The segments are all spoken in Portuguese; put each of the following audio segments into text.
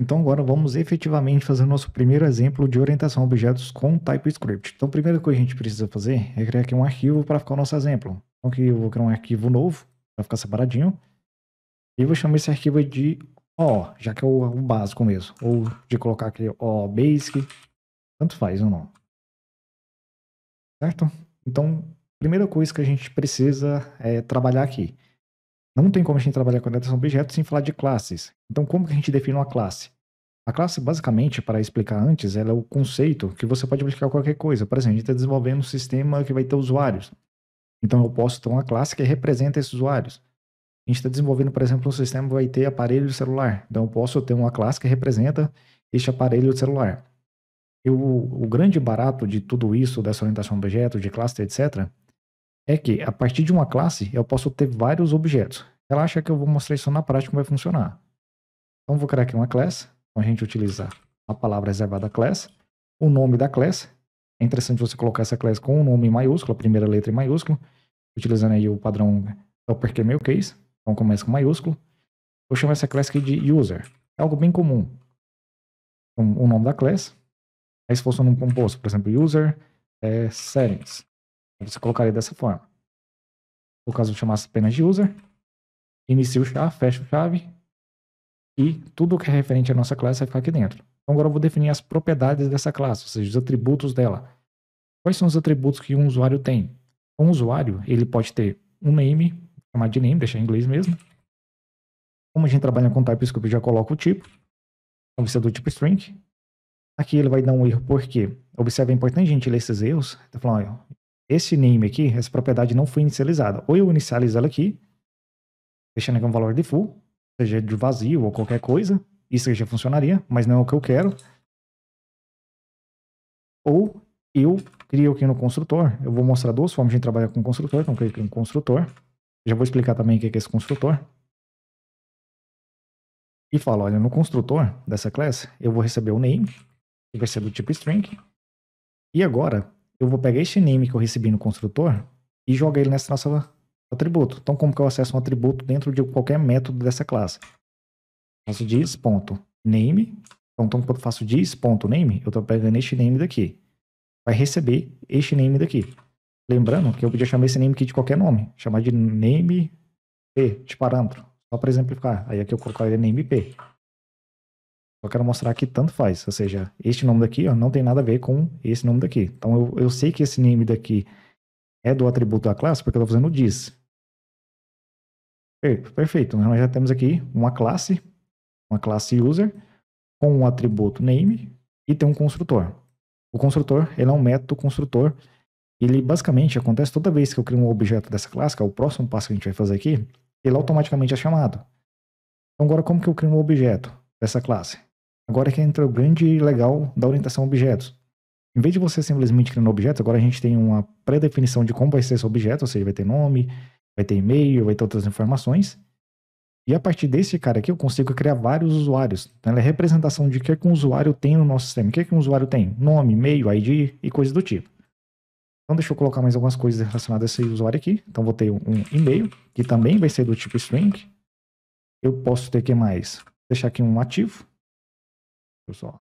Então agora vamos efetivamente fazer o nosso primeiro exemplo de orientação a objetos com TypeScript. Então a primeira coisa que a gente precisa fazer é criar aqui um arquivo para ficar o nosso exemplo. Então aqui eu vou criar um arquivo novo, para ficar separadinho. E vou chamar esse arquivo de O, já que é o, o básico mesmo. Ou de colocar aqui O Basic, tanto faz ou não. Certo? Então, primeira coisa que a gente precisa é trabalhar aqui. Não tem como a gente trabalhar com orientação a objetos sem falar de classes. Então, como que a gente define uma classe? A classe, basicamente, para explicar antes, ela é o conceito que você pode aplicar a qualquer coisa. Por exemplo, a gente está desenvolvendo um sistema que vai ter usuários. Então, eu posso ter uma classe que representa esses usuários. A gente está desenvolvendo, por exemplo, um sistema que vai ter aparelho celular. Então, eu posso ter uma classe que representa este aparelho celular. E o grande barato de tudo isso, dessa orientação a objetos de classe, etc., é que a partir de uma classe eu posso ter vários objetos ela acha que eu vou mostrar isso na prática como vai funcionar. Então vou criar aqui uma class, então a gente utilizar a palavra reservada class, o nome da class, é interessante você colocar essa classe com o nome em maiúsculo, a primeira letra em maiúsculo, utilizando aí o padrão é uppercase meio case, então começa com maiúsculo. Eu chamo essa classe aqui de user, é algo bem comum. Então, o nome da classe, aí se fosse um composto, por exemplo, user é, settings, então, você colocaria dessa forma. No caso, eu chamasse apenas de user, Inicio chave, fecho chave e tudo que é referente à nossa classe vai ficar aqui dentro. Então agora eu vou definir as propriedades dessa classe, ou seja, os atributos dela. Quais são os atributos que um usuário tem? Um usuário, ele pode ter um name, chamar de name, deixar em inglês mesmo. Como a gente trabalha com TypeScript, eu já coloco o tipo. ser do tipo string. Aqui ele vai dar um erro, porque observe é importante a gente ler esses erros. Está então, falando, olha, esse name aqui, essa propriedade não foi inicializada. Ou eu inicializo ela aqui, deixando aqui um valor de full, seja de vazio ou qualquer coisa. Isso já funcionaria, mas não é o que eu quero. Ou eu crio aqui no construtor, eu vou mostrar duas formas de trabalhar com construtor, então clico em construtor. Já vou explicar também o é que é esse construtor. E falo, olha, no construtor dessa classe, eu vou receber o name, que vai ser do tipo string. E agora, eu vou pegar esse name que eu recebi no construtor e jogar ele nessa nossa atributo. Então, como que eu acesso um atributo dentro de qualquer método dessa classe? Faço diz.name. Então, então, quando eu faço diz.name, eu estou pegando este name daqui. Vai receber este name daqui. Lembrando que eu podia chamar esse name aqui de qualquer nome. Chamar de name P, de parâmetro. Só para exemplificar. Aí aqui eu colocaria name P. Só quero mostrar que tanto faz. Ou seja, este nome daqui ó, não tem nada a ver com esse nome daqui. Então, eu, eu sei que esse name daqui é do atributo da classe, porque eu estou fazendo diz. Perfeito. Nós já temos aqui uma classe, uma classe user, com um atributo name e tem um construtor. O construtor, ele é um método construtor. Ele basicamente acontece toda vez que eu crio um objeto dessa classe, que é o próximo passo que a gente vai fazer aqui, ele automaticamente é chamado. Então agora como que eu crio um objeto dessa classe? Agora é que entra o grande legal da orientação a objetos. Em vez de você simplesmente criar um objeto, agora a gente tem uma pré-definição de como vai ser esse objeto, ou seja, vai ter nome, vai ter e-mail, vai ter outras informações. E a partir desse cara aqui, eu consigo criar vários usuários. Então, ela é representação de o que, é que um usuário tem no nosso sistema. O que, é que um usuário tem? Nome, e-mail, ID e coisas do tipo. Então, deixa eu colocar mais algumas coisas relacionadas a esse usuário aqui. Então, vou ter um e-mail, que também vai ser do tipo string. Eu posso ter que mais? Deixar aqui um ativo. Deixa eu só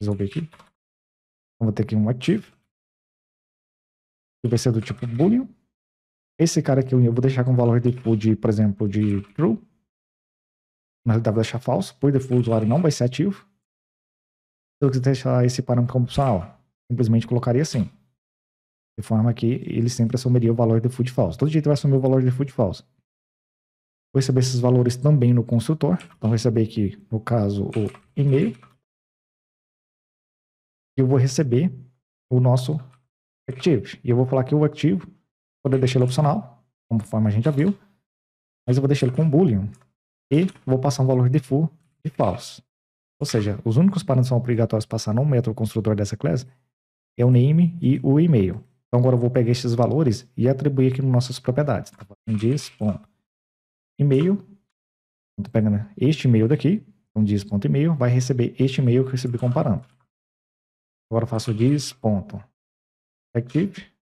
resolver aqui. Então, vou ter aqui um ativo. Que vai ser do tipo boolean. Esse cara aqui eu vou deixar com valor de, de por exemplo, de true. Na realidade, vou deixar falso. Por default, o usuário não vai ser ativo. Se eu quiser deixar esse parâmetro como opcional, simplesmente colocaria assim. De forma que ele sempre assumiria o valor default falso. Todo jeito vai assumir o valor default falso. Vou receber esses valores também no consultor. Então, vou receber aqui, no caso, o e-mail. e Eu vou receber o nosso active. E eu vou falar que o ativo poder deixar ele opcional, conforme a gente já viu. Mas eu vou deixar ele com boolean e vou passar um valor de full de false. Ou seja, os únicos parâmetros que são obrigatórios passar no método construtor dessa classe é o name e o e-mail. Então agora eu vou pegar esses valores e atribuir aqui nas nossas propriedades. Então, tá diz ponto e-mail, então, pegando este e-mail daqui, então diz ponto e-mail, vai receber este e-mail que eu recebi como parâmetro. Agora eu faço diz ponto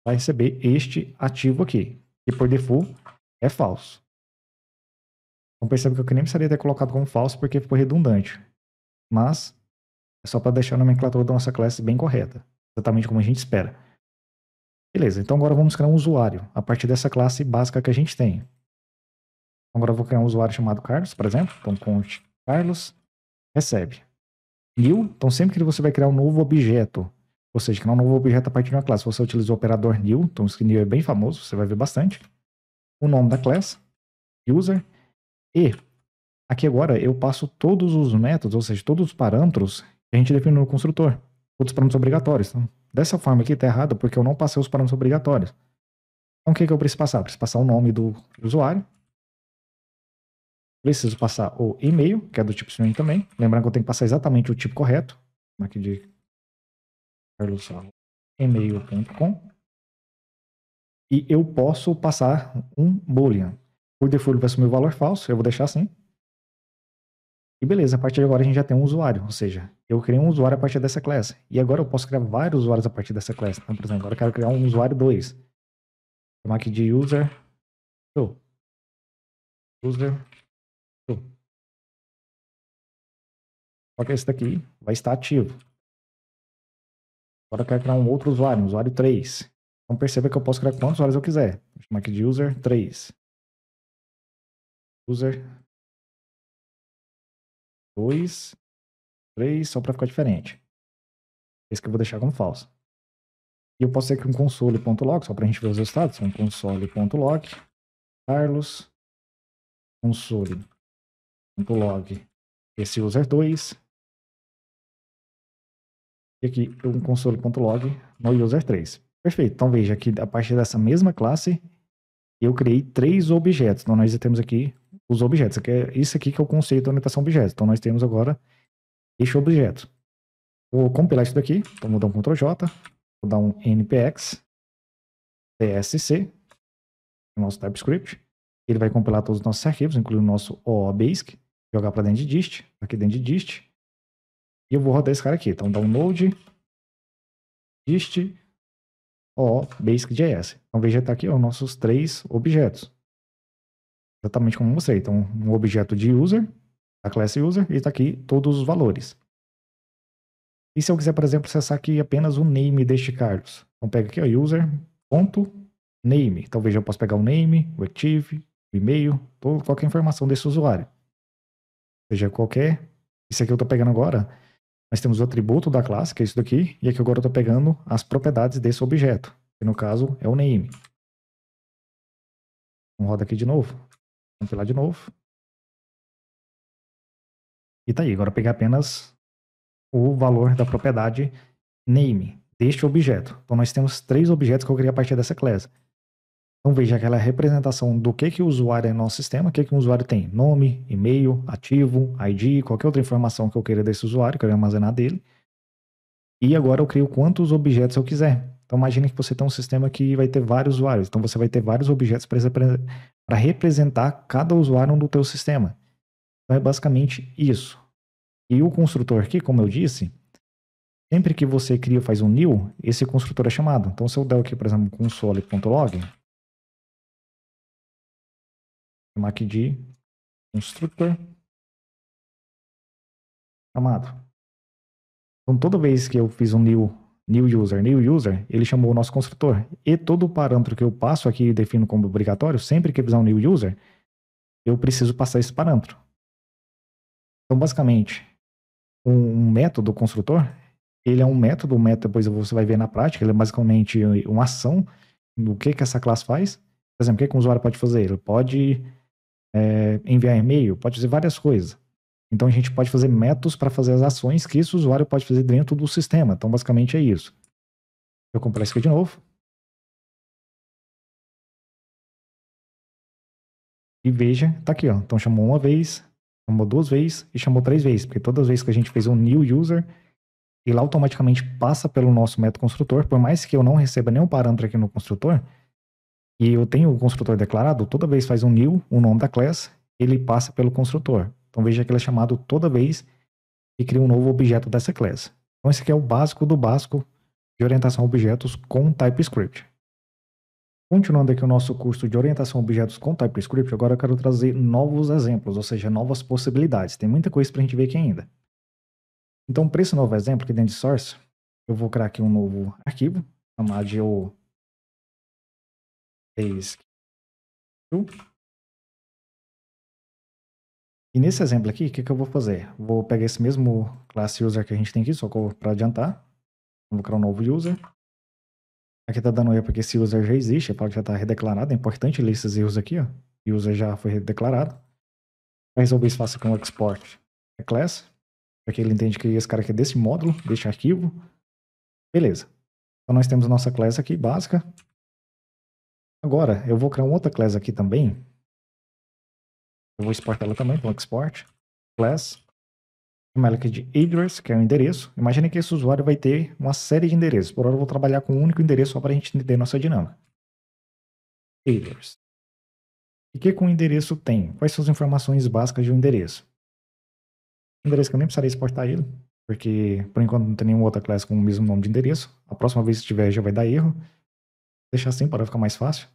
vai receber este ativo aqui, que por default é falso. Então percebe que eu nem precisaria ter colocado como falso porque ficou redundante. Mas é só para deixar a nomenclatura da nossa classe bem correta, exatamente como a gente espera. Beleza, então agora vamos criar um usuário a partir dessa classe básica que a gente tem. Então, agora eu vou criar um usuário chamado Carlos, por exemplo. Então, conte Carlos recebe. New, então sempre que você vai criar um novo objeto, ou seja, que não é um novo objeto a partir de uma classe. Você utiliza o operador new, então esse new é bem famoso, você vai ver bastante. O nome da classe, user, e aqui agora eu passo todos os métodos, ou seja, todos os parâmetros que a gente definiu no construtor. Todos os parâmetros obrigatórios. Então, dessa forma aqui está errado, porque eu não passei os parâmetros obrigatórios. Então, o que, que eu preciso passar? Eu preciso passar o nome do usuário. Preciso passar o e-mail, que é do tipo string também. Lembrando que eu tenho que passar exatamente o tipo correto. Aqui de carlos.gmail.com e eu posso passar um boolean. Por default vai assumir o valor falso, eu vou deixar assim. E beleza, a partir de agora a gente já tem um usuário, ou seja, eu criei um usuário a partir dessa classe. E agora eu posso criar vários usuários a partir dessa classe. Então, por exemplo, agora eu quero criar um usuário 2. chamar aqui de user show. User show. Só que esse daqui vai estar ativo. Agora eu quero criar um outro usuário, um usuário 3. Então perceba que eu posso criar quantos usuários eu quiser. Vou chamar aqui de user 3. User 2, 3, só para ficar diferente. Esse que eu vou deixar como falso. E eu posso ter aqui um console.log, só para a gente ver os resultados. Um console.log, Carlos, console.log, esse user 2, aqui um console.log no user3. Perfeito. Então veja que a partir dessa mesma classe, eu criei três objetos. Então nós temos aqui os objetos. É, isso aqui que é o conceito da orientação objetos. Então nós temos agora este objeto. Vou compilar isso daqui. Então vou dar um Ctrl J, vou dar um npx tsc, nosso TypeScript. Ele vai compilar todos os nossos arquivos, incluindo o nosso OOBasic, jogar para dentro de dist, aqui dentro de dist. E eu vou rodar esse cara aqui. Então, download dist o basic.js. Então, veja tá aqui os nossos três objetos. Exatamente como eu mostrei. Então, um objeto de user, a classe user, e está aqui todos os valores. E se eu quiser, por exemplo, acessar aqui apenas o name deste Carlos? Então, pega aqui, ó, user.name. Então, veja, eu posso pegar o name, o active, o e-mail, qualquer informação desse usuário. seja, qualquer... Isso aqui eu estou pegando agora nós temos o atributo da classe, que é isso daqui, e aqui é agora eu estou pegando as propriedades desse objeto, que no caso é o name. Vamos então, rodar aqui de novo, compilar de novo. E tá aí, agora eu peguei apenas o valor da propriedade name deste objeto. Então nós temos três objetos que eu criei a partir dessa classe. Então veja aquela representação do que, que o usuário é no nosso sistema, o que, que o usuário tem, nome, e-mail, ativo, ID, qualquer outra informação que eu queira desse usuário, que eu quero armazenar dele. E agora eu crio quantos objetos eu quiser. Então imagine que você tem um sistema que vai ter vários usuários. Então você vai ter vários objetos para representar cada usuário do teu sistema. Então é basicamente isso. E o construtor aqui, como eu disse, sempre que você cria faz um new, esse construtor é chamado. Então se eu der aqui, por exemplo, console.log, chamar aqui de construtor chamado. Então, toda vez que eu fiz um new, new user, new user, ele chamou o nosso construtor. E todo o parâmetro que eu passo aqui e defino como obrigatório, sempre que eu fizer um new user, eu preciso passar esse parâmetro. Então, basicamente, um, método construtor, ele é um método, um método depois você vai ver na prática, ele é basicamente uma ação do que, que essa classe faz. Por exemplo, o que, que um usuário pode fazer? Ele pode é, enviar e-mail, pode fazer várias coisas. Então a gente pode fazer métodos para fazer as ações que esse usuário pode fazer dentro do sistema. Então basicamente é isso. Eu comprar isso aqui de novo. E veja, tá aqui, ó. Então chamou uma vez, chamou duas vezes e chamou três vezes, porque todas as vezes que a gente fez um new user, ele automaticamente passa pelo nosso método construtor, por mais que eu não receba nenhum parâmetro aqui no construtor, e eu tenho o construtor declarado, toda vez faz um new, o nome da classe, ele passa pelo construtor. Então veja que ele é chamado toda vez e cria um novo objeto dessa classe. Então esse aqui é o básico do básico de orientação a objetos com TypeScript. Continuando aqui o nosso curso de orientação a objetos com TypeScript, agora eu quero trazer novos exemplos, ou seja, novas possibilidades. Tem muita coisa para a gente ver aqui ainda. Então, para esse novo exemplo aqui dentro de Source, eu vou criar aqui um novo arquivo, chamado de é então e nesse exemplo aqui, o que, que eu vou fazer? Vou pegar esse mesmo classe user que a gente tem aqui, só para adiantar. Vou criar um novo user. Aqui tá dando erro porque esse user já existe, a já tá redeclarado. É importante ler esses erros aqui, ó. User já foi redeclarado. Para resolver isso, faça com o export a class. Porque ele entende que esse cara aqui é desse módulo, deste arquivo. Beleza. Então nós temos a nossa classe aqui, básica. Agora, eu vou criar uma outra class aqui também. Eu vou exportar ela também, então export, class. Chamar ela aqui de address, que é o endereço. Imagina que esse usuário vai ter uma série de endereços. Por hora eu vou trabalhar com um único endereço só para a gente entender nossa dinâmica. Address. E o que, que o endereço tem? Quais são as informações básicas de um endereço? Um endereço que eu nem precisaria exportar ele, porque por enquanto não tem nenhuma outra classe com o mesmo nome de endereço. A próxima vez que tiver já vai dar erro. Vou deixar assim para ficar mais fácil.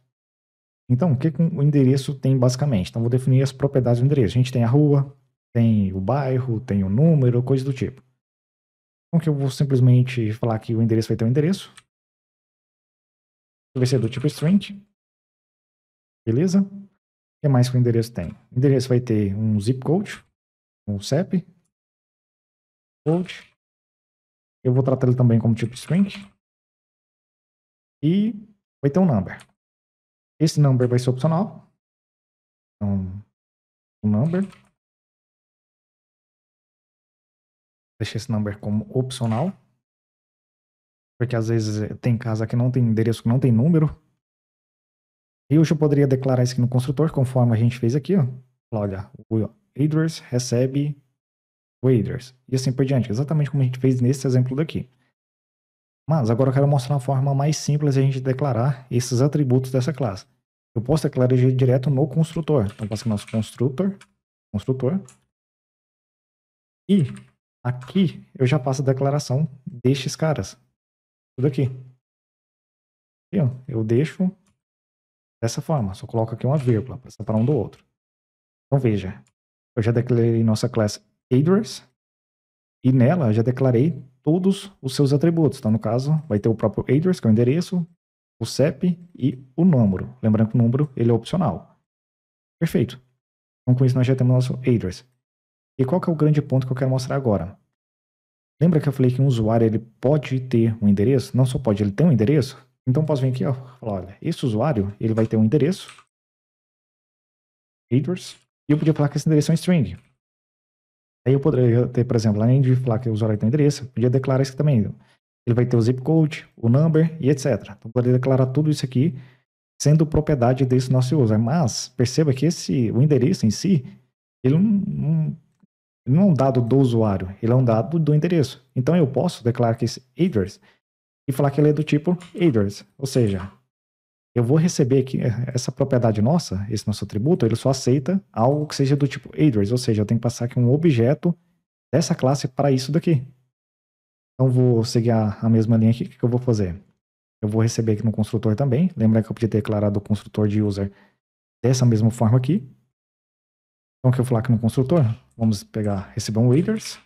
Então, o que o endereço tem basicamente? Então, vou definir as propriedades do endereço. A gente tem a rua, tem o bairro, tem o número, coisa do tipo. Então, que eu vou simplesmente falar que o endereço vai ter um endereço. Vai ser do tipo string. Beleza? O que mais que o endereço tem? O endereço vai ter um zip code, um CEP, code. Eu vou tratar ele também como tipo string. E vai ter um number. Esse number vai ser opcional. Então, o number. Deixa esse number como opcional. Porque às vezes eh, tem casa que não tem endereço, que não tem número. E hoje eu poderia declarar isso aqui no construtor, conforme a gente fez aqui, ó. Olha, o address recebe o address. E assim por diante, exatamente como a gente fez nesse exemplo daqui. Mas agora eu quero mostrar uma forma mais simples de a gente declarar esses atributos dessa classe. Eu posso declarar direto no construtor. Então, passa o nosso construtor, construtor. E aqui eu já passo a declaração destes caras. Tudo aqui. Eu, eu deixo dessa forma. Só coloco aqui uma vírgula para separar um do outro. Então veja, eu já declarei nossa classe address e nela já declarei todos os seus atributos. Então, no caso, vai ter o próprio address, que é o endereço, o CEP e o número. Lembrando que o número ele é opcional. Perfeito. Então, com isso, nós já temos nosso address. E qual que é o grande ponto que eu quero mostrar agora? Lembra que eu falei que um usuário ele pode ter um endereço? Não só pode, ele tem um endereço. Então, posso vir aqui ó, falar, olha, esse usuário ele vai ter um endereço, address, e eu podia falar que esse endereço é um string. Aí eu poderia ter, por exemplo, além de falar que o usuário tem endereço, podia declarar isso também. Ele vai ter o zip code, o number e etc. Então poderia declarar tudo isso aqui sendo propriedade desse nosso user. Mas perceba que esse, o endereço em si, ele não, não é um dado do usuário, ele é um dado do endereço. Então eu posso declarar que esse address e falar que ele é do tipo address, ou seja, eu vou receber que é, essa propriedade nossa, esse nosso atributo, ele só aceita algo que seja do tipo address, ou seja, eu tenho que passar aqui um objeto dessa classe para isso daqui. Então vou seguir a, a mesma linha aqui, o que, que eu vou fazer? Eu vou receber aqui no construtor também, lembra que eu podia ter declarado o construtor de user dessa mesma forma aqui. Então o que eu falar aqui no construtor, vamos pegar, receber um address,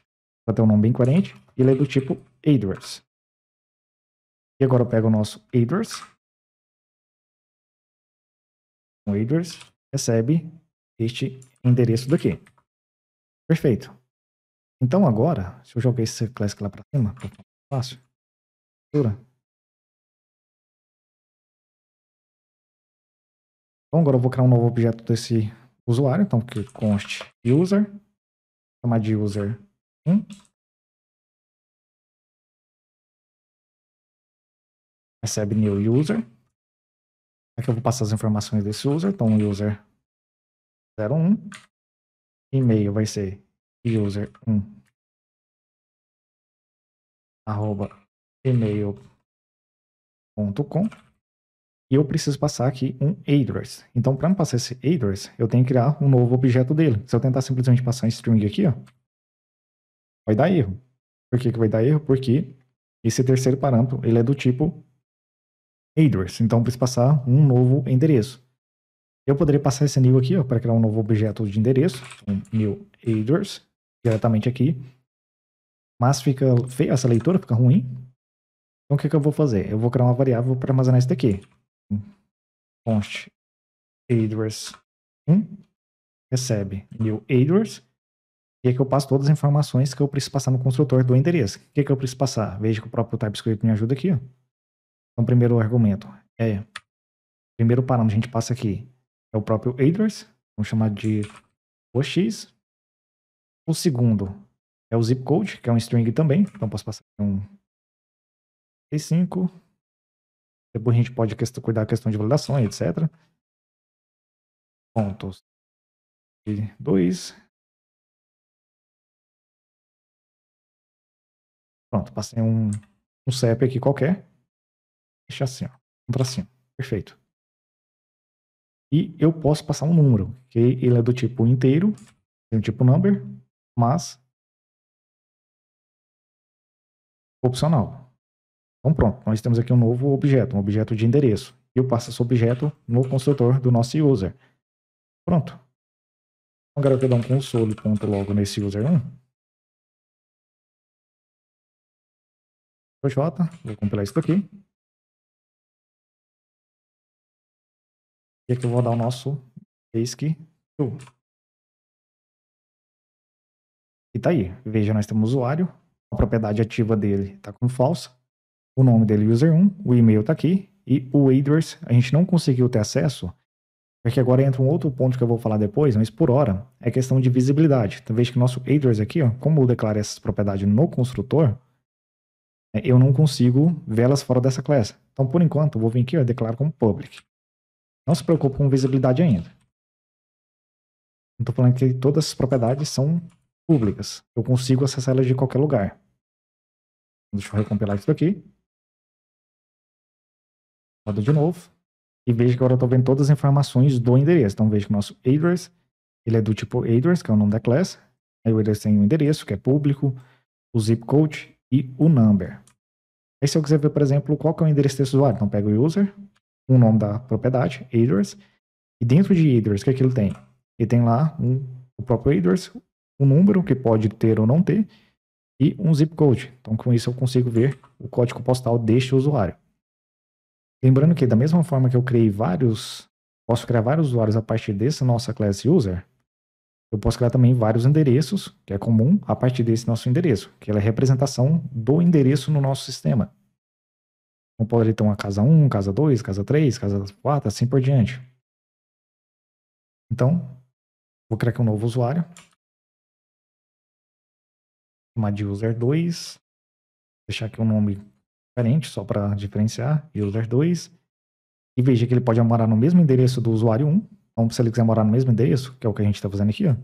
para ter um nome bem coerente, ele é do tipo address. E agora eu pego o nosso address, Waivers recebe este endereço daqui. Perfeito. Então agora, se eu jogar esse classic lá para cima, para ficar fácil, captura. Então agora eu vou criar um novo objeto desse usuário, então que conste user, chamar de user 1. Recebe new user. Aqui é eu vou passar as informações desse user. Então, user 01. E-mail vai ser user1 arroba gmail.com e eu preciso passar aqui um address. Então, para me passar esse address, eu tenho que criar um novo objeto dele. Se eu tentar simplesmente passar um string aqui, ó, vai dar erro. Por que, que vai dar erro? Porque esse terceiro parâmetro ele é do tipo address. Então, eu preciso passar um novo endereço. Eu poderia passar esse new aqui para criar um novo objeto de endereço, então, um new address, diretamente aqui. Mas fica feio essa leitura, fica ruim. Então, o que, que eu vou fazer? Eu vou criar uma variável para armazenar isso daqui. Const address 1 recebe new address. E aqui eu passo todas as informações que eu preciso passar no construtor do endereço. O que, que eu preciso passar? Veja que o próprio TypeScript me ajuda aqui. Ó. Então, primeiro argumento é. Primeiro parâmetro a gente passa aqui é o próprio address, vamos chamar de OX. O segundo é o zip code, que é um string também, então posso passar aqui um E5. Depois a gente pode cuidar da questão de validação, etc. Pontos. E 2. Pronto, passei um, um CEP aqui qualquer. Deixa assim, ó. Um tracinho. Perfeito. E eu posso passar um número, que ele é do tipo inteiro, tem um tipo number, mas opcional. Então pronto, nós temos aqui um novo objeto, um objeto de endereço. E eu passo esse objeto no construtor do nosso user. Pronto. Então, agora eu vou dar um console ponto logo nesse user1. J, vou compilar isso daqui. E aqui eu vou dar o nosso ESC true. E tá aí. Veja, nós temos o usuário, a propriedade ativa dele tá com falsa, o nome dele user1, o e-mail tá aqui, e o address a gente não conseguiu ter acesso, porque agora entra um outro ponto que eu vou falar depois, mas por hora é questão de visibilidade. Então veja que o nosso address aqui, ó, como eu declarei essas propriedades no construtor, é, eu não consigo vê-las fora dessa classe. Então por enquanto eu vou vir aqui e declaro como public. Não se preocupe com visibilidade ainda. Não estou falando que todas as propriedades são públicas. Eu consigo acessá-las de qualquer lugar. Deixa eu recompilar isso daqui. Roda de novo. E veja que agora eu estou vendo todas as informações do endereço. Então veja que o nosso address, ele é do tipo address, que é o nome da classe. Aí o address tem o endereço, que é público, o zip code e o number. Aí se eu quiser ver, por exemplo, qual que é o endereço desse usuário, então pega o user, o nome da propriedade, Address, e dentro de Address, o que, é que ele tem? Ele tem lá um, o próprio Address, um número que pode ter ou não ter, e um zip code. Então, com isso eu consigo ver o código postal deste usuário. Lembrando que da mesma forma que eu criei vários, posso criar vários usuários a partir dessa nossa classe user, eu posso criar também vários endereços, que é comum, a partir desse nosso endereço, que é a representação do endereço no nosso sistema. Não pode ter uma casa 1, casa 2, casa 3, casa 4, assim por diante. Então, vou criar aqui um novo usuário. Chamar de user 2. Deixar aqui um nome diferente, só para diferenciar, user 2. E veja que ele pode morar no mesmo endereço do usuário 1. Então, se ele quiser morar no mesmo endereço, que é o que a gente está fazendo aqui, ó.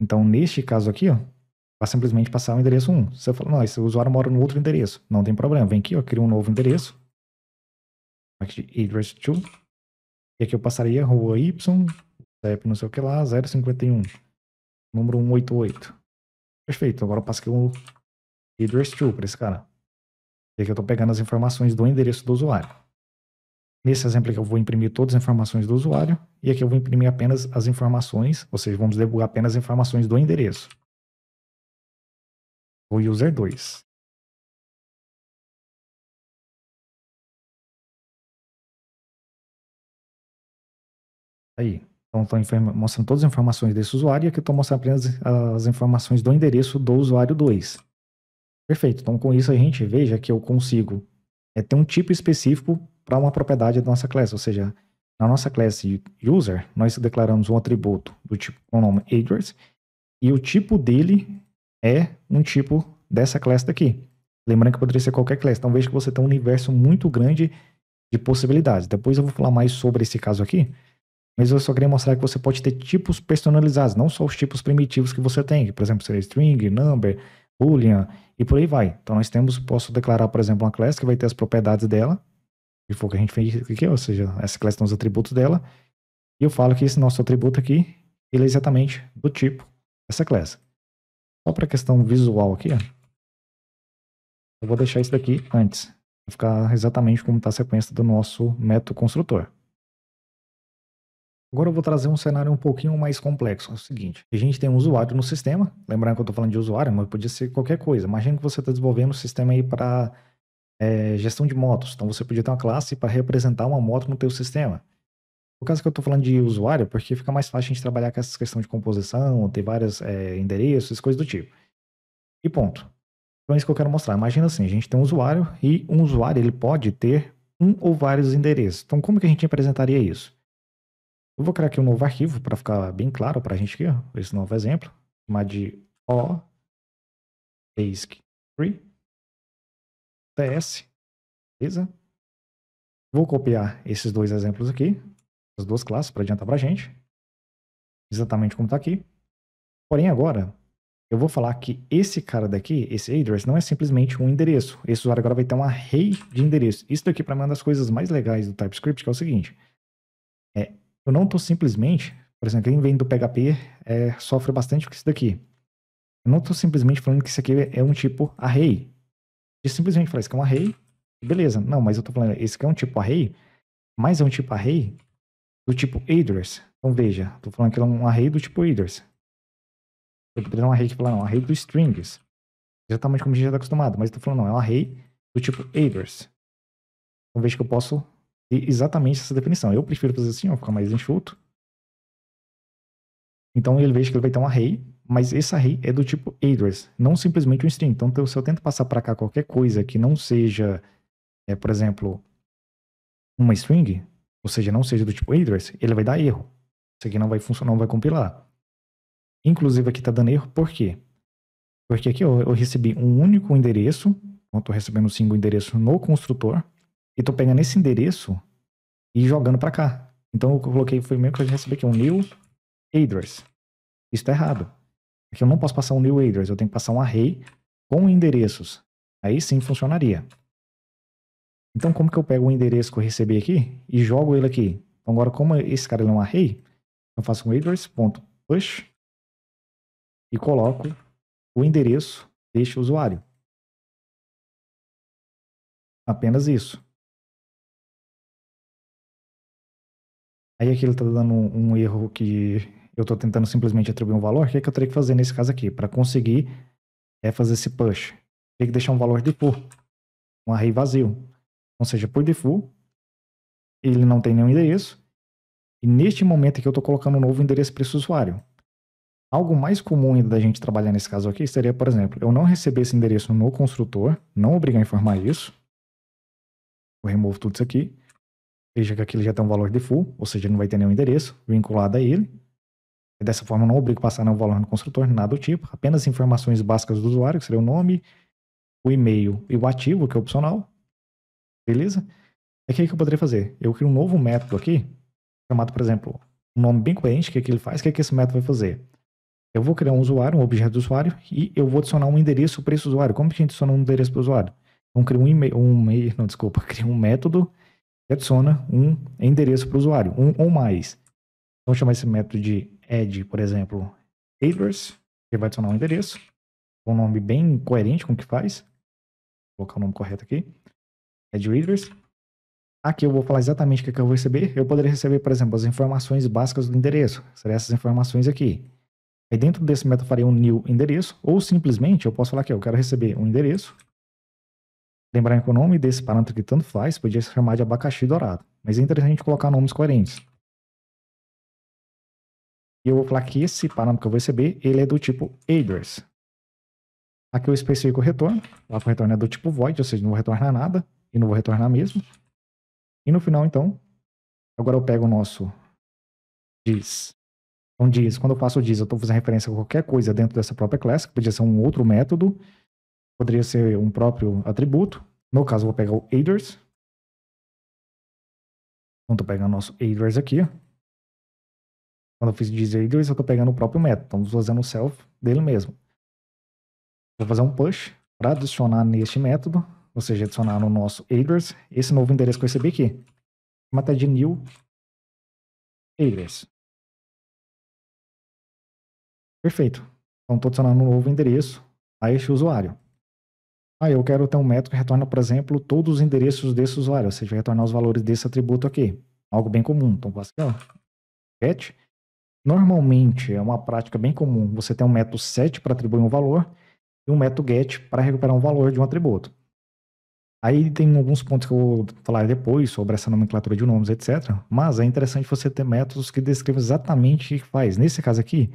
Então, neste caso aqui, ó, Vai simplesmente passar o endereço 1. Você fala, não, esse usuário mora no outro endereço. Não tem problema. Vem aqui, eu crio um novo endereço. Aqui de address 2. E aqui eu passaria rua Y, CEP não sei o que lá, 051. Número 188. Perfeito. Agora eu passo aqui um address 2 para esse cara. E aqui eu estou pegando as informações do endereço do usuário. Nesse exemplo aqui eu vou imprimir todas as informações do usuário. E aqui eu vou imprimir apenas as informações, ou seja, vamos debugar apenas as informações do endereço. O user 2. Aí, então estou mostrando todas as informações desse usuário e aqui estou mostrando apenas as informações do endereço do usuário 2. Perfeito, então com isso a gente veja que eu consigo é, ter um tipo específico para uma propriedade da nossa classe, ou seja, na nossa classe user, nós declaramos um atributo do tipo nome, address e o tipo dele é um tipo dessa classe daqui. Lembrando que poderia ser qualquer classe. Então veja que você tem um universo muito grande de possibilidades. Depois eu vou falar mais sobre esse caso aqui, mas eu só queria mostrar que você pode ter tipos personalizados, não só os tipos primitivos que você tem, por exemplo, seria string, number, boolean e por aí vai. Então nós temos, posso declarar, por exemplo, uma classe que vai ter as propriedades dela, que foi o que a gente fez aqui, ou seja, essa classe tem os atributos dela, e eu falo que esse nosso atributo aqui, ele é exatamente do tipo dessa classe. Só para questão visual aqui, ó. Eu vou deixar isso daqui antes. Vai ficar exatamente como está a sequência do nosso método construtor. Agora eu vou trazer um cenário um pouquinho mais complexo. É o seguinte, a gente tem um usuário no sistema, lembrando que eu estou falando de usuário, mas podia ser qualquer coisa. Imagina que você está desenvolvendo um sistema aí para é, eh, gestão de motos. Então você podia ter uma classe para representar uma moto no teu sistema. No caso que eu estou falando de usuário, é porque fica mais fácil a gente trabalhar com essa questão de composição, ter vários é, eh, endereços, coisas do tipo. E ponto. Então é isso que eu quero mostrar. Imagina assim, a gente tem um usuário e um usuário ele pode ter um ou vários endereços. Então como que a gente apresentaria isso? Eu vou criar aqui um novo arquivo para ficar bem claro para a gente aqui, esse novo exemplo, chamar de o ASCII ts, beleza? Vou copiar esses dois exemplos aqui, as duas classes para adiantar para a gente, exatamente como está aqui. Porém, agora, eu vou falar que esse cara daqui, esse address, não é simplesmente um endereço. Esse usuário agora vai ter um array de endereços. Isso daqui, para mim, é uma das coisas mais legais do TypeScript, que é o seguinte. É, eu não estou simplesmente, por exemplo, quem vem do PHP é, sofre bastante com isso daqui. Eu não estou simplesmente falando que isso aqui é um tipo array. Eu simplesmente falo isso aqui é um array, beleza. Não, mas eu estou falando, esse aqui é um tipo array, mas é um tipo array do tipo address. Então veja, estou falando que ele é um array do tipo address. Eu poderia dar um array que fala, é tipo, não, array do strings. Exatamente como a gente já está acostumado, mas estou falando, não, é um array do tipo address. Então veja que eu posso ter exatamente essa definição. Eu prefiro fazer assim, ficar mais enxuto. Então ele veja que ele vai ter um array, mas esse array é do tipo address, não simplesmente um string. Então se eu tento passar para cá qualquer coisa que não seja, é, por exemplo, uma string, ou seja, não seja do tipo Address, ele vai dar erro. Isso aqui não vai funcionar, não vai compilar. Inclusive aqui está dando erro, por quê? Porque aqui eu, eu recebi um único endereço, então estou recebendo um single endereço no construtor, e estou pegando esse endereço e jogando para cá. Então eu coloquei, foi meio que eu recebi aqui um new address. Isso está errado. Aqui eu não posso passar um new address, eu tenho que passar um array com endereços. Aí sim funcionaria. Então, como que eu pego o endereço que eu recebi aqui e jogo ele aqui? Então, agora, como esse cara é um array, eu faço um address.push e coloco o endereço deste usuário. Apenas isso. Aí aqui ele está dando um, erro que eu estou tentando simplesmente atribuir um valor. O que, é que eu teria que fazer nesse caso aqui? Para conseguir é fazer esse push. Tem que deixar um valor de cor, um array vazio. Ou seja, por default, ele não tem nenhum endereço. E neste momento aqui eu estou colocando um novo endereço para esse usuário. Algo mais comum ainda da gente trabalhar nesse caso aqui seria, por exemplo, eu não receber esse endereço no construtor, não obrigar a informar isso. Eu removo tudo isso aqui. Veja que aqui ele já tem um valor default, ou seja, não vai ter nenhum endereço vinculado a ele. E dessa forma eu não obrigo passar nenhum valor no construtor, nada do tipo. Apenas informações básicas do usuário, que seria o nome, o e-mail e o ativo, que é opcional. Beleza? Aqui é o que eu poderia fazer? Eu crio um novo método aqui, chamado, por exemplo, um nome bem coerente, o que, é que ele faz, o que, é que esse método vai fazer? Eu vou criar um usuário, um objeto do usuário, e eu vou adicionar um endereço para esse usuário. Como que a gente adiciona um endereço para o usuário? Então, cria um e-mail, um email. não, desculpa, cria um método que adiciona um endereço para o usuário, um ou mais. Vamos chamar esse método de add, por exemplo, address, que vai adicionar um endereço, um nome bem coerente com o que faz. Vou colocar o nome correto aqui. Red é Readers. Aqui eu vou falar exatamente o que, é que eu vou receber. Eu poderia receber, por exemplo, as informações básicas do endereço. Seriam essas informações aqui. Aí dentro desse método eu faria um new endereço, ou simplesmente eu posso falar que eu quero receber um endereço. Lembrando que o nome desse parâmetro que tanto faz podia se chamar de abacaxi dourado. Mas é interessante colocar nomes coerentes. E eu vou falar que esse parâmetro que eu vou receber, ele é do tipo address. Aqui eu especifico o retorno. Lá o retorno é do tipo void, ou seja, não vou retornar nada e não vou retornar mesmo. E no final, então, agora eu pego o nosso diz. Então, diz, quando eu faço o diz, eu estou fazendo referência a qualquer coisa dentro dessa própria classe, que podia ser um outro método, poderia ser um próprio atributo. No caso, eu vou pegar o aiders. Então, estou pegando o nosso aiders aqui. Quando eu fiz diz aiders, eu estou pegando o próprio método. Então, estou fazendo o self dele mesmo. Vou fazer um push para adicionar neste método ou seja, adicionar no nosso address esse novo endereço que eu recebi aqui. Chama de new address. Perfeito. Então, estou adicionando um novo endereço a este usuário. aí eu quero ter um método que retorna, por exemplo, todos os endereços desse usuário, ou seja, retornar os valores desse atributo aqui. Algo bem comum. Então, vou aqui, ó, get. Normalmente, é uma prática bem comum, você tem um método set para atribuir um valor e um método get para recuperar um valor de um atributo. Aí tem alguns pontos que eu vou falar depois sobre essa nomenclatura de nomes, etc. Mas é interessante você ter métodos que descrevam exatamente o que faz. Nesse caso aqui,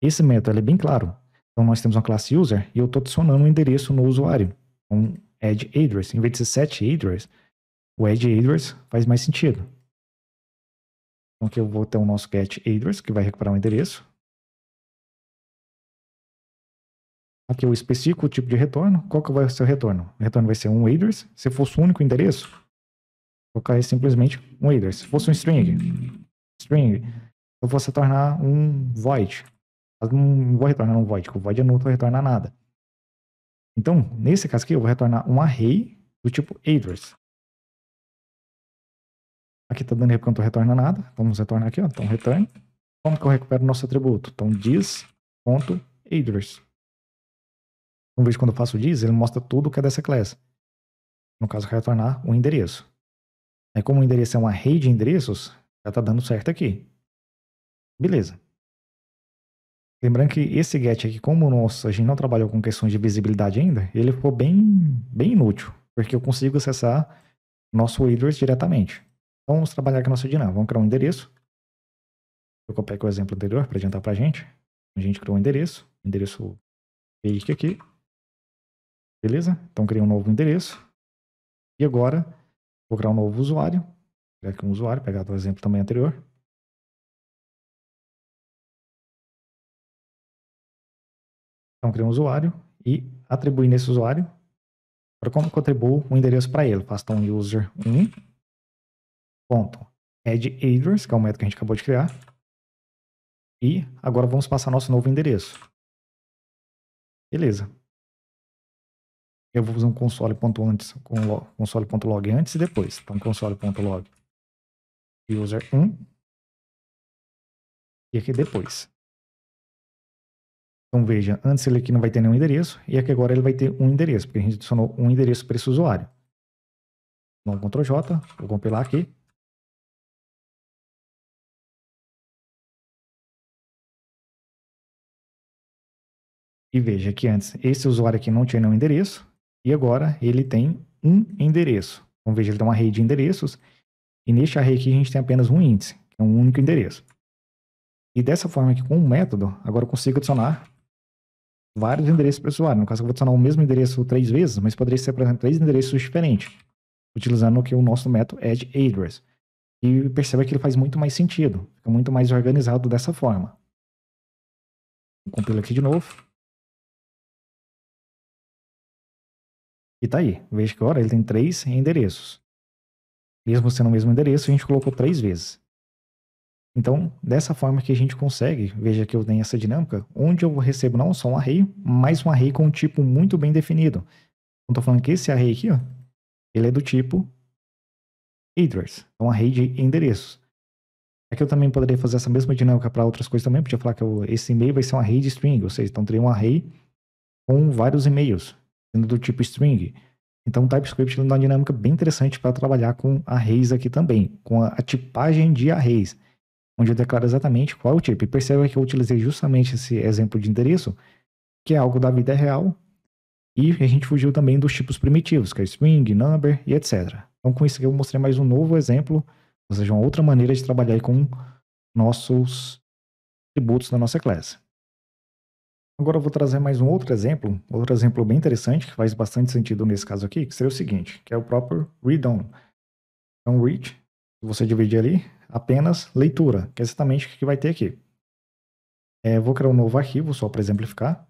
esse método é bem claro. Então nós temos uma classe user e eu estou adicionando um endereço no usuário, um então, add address. Em vez de ser set address, o add address faz mais sentido. Então aqui eu vou ter o nosso get address, que vai recuperar um endereço. Aqui eu especifico o tipo de retorno. Qual que vai ser o retorno? O retorno vai ser um address. Se fosse o um único endereço, vou colocar simplesmente um address. Se fosse um string, string, eu vou se tornar um void. Mas não vou retornar um void, porque o void é nulo, não retorna nada. Então, nesse caso aqui, eu vou retornar um array do tipo address. Aqui está dando erro porque não retorna nada. Vamos retornar aqui, ó. então return. Como que eu recupero nosso atributo? Então, diz.address. Um vídeo quando eu faço o diz, ele mostra tudo que é dessa classe. No caso, retornar quero um endereço. Aí, como o endereço é uma rede de endereços, já está dando certo aqui. Beleza. Lembrando que esse get aqui, como nosso, a gente não trabalhou com questões de visibilidade ainda, ele ficou bem, bem inútil, porque eu consigo acessar nosso Withers diretamente. Então, vamos trabalhar com a nossa dinâmica. Vamos criar um endereço. Eu copiei aqui o exemplo anterior para adiantar para a gente. A gente criou um endereço, endereço fake aqui. Beleza? Então criei um novo endereço. E agora vou criar um novo usuário. Vou criar aqui um usuário, pegar o exemplo também anterior. Então criei um usuário e atribuí nesse usuário. Agora como que eu atribuo um endereço para ele? Faço então user1 ponto add address, que é o método que a gente acabou de criar. E agora vamos passar nosso novo endereço. Beleza eu vou usar um console.antes com console.log antes e depois. Então, console.log user 1 e aqui depois. Então, veja, antes ele aqui não vai ter nenhum endereço e aqui agora ele vai ter um endereço, porque a gente adicionou um endereço para esse usuário. Então, Ctrl J, vou compilar aqui. E veja que antes esse usuário aqui não tinha nenhum endereço, e agora ele tem um endereço. Então veja, ele tem uma rede de endereços. E neste array aqui a gente tem apenas um índice, que é um único endereço. E dessa forma aqui, com um método, agora eu consigo adicionar vários endereços para o usuário. No caso, eu vou adicionar o mesmo endereço três vezes, mas poderia ser, por exemplo, três endereços diferentes, utilizando o o nosso método add é address. E perceba que ele faz muito mais sentido, fica muito mais organizado dessa forma. Compilo aqui de novo. E tá aí. Veja que, agora ele tem três endereços. Mesmo sendo o mesmo endereço, a gente colocou três vezes. Então, dessa forma que a gente consegue, veja que eu tenho essa dinâmica, onde eu recebo não só um array, mas um array com um tipo muito bem definido. Então, estou falando que esse array aqui, ó, ele é do tipo address, é um array de endereços. Aqui é eu também poderia fazer essa mesma dinâmica para outras coisas também, podia falar que eu, esse e-mail vai ser um array de string, ou seja, então teria um array com vários e-mails do tipo string. Então, o TypeScript tem uma dinâmica bem interessante para trabalhar com arrays aqui também, com a tipagem de arrays, onde eu declaro exatamente qual é o tipo. E perceba que eu utilizei justamente esse exemplo de endereço, que é algo da vida real, e a gente fugiu também dos tipos primitivos, que é string, number e etc. Então, com isso aqui eu mostrei mais um novo exemplo, ou seja, uma outra maneira de trabalhar com nossos atributos da nossa classe. Agora eu vou trazer mais um outro exemplo, outro exemplo bem interessante, que faz bastante sentido nesse caso aqui, que seria o seguinte, que é o próprio read-on. Então, read, você dividir ali, apenas leitura, que é exatamente o que vai ter aqui. É, vou criar um novo arquivo, só para exemplificar.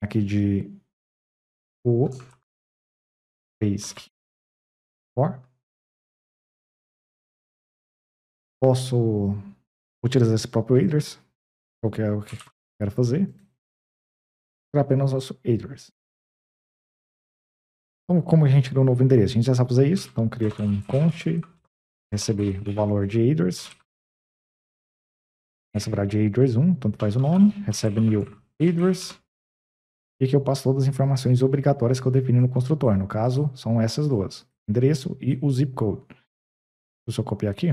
Aqui de o basic for. Posso utilizar esse próprio Raiders, que é o que quero fazer para apenas nosso address. Então, como a gente criou um novo endereço? A gente já sabe fazer isso, então cria aqui um const, receber o valor de address, receberá de address 1, tanto faz o nome, recebe new address, e que eu passo todas as informações obrigatórias que eu defini no construtor, no caso são essas duas, endereço e o zip code. Deixa eu só copiar aqui,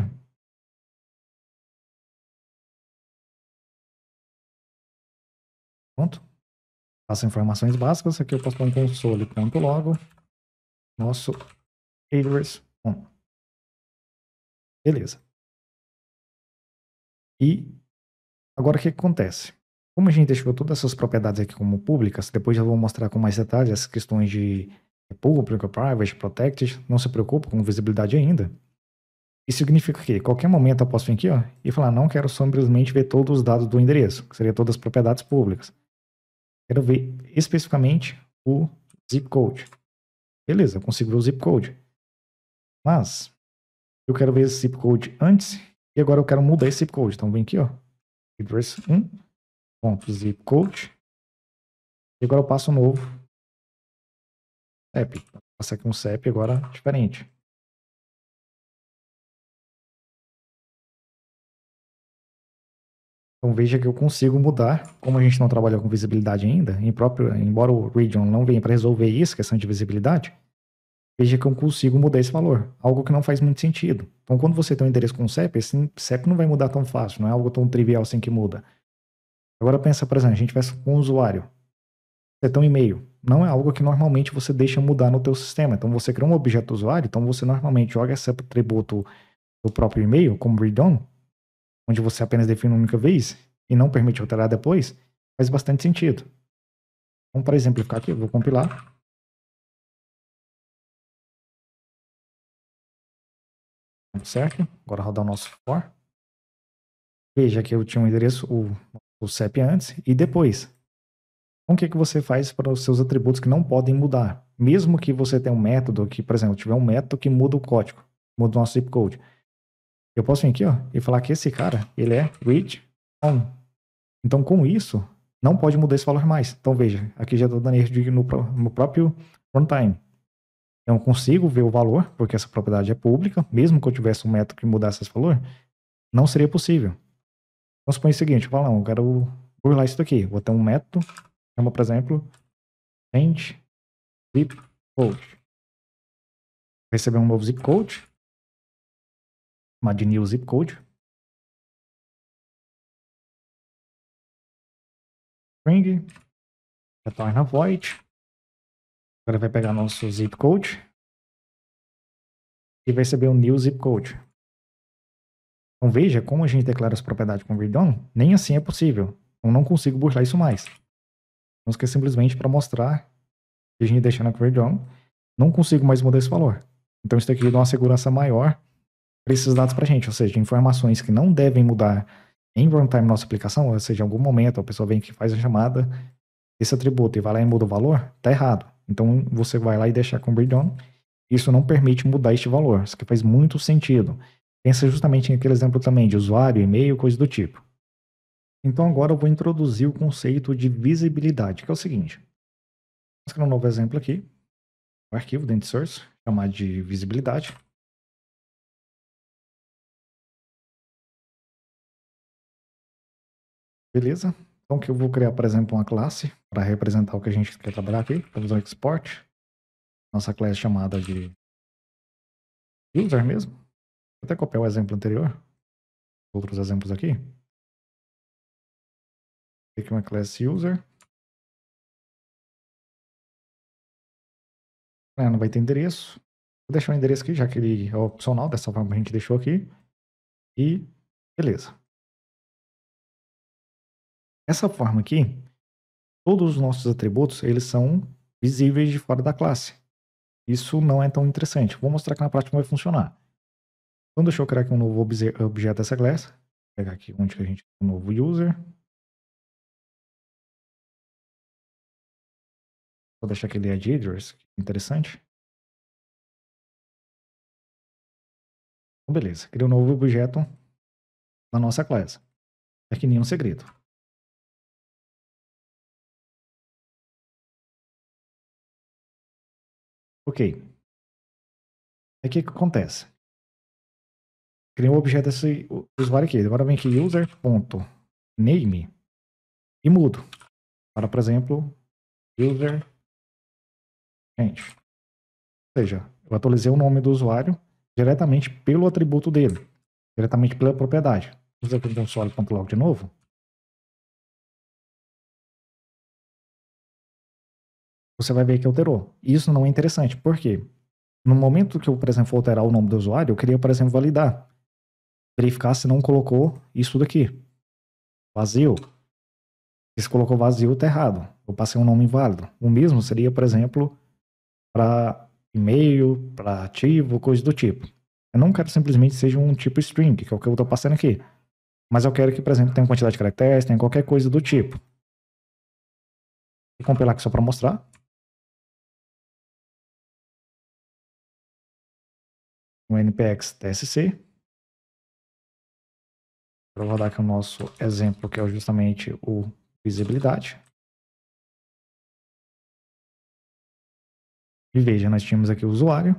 Pronto. As informações básicas, aqui eu posso pôr um console.log, nosso errors 1. Beleza. E agora o que, acontece? Como a gente deixou todas essas propriedades aqui como públicas, depois eu vou mostrar com mais detalhes as questões de público, private, protected, não se preocupe com visibilidade ainda. Isso significa que qualquer momento eu posso vir aqui ó, e falar não quero simplesmente ver todos os dados do endereço, que seria todas as propriedades públicas. Quero ver especificamente o zip code. Beleza, eu consigo ver o zip code. Mas eu quero ver esse zip code antes e agora eu quero mudar esse zip code. Então vem aqui, ó. Address 1.zip code. E agora eu passo um novo CEP. Vou passar aqui um CEP agora diferente. Então veja que eu consigo mudar, como a gente não trabalhou com visibilidade ainda, em próprio, embora o region não venha para resolver isso, questão de visibilidade, veja que eu consigo mudar esse valor, algo que não faz muito sentido. Então quando você tem um endereço com CEP, esse CEP não vai mudar tão fácil, não é algo tão trivial assim que muda. Agora pensa, por exemplo, a gente vai com um usuário, você tem um e-mail, não é algo que normalmente você deixa mudar no teu sistema. Então você cria um objeto usuário, então você normalmente joga esse atributo do próprio e-mail como read-on onde você apenas define uma única vez e não permite alterar depois, faz bastante sentido. Então, para exemplificar aqui, eu vou compilar. Certo? Agora rodar o nosso for. Veja que eu tinha um endereço, o, o CEP antes e depois. Então, o que, é que você faz para os seus atributos que não podem mudar? Mesmo que você tenha um método, que, por exemplo, tiver um método que muda o código, muda o nosso zip code. Eu posso vir aqui, ó, e falar que esse cara, ele é read on. Então, com isso, não pode mudar esse valor mais. Então, veja, aqui já estou tá dando erro no, no próprio runtime. Então, eu não consigo ver o valor, porque essa propriedade é pública. Mesmo que eu tivesse um método que mudasse esse valor, não seria possível. Então, supõe o seguinte, eu falo, não, eu quero burlar isso daqui. Vou ter um método, chama, por exemplo, change zip code. Receber um novo zip code de new Zip Code. String. Retorna void. Agora vai pegar nosso zip code. E vai receber o um new zip code. Então veja, como a gente declara as propriedades com read nem assim é possível. Eu então, não consigo burlar isso mais. Vamos então, que é simplesmente para mostrar que a gente tá deixando com read não consigo mais mudar esse valor. Então isso aqui dá uma segurança maior esses dados para a gente, ou seja, informações que não devem mudar em runtime nossa aplicação, ou seja, em algum momento a pessoa vem que faz a chamada, esse atributo e vai lá e muda o valor, tá errado. Então você vai lá e deixa com o Isso não permite mudar este valor, isso que faz muito sentido. Pensa justamente naquele exemplo também de usuário, e-mail, coisa do tipo. Então agora eu vou introduzir o conceito de visibilidade, que é o seguinte. Vamos criar um novo exemplo aqui, o um arquivo dentro de source, chamado de visibilidade. Beleza? Então que eu vou criar, por exemplo, uma classe para representar o que a gente quer trabalhar aqui. Vou usar export. Nossa classe é chamada de user mesmo. Vou até copiar o exemplo anterior. Outros exemplos aqui. Aqui uma classe user. É, não vai ter endereço. Vou deixar o endereço aqui, já que ele é opcional, dessa forma a gente deixou aqui. E beleza. Essa forma aqui, todos os nossos atributos, eles são visíveis de fora da classe. Isso não é tão interessante. Vou mostrar que na prática vai funcionar. Então deixa eu criar aqui um novo objeto dessa classe. Vou pegar aqui onde a gente tem um novo user. Vou deixar aquele add address, que é interessante. Então, beleza, criei um novo objeto na nossa classe. Aqui é um segredo. Ok. Aí o que, que acontece? Criei um objeto desse usuário aqui. Agora vem aqui user.name e mudo. Para, por exemplo, user change. Ou seja, eu atualizei o nome do usuário diretamente pelo atributo dele, diretamente pela propriedade. Usa o console.log de novo. você vai ver que alterou. Isso não é interessante. Por quê? No momento que eu, por exemplo, alterar o nome do usuário, eu queria, por exemplo, validar. Verificar se não colocou isso daqui. Vazio. Se colocou vazio, tá errado. Eu passei um nome inválido. O mesmo seria, por exemplo, para e-mail, para ativo, coisa do tipo. Eu não quero simplesmente seja um tipo string, que é o que eu estou passando aqui. Mas eu quero que, por exemplo, tenha quantidade de caracteres, tenha qualquer coisa do tipo. Vou compilar aqui só para mostrar. no npx tsc. Eu vou dar aqui o nosso exemplo, que é justamente o visibilidade. E veja, nós tínhamos aqui o usuário.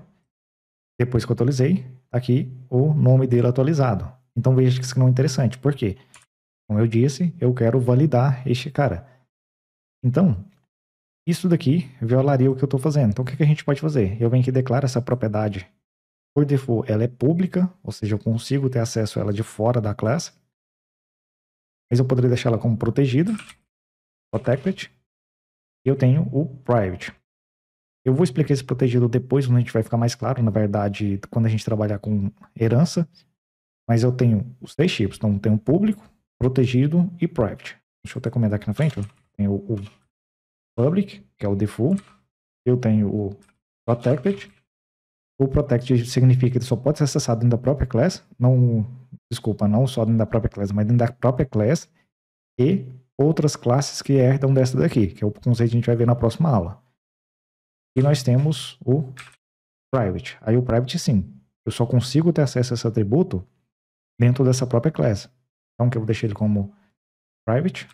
Depois que eu atualizei, tá aqui o nome dele atualizado. Então veja que isso não é interessante. Por quê? Como eu disse, eu quero validar este cara. Então, isso daqui violaria o que eu estou fazendo. Então o que, que a gente pode fazer? Eu venho aqui e declaro essa propriedade por default, ela é pública, ou seja, eu consigo ter acesso a ela de fora da classe. Mas eu poderia deixar ela como protegida, protected. E eu tenho o private. Eu vou explicar esse protegido depois, quando a gente vai ficar mais claro, na verdade, quando a gente trabalhar com herança. Mas eu tenho os três tipos. Então, tenho público, protegido e private. Deixa eu até comentar aqui na frente. Ó. Tenho o public, que é o default. Eu tenho o protected, o Protect significa que só pode ser acessado dentro da própria classe, não, desculpa, não só dentro da própria classe, mas dentro da própria classe e outras classes que herdam dessa daqui, que é o conceito que a gente vai ver na próxima aula. E nós temos o private. Aí o private sim, eu só consigo ter acesso a esse atributo dentro dessa própria classe. Então que eu deixei ele como private.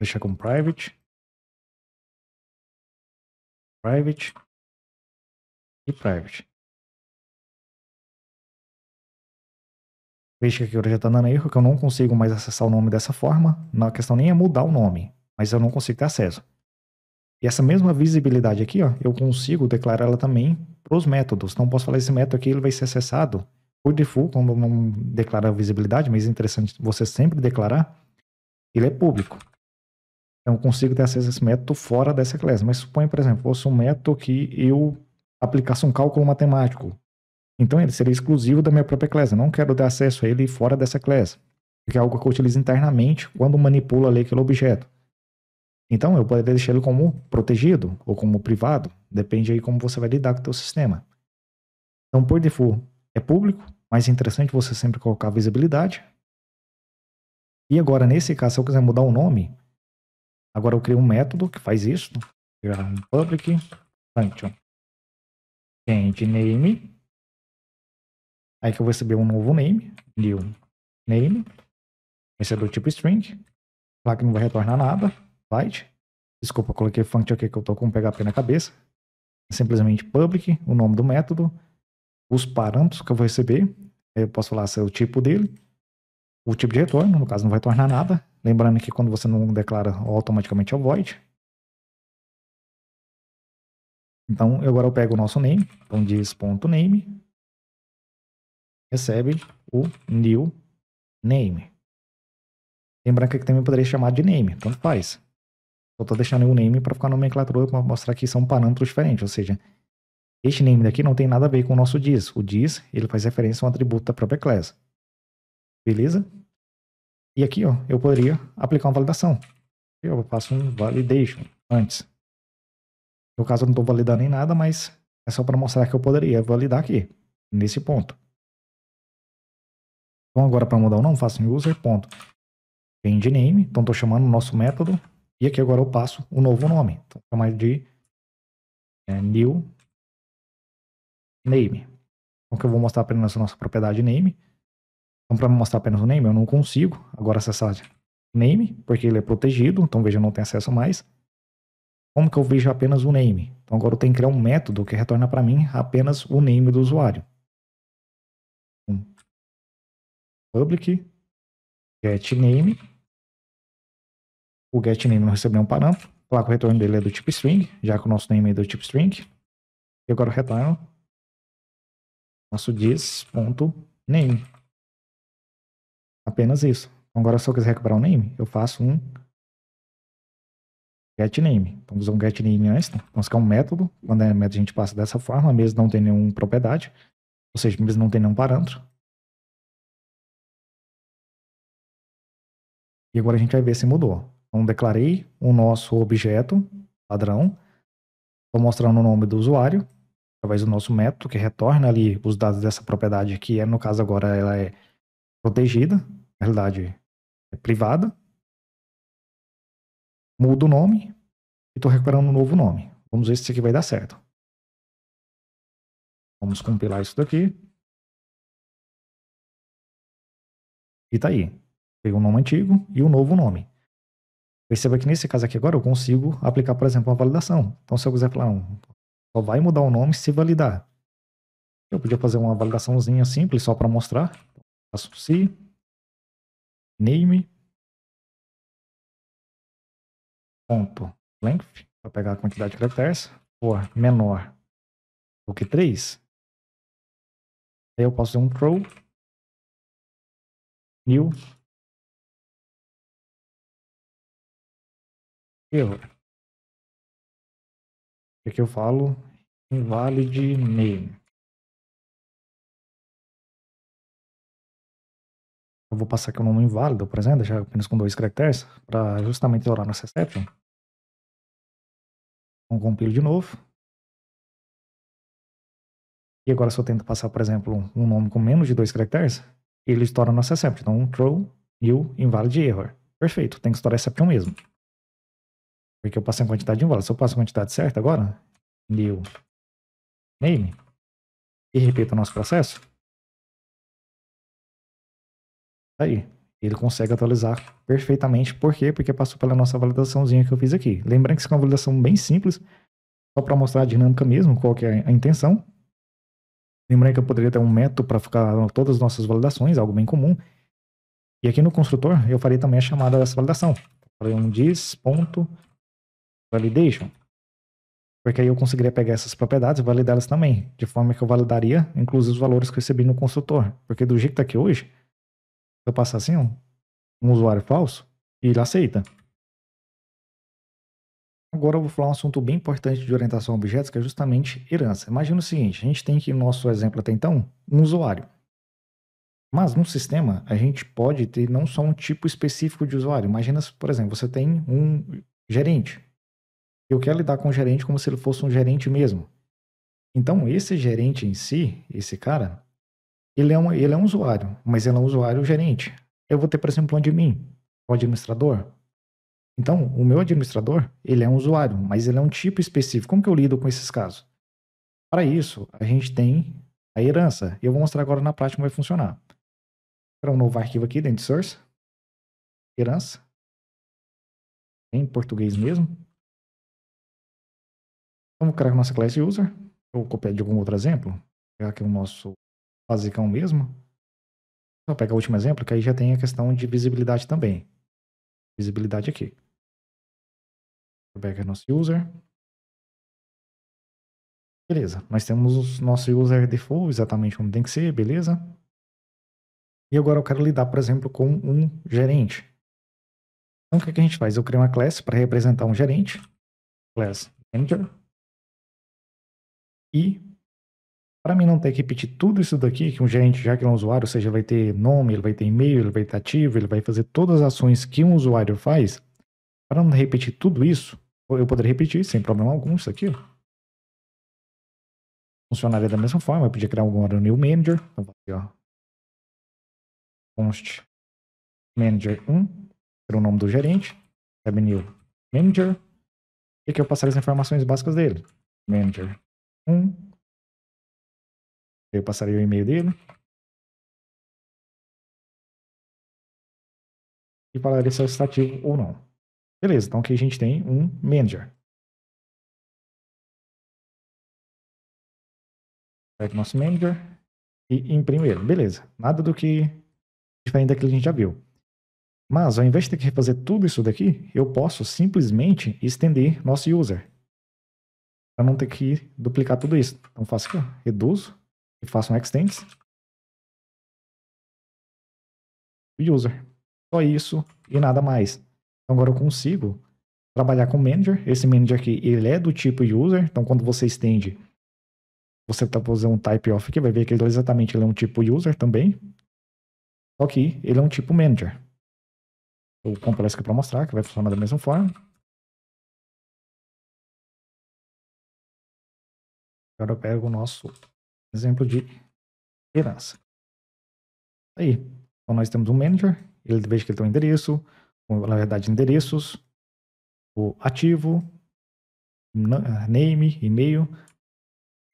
deixar como private. Private. E private. Veja que aqui agora já está dando erro, que eu não consigo mais acessar o nome dessa forma. a questão nem é mudar o nome, mas eu não consigo ter acesso. E essa mesma visibilidade aqui, ó, eu consigo declarar ela também para os métodos. Então, posso falar esse método aqui, ele vai ser acessado por default, quando não declara visibilidade, mas é interessante você sempre declarar, ele é público. Então, eu consigo ter acesso a esse método fora dessa classe. Mas suponha, por exemplo, fosse um método que eu aplicasse um cálculo matemático. Então ele seria exclusivo da minha própria classe. Eu não quero dar acesso a ele fora dessa classe. Porque é algo que eu utilizo internamente quando manipulo ali aquele objeto. Então eu poderia deixar ele como protegido ou como privado. Depende aí como você vai lidar com o seu sistema. Então por default é público, mas é interessante você sempre colocar visibilidade. E agora nesse caso, se eu quiser mudar o nome, agora eu crio um método que faz isso. É um public function. Tá, change name. Aí que eu vou receber um novo name, new name. Esse é do tipo string. Lá que não vai retornar nada, byte. Desculpa, coloquei function aqui que eu tô com um PHP na cabeça. É simplesmente public, o nome do método, os parâmetros que eu vou receber. Aí eu posso falar se é o tipo dele, o tipo de retorno, no caso não vai retornar nada. Lembrando que quando você não declara automaticamente é o void. Então, agora eu pego o nosso name, então diz ponto .name, recebe o new name. Lembrando que aqui também poderia chamar de name, tanto faz. Só estou deixando o name para ficar nomenclatura para mostrar que são parâmetros diferentes, ou seja, este name daqui não tem nada a ver com o nosso diz. O diz, ele faz referência a um atributo da própria classe. Beleza? E aqui, ó, eu poderia aplicar uma validação. Eu faço um validation antes. No caso, eu não estou validando em nada, mas é só para mostrar que eu poderia validar aqui, nesse ponto. Então, agora para mudar o nome, faço em user, ponto, change name. Então, estou chamando o nosso método. E aqui agora eu passo o um novo nome. Então, vou chamar de é, new name. Então, que eu vou mostrar apenas a nossa propriedade name. Então, para mostrar apenas o name, eu não consigo agora acessar name, porque ele é protegido. Então, veja, eu não tenho acesso mais. Como que eu vejo apenas o name? Então agora eu tenho que criar um método que retorna para mim apenas o name do usuário. Public get name. O get name não recebeu um parâmetro. Claro que o retorno dele é do tipo string, já que o nosso name é do tipo string. E agora eu retorno nosso dis.name. Apenas isso. Então, agora, se eu quiser recuperar o um name, eu faço um getName. Então, usar um getName antes, vamos né? então, criar é um método. Quando é método, a gente passa dessa forma, mesmo não tem nenhuma propriedade, ou seja, mesmo não tem nenhum parâmetro. E agora a gente vai ver se mudou. Então, declarei o nosso objeto padrão, estou mostrando o nome do usuário, através do nosso método, que retorna ali os dados dessa propriedade, que é, no caso agora ela é protegida, na realidade é privada, Mudo o nome e estou recuperando um novo nome. Vamos ver se isso aqui vai dar certo. Vamos compilar isso daqui. E tá aí. Peguei o um nome antigo e o um novo nome. Perceba que nesse caso aqui agora eu consigo aplicar, por exemplo, uma validação. Então se eu quiser falar, só vai mudar o nome se validar. Eu podia fazer uma validaçãozinha simples só para mostrar. Então, faço se, name, ponto length, para pegar a quantidade de caracteres, for menor do que 3, aí eu posso fazer um throw new error. Aqui eu falo invalid name. Eu vou passar aqui o um nome inválido, por exemplo, deixar apenas com dois caracteres, para justamente orar nessa exception. Vamos compilar de novo. E agora se eu tento passar, por exemplo, um nome com menos de dois caracteres, ele estoura nosso except. Então, throw, new, invalid error. Perfeito, tem que estourar exception mesmo. Porque eu passei a quantidade invalid. Se eu passo a quantidade certa agora, new, name, e repito o nosso processo, tá aí ele consegue atualizar perfeitamente. Por quê? Porque passou pela nossa validaçãozinha que eu fiz aqui. Lembrando que isso é uma validação bem simples, só para mostrar a dinâmica mesmo, qual que é a intenção. Lembrando que eu poderia ter um método para ficar todas as nossas validações, algo bem comum. E aqui no construtor, eu farei também a chamada dessa validação. Falei um dis.validation. Porque aí eu conseguiria pegar essas propriedades e validá-las também, de forma que eu validaria, inclusive, os valores que eu recebi no construtor. Porque do jeito que está aqui hoje, eu passar assim, um, um usuário falso, e ele aceita. Agora eu vou falar um assunto bem importante de orientação a objetos, que é justamente herança. Imagina o seguinte, a gente tem aqui no nosso exemplo até então, um usuário. Mas no sistema, a gente pode ter não só um tipo específico de usuário. Imagina, por exemplo, você tem um gerente. Eu quero lidar com o gerente como se ele fosse um gerente mesmo. Então, esse gerente em si, esse cara, ele é, um, ele é um usuário, mas ele é um usuário gerente. Eu vou ter, por exemplo, um de mim, o um administrador. Então, o meu administrador, ele é um usuário, mas ele é um tipo específico. Como que eu lido com esses casos? Para isso, a gente tem a herança. Eu vou mostrar agora na prática como vai funcionar. Para um novo arquivo aqui dentro de source. Herança. Em português mesmo. Vamos criar a nossa classe user. Vou copiar de algum outro exemplo. Vou pegar aqui o nosso basicão mesmo. Vou pegar o último exemplo, que aí já tem a questão de visibilidade também. Visibilidade aqui. pegar nosso user. Beleza, nós temos o nosso user default exatamente como tem que ser, beleza? E agora eu quero lidar, por exemplo, com um gerente. Então o que, é que a gente faz? Eu crio uma classe para representar um gerente, class manager, e para mim não ter que repetir tudo isso daqui, que um gerente, já que ele é um usuário, seja, ele vai ter nome, ele vai ter e-mail, ele vai estar ativo, ele vai fazer todas as ações que um usuário faz, para não repetir tudo isso, eu poderia repetir sem problema algum isso aqui. Funcionaria da mesma forma, eu podia criar agora um new manager, então aqui, ó. const manager 1, ter o nome do gerente, tab new manager, e aqui eu passaria as informações básicas dele. Manager 1, eu passarei o e-mail dele. E falaria se é estativo ou não. Beleza, então aqui a gente tem um manager. Pega o nosso manager e imprime ele. Beleza, nada do que diferente daquilo que a gente já viu. Mas ao invés de ter que refazer tudo isso daqui, eu posso simplesmente estender nosso user. Para não ter que duplicar tudo isso. Então faço aqui, reduzo e faço um extends. User. Só isso e nada mais. Então agora eu consigo trabalhar com manager. Esse manager aqui, ele é do tipo user. Então quando você estende, você está fazendo um type off aqui, vai ver que ele exatamente ele é um tipo user também. Só que ele é um tipo manager. Vou comprar isso aqui é para mostrar, que vai funcionar da mesma forma. Agora eu pego o nosso exemplo de herança. Tá aí, então nós temos um manager, ele veja que ele tem um endereço, ou, na verdade endereços, o ativo, name, e-mail.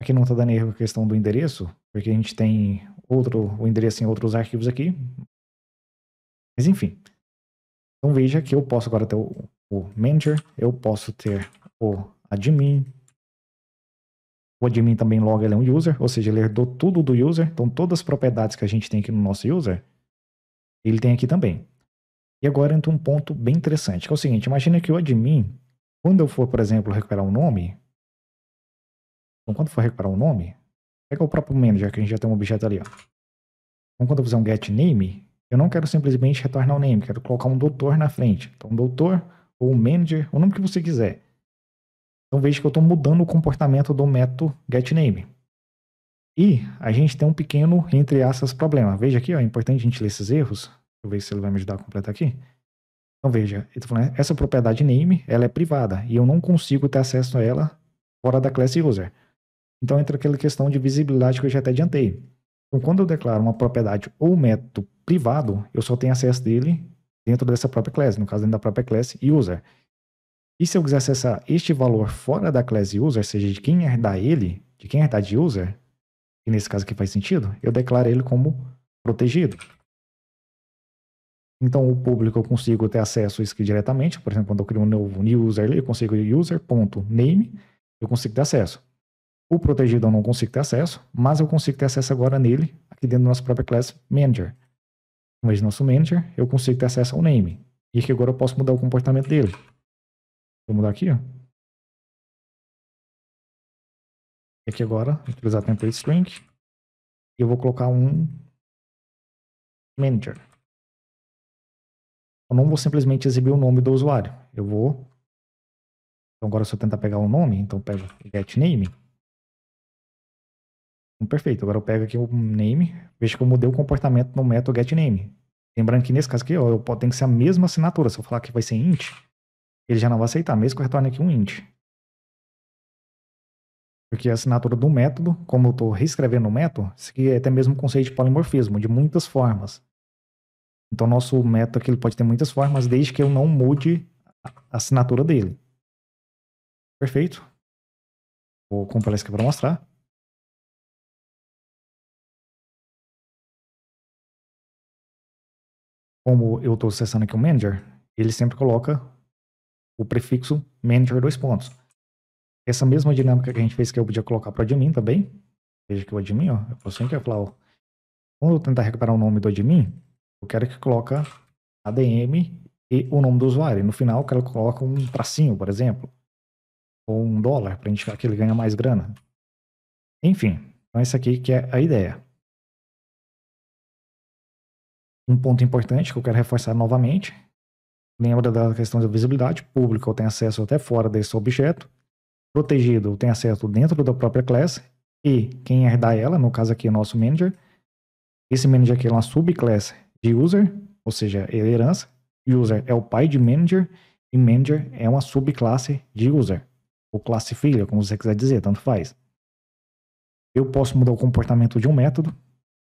Aqui não está dando erro a questão do endereço, porque a gente tem outro, o endereço em outros arquivos aqui. Mas enfim. Então veja que eu posso agora ter o, o manager, eu posso ter o admin, o admin também logo ele é um user, ou seja, ele herdou tudo do user. Então, todas as propriedades que a gente tem aqui no nosso user, ele tem aqui também. E agora entra um ponto bem interessante, que é o seguinte: imagina que o admin, quando eu for, por exemplo, recuperar um nome, então, quando for recuperar um nome, pega o próprio manager, que a gente já tem um objeto ali. Ó. Então, quando eu fizer um get name, eu não quero simplesmente retornar o name, quero colocar um doutor na frente. Então, doutor ou manager, o nome que você quiser. Então veja que eu estou mudando o comportamento do método getName. E a gente tem um pequeno, entre aspas, problema. Veja aqui, ó, é importante a gente ler esses erros. Deixa eu ver se ele vai me ajudar a completar aqui. Então veja, ele tá falando, essa propriedade name, ela é privada e eu não consigo ter acesso a ela fora da classe user. Então entra aquela questão de visibilidade que eu já até adiantei. Então quando eu declaro uma propriedade ou método privado, eu só tenho acesso dele dentro dessa própria classe, no caso dentro da própria classe user. E se eu quiser acessar este valor fora da class user, seja, de quem herdar ele, de quem herdar de user, que nesse caso aqui faz sentido, eu declaro ele como protegido. Então, o público eu consigo ter acesso a isso aqui diretamente. Por exemplo, quando eu crio um novo new user, eu consigo user.name, eu consigo ter acesso. O protegido eu não consigo ter acesso, mas eu consigo ter acesso agora nele, aqui dentro da nossa própria classe manager. Mas nosso manager, eu consigo ter acesso ao name. E aqui agora eu posso mudar o comportamento dele. Vou mudar aqui, ó. E aqui agora, utilizar template string. E eu vou colocar um manager. Eu não vou simplesmente exibir o nome do usuário. Eu vou... Então agora se eu tentar pegar o um nome, então eu pego get name. Então, perfeito, agora eu pego aqui o name, veja que eu mudei o comportamento no método get name. Lembrando que nesse caso aqui, ó, eu, tem que ser a mesma assinatura. Se eu falar que vai ser int, ele já não vai aceitar, mesmo que eu retorne aqui um int. Porque a assinatura do método, como eu estou reescrevendo o método, isso aqui é até mesmo o conceito de polimorfismo, de muitas formas. Então, nosso método aqui ele pode ter muitas formas, desde que eu não mude a assinatura dele. Perfeito? Vou compilar isso aqui para mostrar. Como eu estou acessando aqui o manager, ele sempre coloca o prefixo manager é dois pontos. Essa mesma dinâmica que a gente fez que eu podia colocar para o admin também. Veja que o admin, ó, eu posso assim sempre falar, ó, quando eu tentar recuperar o nome do admin, eu quero que coloca ADM e o nome do usuário. no final, eu quero que coloque um tracinho, por exemplo, ou um dólar para indicar que ele ganha mais grana. Enfim, então essa aqui que é a ideia. Um ponto importante que eu quero reforçar novamente Lembra da questão da visibilidade, público ou tem acesso até fora desse objeto, protegido Eu tem acesso dentro da própria classe, e quem herdar ela, no caso aqui é nosso manager, esse manager aqui é uma subclasse de user, ou seja, é herança, user é o pai de manager, e manager é uma subclasse de user, ou classe filha, como você quiser dizer, tanto faz. Eu posso mudar o comportamento de um método,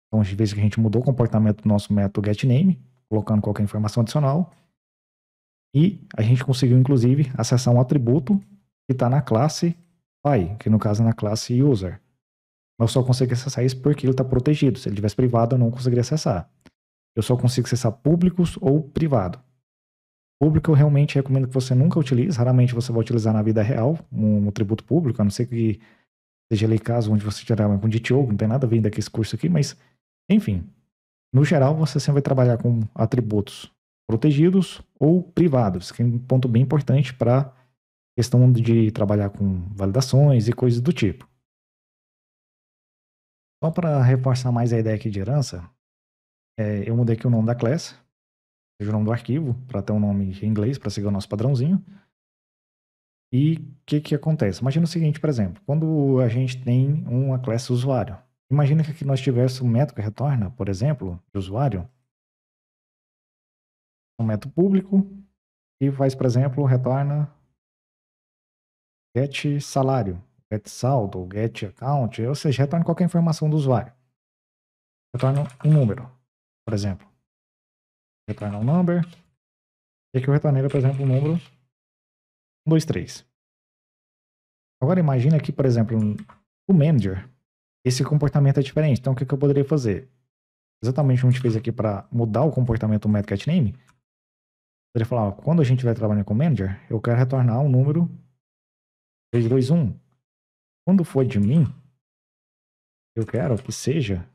então, às vezes que a gente mudou o comportamento do nosso método getName, colocando qualquer informação adicional, e a gente conseguiu, inclusive, acessar um atributo que está na classe pai, que no caso é na classe user. Eu só consigo acessar isso porque ele está protegido. Se ele tivesse privado, eu não conseguiria acessar. Eu só consigo acessar públicos ou privado. Público eu realmente recomendo que você nunca utilize, raramente você vai utilizar na vida real um, um atributo público, a não ser que seja ali caso onde você tirar com de não tem nada a ver daqui esse curso aqui, mas enfim. No geral, você sempre vai trabalhar com atributos protegidos ou privados, que é um ponto bem importante para questão de trabalhar com validações e coisas do tipo. Só para reforçar mais a ideia aqui de herança, é, eu mudei aqui o nome da classe, seja o nome do arquivo, para ter um nome em inglês, para seguir o nosso padrãozinho. E o que, que acontece? Imagina o seguinte, por exemplo, quando a gente tem uma classe usuário. Imagina que aqui nós tivéssemos um método que retorna, por exemplo, de usuário, um método público e faz, por exemplo, retorna get salário, get saldo, ou get account, ou seja, retorna qualquer informação do usuário. Retorna um número, por exemplo. Retorna um number. E aqui eu retornei, por exemplo, o um número 123. Agora imagina aqui por exemplo, o manager, esse comportamento é diferente. Então, o que eu poderia fazer? Exatamente que a gente fez aqui para mudar o comportamento do MadCatName, ele falou, quando a gente vai trabalhar com manager, eu quero retornar um número 321. Quando for de mim, eu quero que seja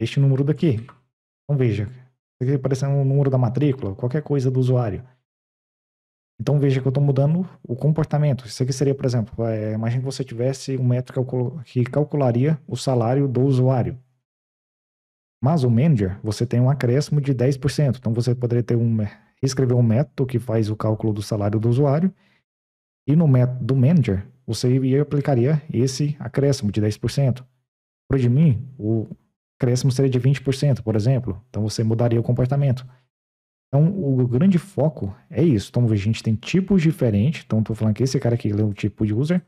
este número daqui. Então veja, aqui ser tá um número da matrícula, qualquer coisa do usuário. Então veja que eu estou mudando o comportamento. Isso aqui seria, por exemplo, é, eh, imagine que você tivesse um método que calcularia o salário do usuário. Mas o manager, você tem um acréscimo de 10%. Então você poderia ter um escrever um método que faz o cálculo do salário do usuário e no método do manager você aplicaria esse acréscimo de 10%. Para o de mim, o acréscimo seria de 20%, por exemplo. Então você mudaria o comportamento. Então o grande foco é isso. Então a gente tem tipos diferentes. Então estou falando que esse cara aqui é um tipo de user.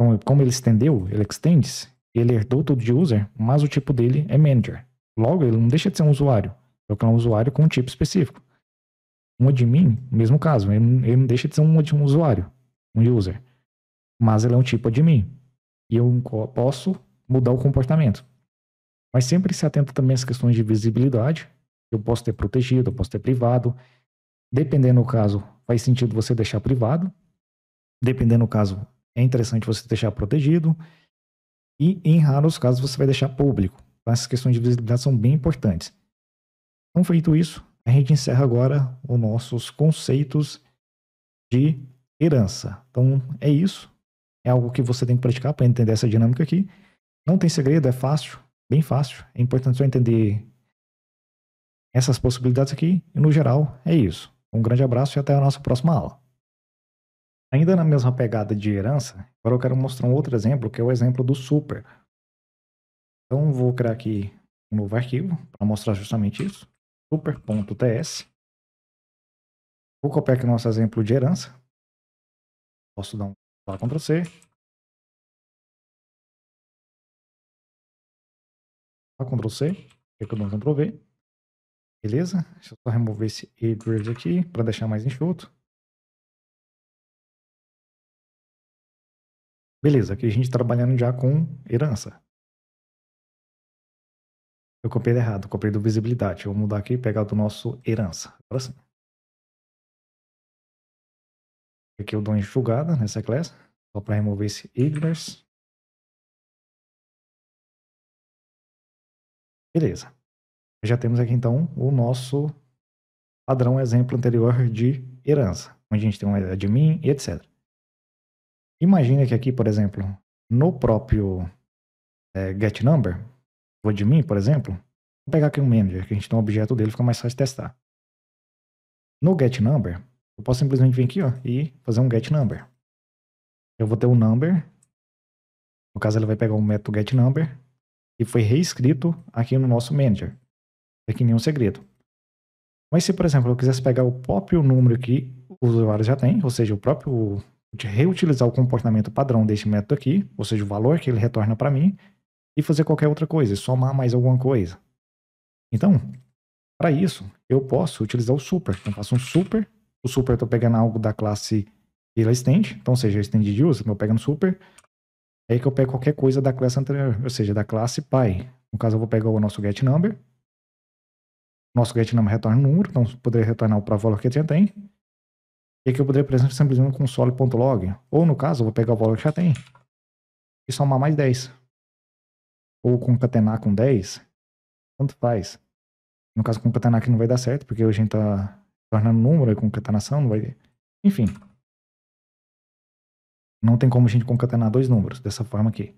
Então, como ele estendeu, ele extende-se. Ele herdou tudo de user, mas o tipo dele é manager. Logo, ele não deixa de ser um usuário, só que é um usuário com um tipo específico. Um admin, mesmo caso, ele, não deixa de ser um, um usuário, um user. Mas ele é um tipo admin. E eu posso mudar o comportamento. Mas sempre se atenta também às questões de visibilidade. Eu posso ter protegido, eu posso ter privado. Dependendo do caso, faz sentido você deixar privado. Dependendo do caso, é interessante você deixar protegido e em raros casos você vai deixar público. Então, essas questões de visibilidade são bem importantes. Então, feito isso, a gente encerra agora os nossos conceitos de herança. Então, é isso. É algo que você tem que praticar para entender essa dinâmica aqui. Não tem segredo, é fácil, bem fácil. É importante só entender essas possibilidades aqui. E, no geral, é isso. Um grande abraço e até a nossa próxima aula. Ainda na mesma pegada de herança, agora eu quero mostrar um outro exemplo, que é o exemplo do super. Então vou criar aqui um novo arquivo para mostrar justamente isso, super.ts. Vou copiar aqui o nosso exemplo de herança. Posso dar um Ctrl C, Ctrl C, clica no Ctrl V. Beleza? Deixa eu só remover esse AdWords aqui para deixar mais enxuto. Beleza, aqui a gente trabalhando já com herança. Eu copiei errado, copiei do visibilidade. Eu vou mudar aqui e pegar do nosso herança. Agora sim. Aqui eu dou uma enxugada nessa classe, só para remover esse ignores. Beleza. Já temos aqui então o nosso padrão exemplo anterior de herança, onde a gente tem um admin e etc. Imagina que aqui, por exemplo, no próprio é, get number, vou de mim, por exemplo, vou pegar aqui um manager, que a gente tem um objeto dele, fica mais fácil de testar. No get number, eu posso simplesmente vir aqui ó, e fazer um get number. Eu vou ter um number, no caso ele vai pegar o um método get number, e foi reescrito aqui no nosso manager. é que nenhum segredo. Mas se, por exemplo, eu quisesse pegar o próprio número que o usuário já tem, ou seja, o próprio de reutilizar o comportamento padrão desse método aqui, ou seja, o valor que ele retorna para mim, e fazer qualquer outra coisa, somar mais alguma coisa. Então, para isso, eu posso utilizar o super. Então, eu faço um super. O super eu estou pegando algo da classe pela extend, então, seja, extend de uso, eu pego no super. É aí que eu pego qualquer coisa da classe anterior, ou seja, da classe pai. No caso, eu vou pegar o nosso get number. Nosso get number retorna um número, então poderia retornar o próprio valor que ele já tem. E aqui eu poderia, por exemplo, simplesmente console.log. Ou, no caso, eu vou pegar o valor que já tem e somar mais 10. Ou concatenar com 10. Tanto faz. No caso, concatenar aqui não vai dar certo, porque hoje a gente tá tornando número e concatenação não vai... Enfim. Não tem como a gente concatenar dois números dessa forma aqui.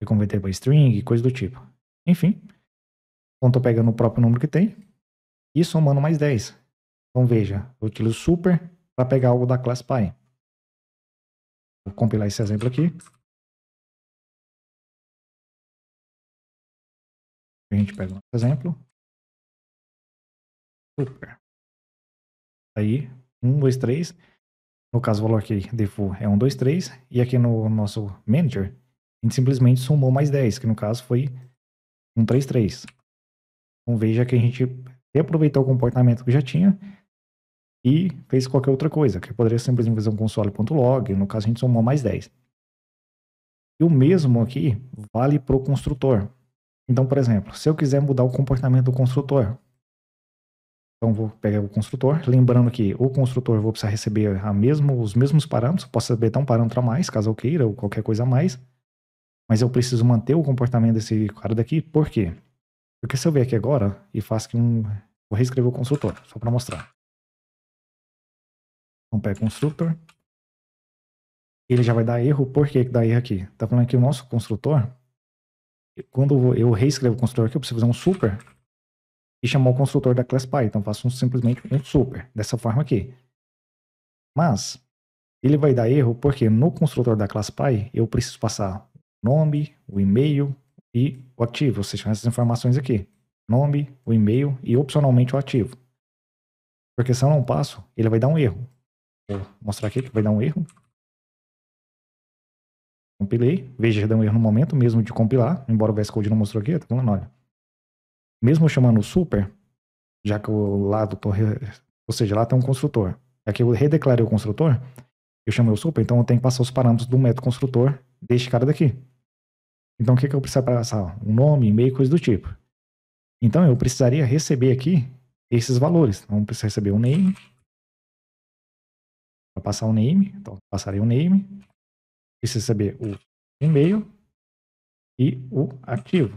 E converter para string, coisa do tipo. Enfim. Então, estou pegando o próprio número que tem e somando mais 10. Então, veja, eu utilizo super, para pegar algo da ClassPy. Vou compilar esse exemplo aqui. A gente pega um exemplo. Super. Aí, 1, 2, 3. No caso, o valor aqui default é 1, 2, 3. E aqui no nosso manager, a gente simplesmente somou mais 10, que no caso foi 1, 3, 3. Então veja que a gente reaproveitou o comportamento que já tinha e fez qualquer outra coisa, que poderia simplesmente fazer um console.log, no caso a gente somou mais 10. E o mesmo aqui vale para o construtor. Então, por exemplo, se eu quiser mudar o comportamento do construtor, então vou pegar o construtor, lembrando que o construtor vou precisar receber a mesmo, os mesmos parâmetros, posso receber até um parâmetro a mais, caso eu queira, ou qualquer coisa a mais, mas eu preciso manter o comportamento desse cara daqui, por quê? Porque se eu vier aqui agora e faço que um... Vou reescrever o construtor, só para mostrar compare construtor. Ele já vai dar erro. Por que, dá erro aqui? Tá falando que o nosso construtor, quando eu reescrevo o construtor aqui, eu preciso fazer um super e chamar o construtor da class pi. Então, faço um, simplesmente um super, dessa forma aqui. Mas, ele vai dar erro porque no construtor da class pi, eu preciso passar nome, o e-mail e o ativo, ou seja, essas informações aqui. Nome, o e-mail e opcionalmente o ativo. Porque se eu não passo, ele vai dar um erro. Vou mostrar aqui que vai dar um erro. Compilei. Veja, deu um erro no momento mesmo de compilar, embora o VS Code não mostrou aqui, tá falando, olha. Mesmo chamando o super, já que o lado, ou seja, lá tem um construtor. aqui é que eu redeclarei o construtor, eu chamei o super, então eu tenho que passar os parâmetros do método construtor deste cara daqui. Então o que, que eu preciso passar? Um nome, e-mail, coisa do tipo. Então eu precisaria receber aqui esses valores. Então eu preciso receber o um name, vou passar o um name, então passarei o um name. e saber o e-mail e o ativo.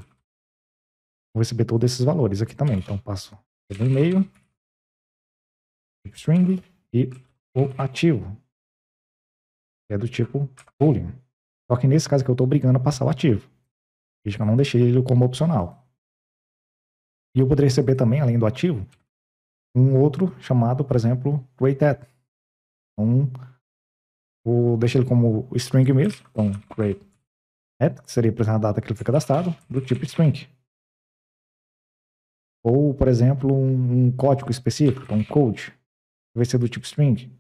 Vou receber todos esses valores aqui também. Então passo o e-mail, string e o ativo. É do tipo boolean. Só que nesse caso que eu estou obrigando a passar o ativo. Veja que eu não deixei ele como opcional. E eu poderia receber também, além do ativo, um outro chamado, por exemplo, createAt. Então, vou deixar ele como string mesmo. Então, create net, que seria a data que ele foi cadastrado, do tipo string. Ou, por exemplo, um, um código específico, um então, code, que vai ser do tipo string.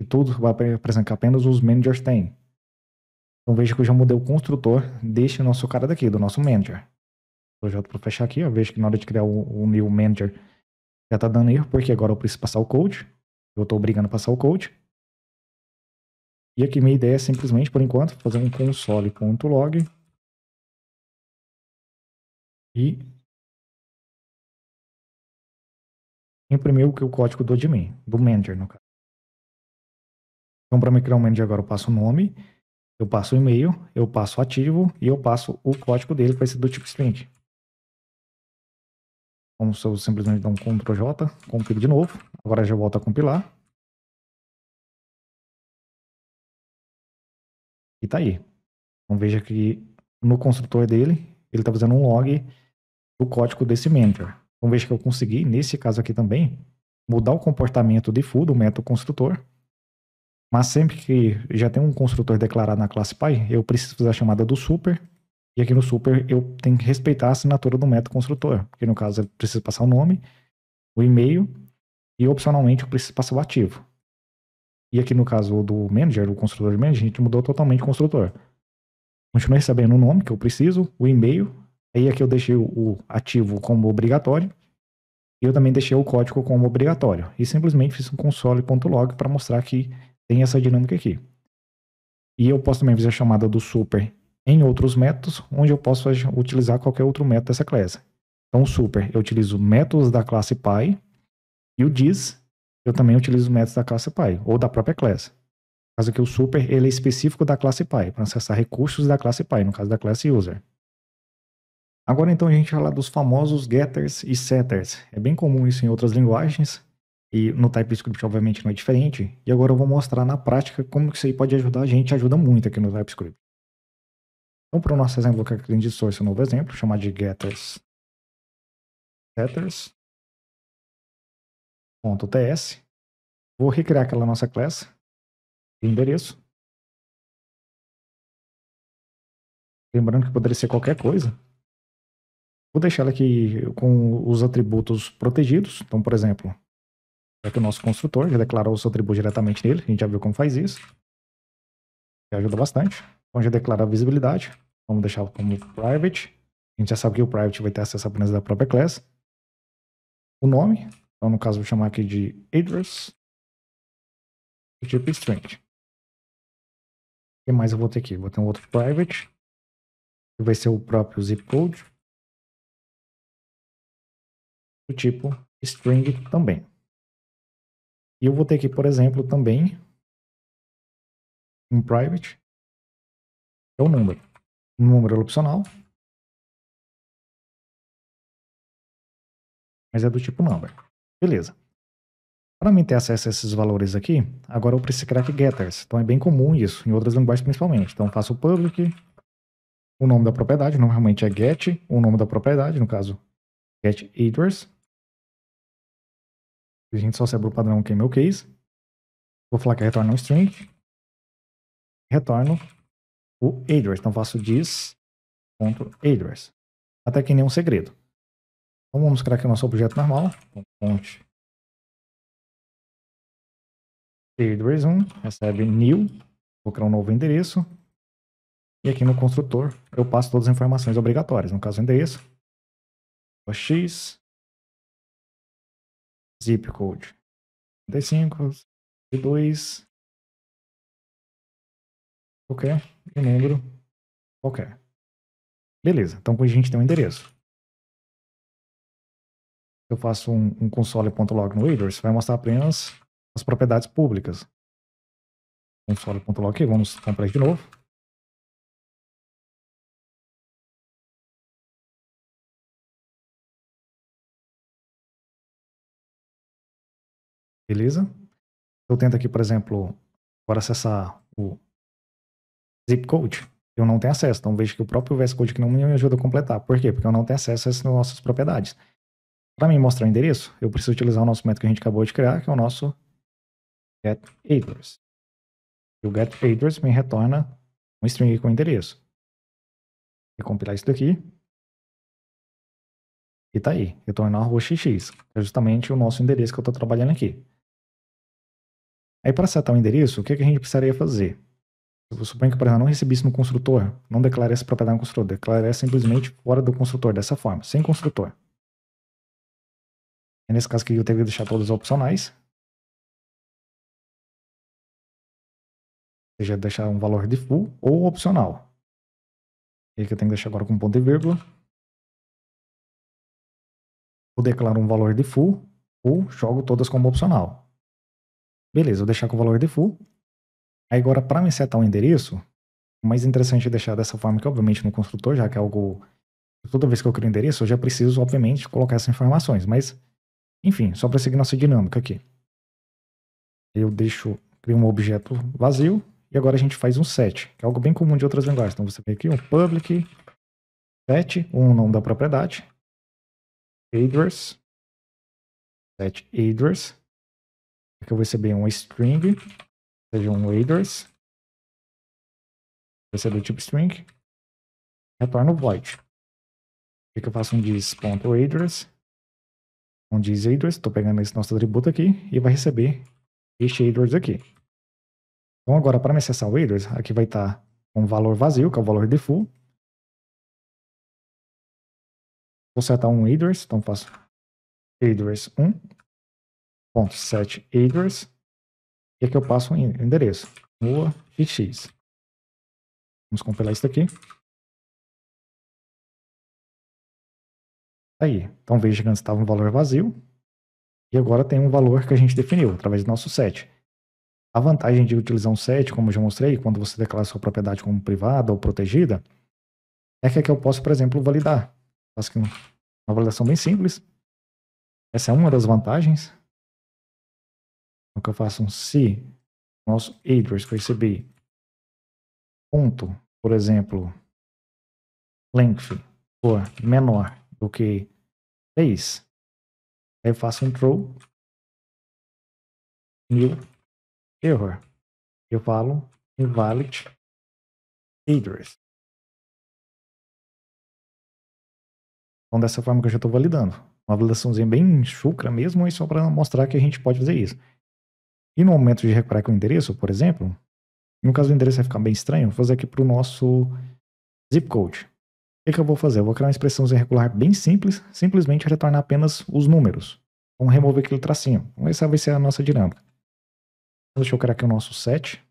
E tudo vai apresentar apenas os managers têm. Então veja que eu já mudei o construtor deste nosso cara daqui, do nosso manager. Projeto para fechar aqui, ó. veja que na hora de criar o, o manager já está dando erro, porque agora eu preciso passar o code eu estou obrigando a passar o code. E aqui minha ideia é simplesmente, por enquanto, fazer um console.log e imprimir o código do admin, do manager, no caso. Então, para me criar um manager agora, eu passo o nome, eu passo o e-mail, eu passo o ativo e eu passo o código dele, que vai ser do tipo string. Então, se eu simplesmente dar um Ctrl J, compilo de novo, Agora já volto a compilar. E tá aí. Então veja que no construtor dele, ele está fazendo um log do código desse mentor. Então veja que eu consegui, nesse caso aqui também, mudar o comportamento de full do método construtor. Mas sempre que já tem um construtor declarado na classe pai, eu preciso fazer a chamada do super. E aqui no super eu tenho que respeitar a assinatura do método construtor. Porque no caso eu preciso passar o nome, o e-mail e opcionalmente o passar passivo ativo. E aqui no caso do manager, o construtor de manager, a gente mudou totalmente o construtor. Continuei sabendo o nome que eu preciso, o e-mail. Aí aqui eu deixei o ativo como obrigatório. E eu também deixei o código como obrigatório. E simplesmente fiz um console.log para mostrar que tem essa dinâmica aqui. E eu posso também fazer a chamada do super em outros métodos, onde eu posso utilizar qualquer outro método dessa classe. Então, super, eu utilizo métodos da classe pai e o diz, eu também utilizo métodos da classe pai, ou da própria classe. No caso aqui, o super ele é específico da classe pai, para acessar recursos da classe pai, no caso da classe user. Agora então a gente fala dos famosos getters e setters. É bem comum isso em outras linguagens, e no TypeScript obviamente não é diferente. E agora eu vou mostrar na prática como que isso aí pode ajudar a gente, ajuda muito aqui no TypeScript. Então para o nosso exemplo, que a gente source um novo exemplo, chamar de getters, setters. .ts, vou recriar aquela nossa classe, endereço. Lembrando que poderia ser qualquer coisa. Vou deixar ela aqui com os atributos protegidos. Então, por exemplo, aqui o nosso construtor já declarou os atributos diretamente nele. A gente já viu como faz isso. Já ajuda bastante. Então, já declara a visibilidade. Vamos deixar como private. A gente já sabe que o private vai ter acesso apenas da própria classe. O nome, então, no caso, vou chamar aqui de address tipo string. O que mais eu vou ter aqui? Vou ter um outro private, que vai ser o próprio zip code, do tipo string também. E eu vou ter aqui, por exemplo, também um private, que é o número. O número é opcional, mas é do tipo number. Beleza. Para mim ter acesso a esses valores aqui, agora eu preciso criar aqui getters. Então é bem comum isso, em outras linguagens principalmente. Então eu faço public, o nome da propriedade, normalmente é get, o nome da propriedade, no caso get address. A gente só segue o padrão que é meu case. Vou falar que retorna um string. Retorno o address. Então faço this.address. Até que nenhum segredo. Então vamos criar aqui o nosso objeto normal. Ponte. T21 recebe new. Vou criar um novo endereço. E aqui no construtor eu passo todas as informações obrigatórias. No caso, o endereço. O X. Zip code. 35. 2. Qualquer. E número. Qualquer. Beleza. Então, a gente tem um endereço eu faço um, um console.log no Readers, vai mostrar apenas as propriedades públicas. Console.log aqui, vamos comprar de novo. Beleza? Eu tento aqui, por exemplo, agora acessar o zip code. Eu não tenho acesso, então veja que o próprio VS Code que não me ajuda a completar. Por quê? Porque eu não tenho acesso a essas nossas propriedades. Para me mostrar o endereço, eu preciso utilizar o nosso método que a gente acabou de criar, que é o nosso getAddress. E o getAddress me retorna um string com endereço. Vou compilar isso daqui. E tá aí, retornar o xx, que é justamente o nosso endereço que eu estou trabalhando aqui. Aí para setar o endereço, o que, que a gente precisaria fazer? Eu suponho que, por exemplo, não recebesse no construtor, não declare essa propriedade no construtor, declare simplesmente fora do construtor, dessa forma, sem construtor. É nesse caso aqui eu teria que deixar todas opcionais. Ou seja, deixar um valor de full ou opcional. E que eu tenho que deixar agora com ponto e vírgula. Vou declarar um valor de full ou jogo todas como opcional. Beleza, vou deixar com o valor de full. Aí agora para me setar o um endereço, o mais interessante é deixar dessa forma que obviamente no construtor, já que é algo toda vez que eu crio um endereço, eu já preciso obviamente colocar essas informações, mas enfim, só para seguir nossa dinâmica aqui. Eu deixo, criar um objeto vazio e agora a gente faz um set, que é algo bem comum de outras linguagens. Então você vem aqui, um public set, um nome da propriedade, headers, set headers. aqui eu vou receber um string, ou seja, um headers. vai ser do tipo string, retorno void. Aqui eu faço um diz.address, um de shaders, estou pegando esse nosso atributo aqui e vai receber este shaders aqui. Então agora para me acessar o shaders, aqui vai estar tá um valor vazio, que é o valor default. Vou setar um shaders, então faço shaders 1.set e aqui eu passo um endereço, rua e x. Vamos compilar isso aqui. Aí, então veja que antes estava um valor vazio e agora tem um valor que a gente definiu através do nosso set. A vantagem de utilizar um set, como eu já mostrei, quando você declara sua propriedade como privada ou protegida, é que aqui é eu posso, por exemplo, validar. Faço aqui uma validação bem simples. Essa é uma das vantagens. Então, que eu faço um se nosso address que eu recebi ponto, por exemplo, length for menor Ok, é isso. Aí eu faço control new error. Eu falo invalid address. Então, dessa forma que eu já estou validando. Uma validaçãozinha bem chucra mesmo, e só para mostrar que a gente pode fazer isso. E no momento de recuperar com o endereço, por exemplo, no caso do endereço vai ficar bem estranho, vou fazer aqui para o nosso zip code. O que, eu vou fazer? Eu vou criar uma expressão regular bem simples, simplesmente retornar apenas os números. Vamos remover aquele tracinho. Então, essa vai ser a nossa dinâmica. Então, deixa eu criar aqui o nosso set.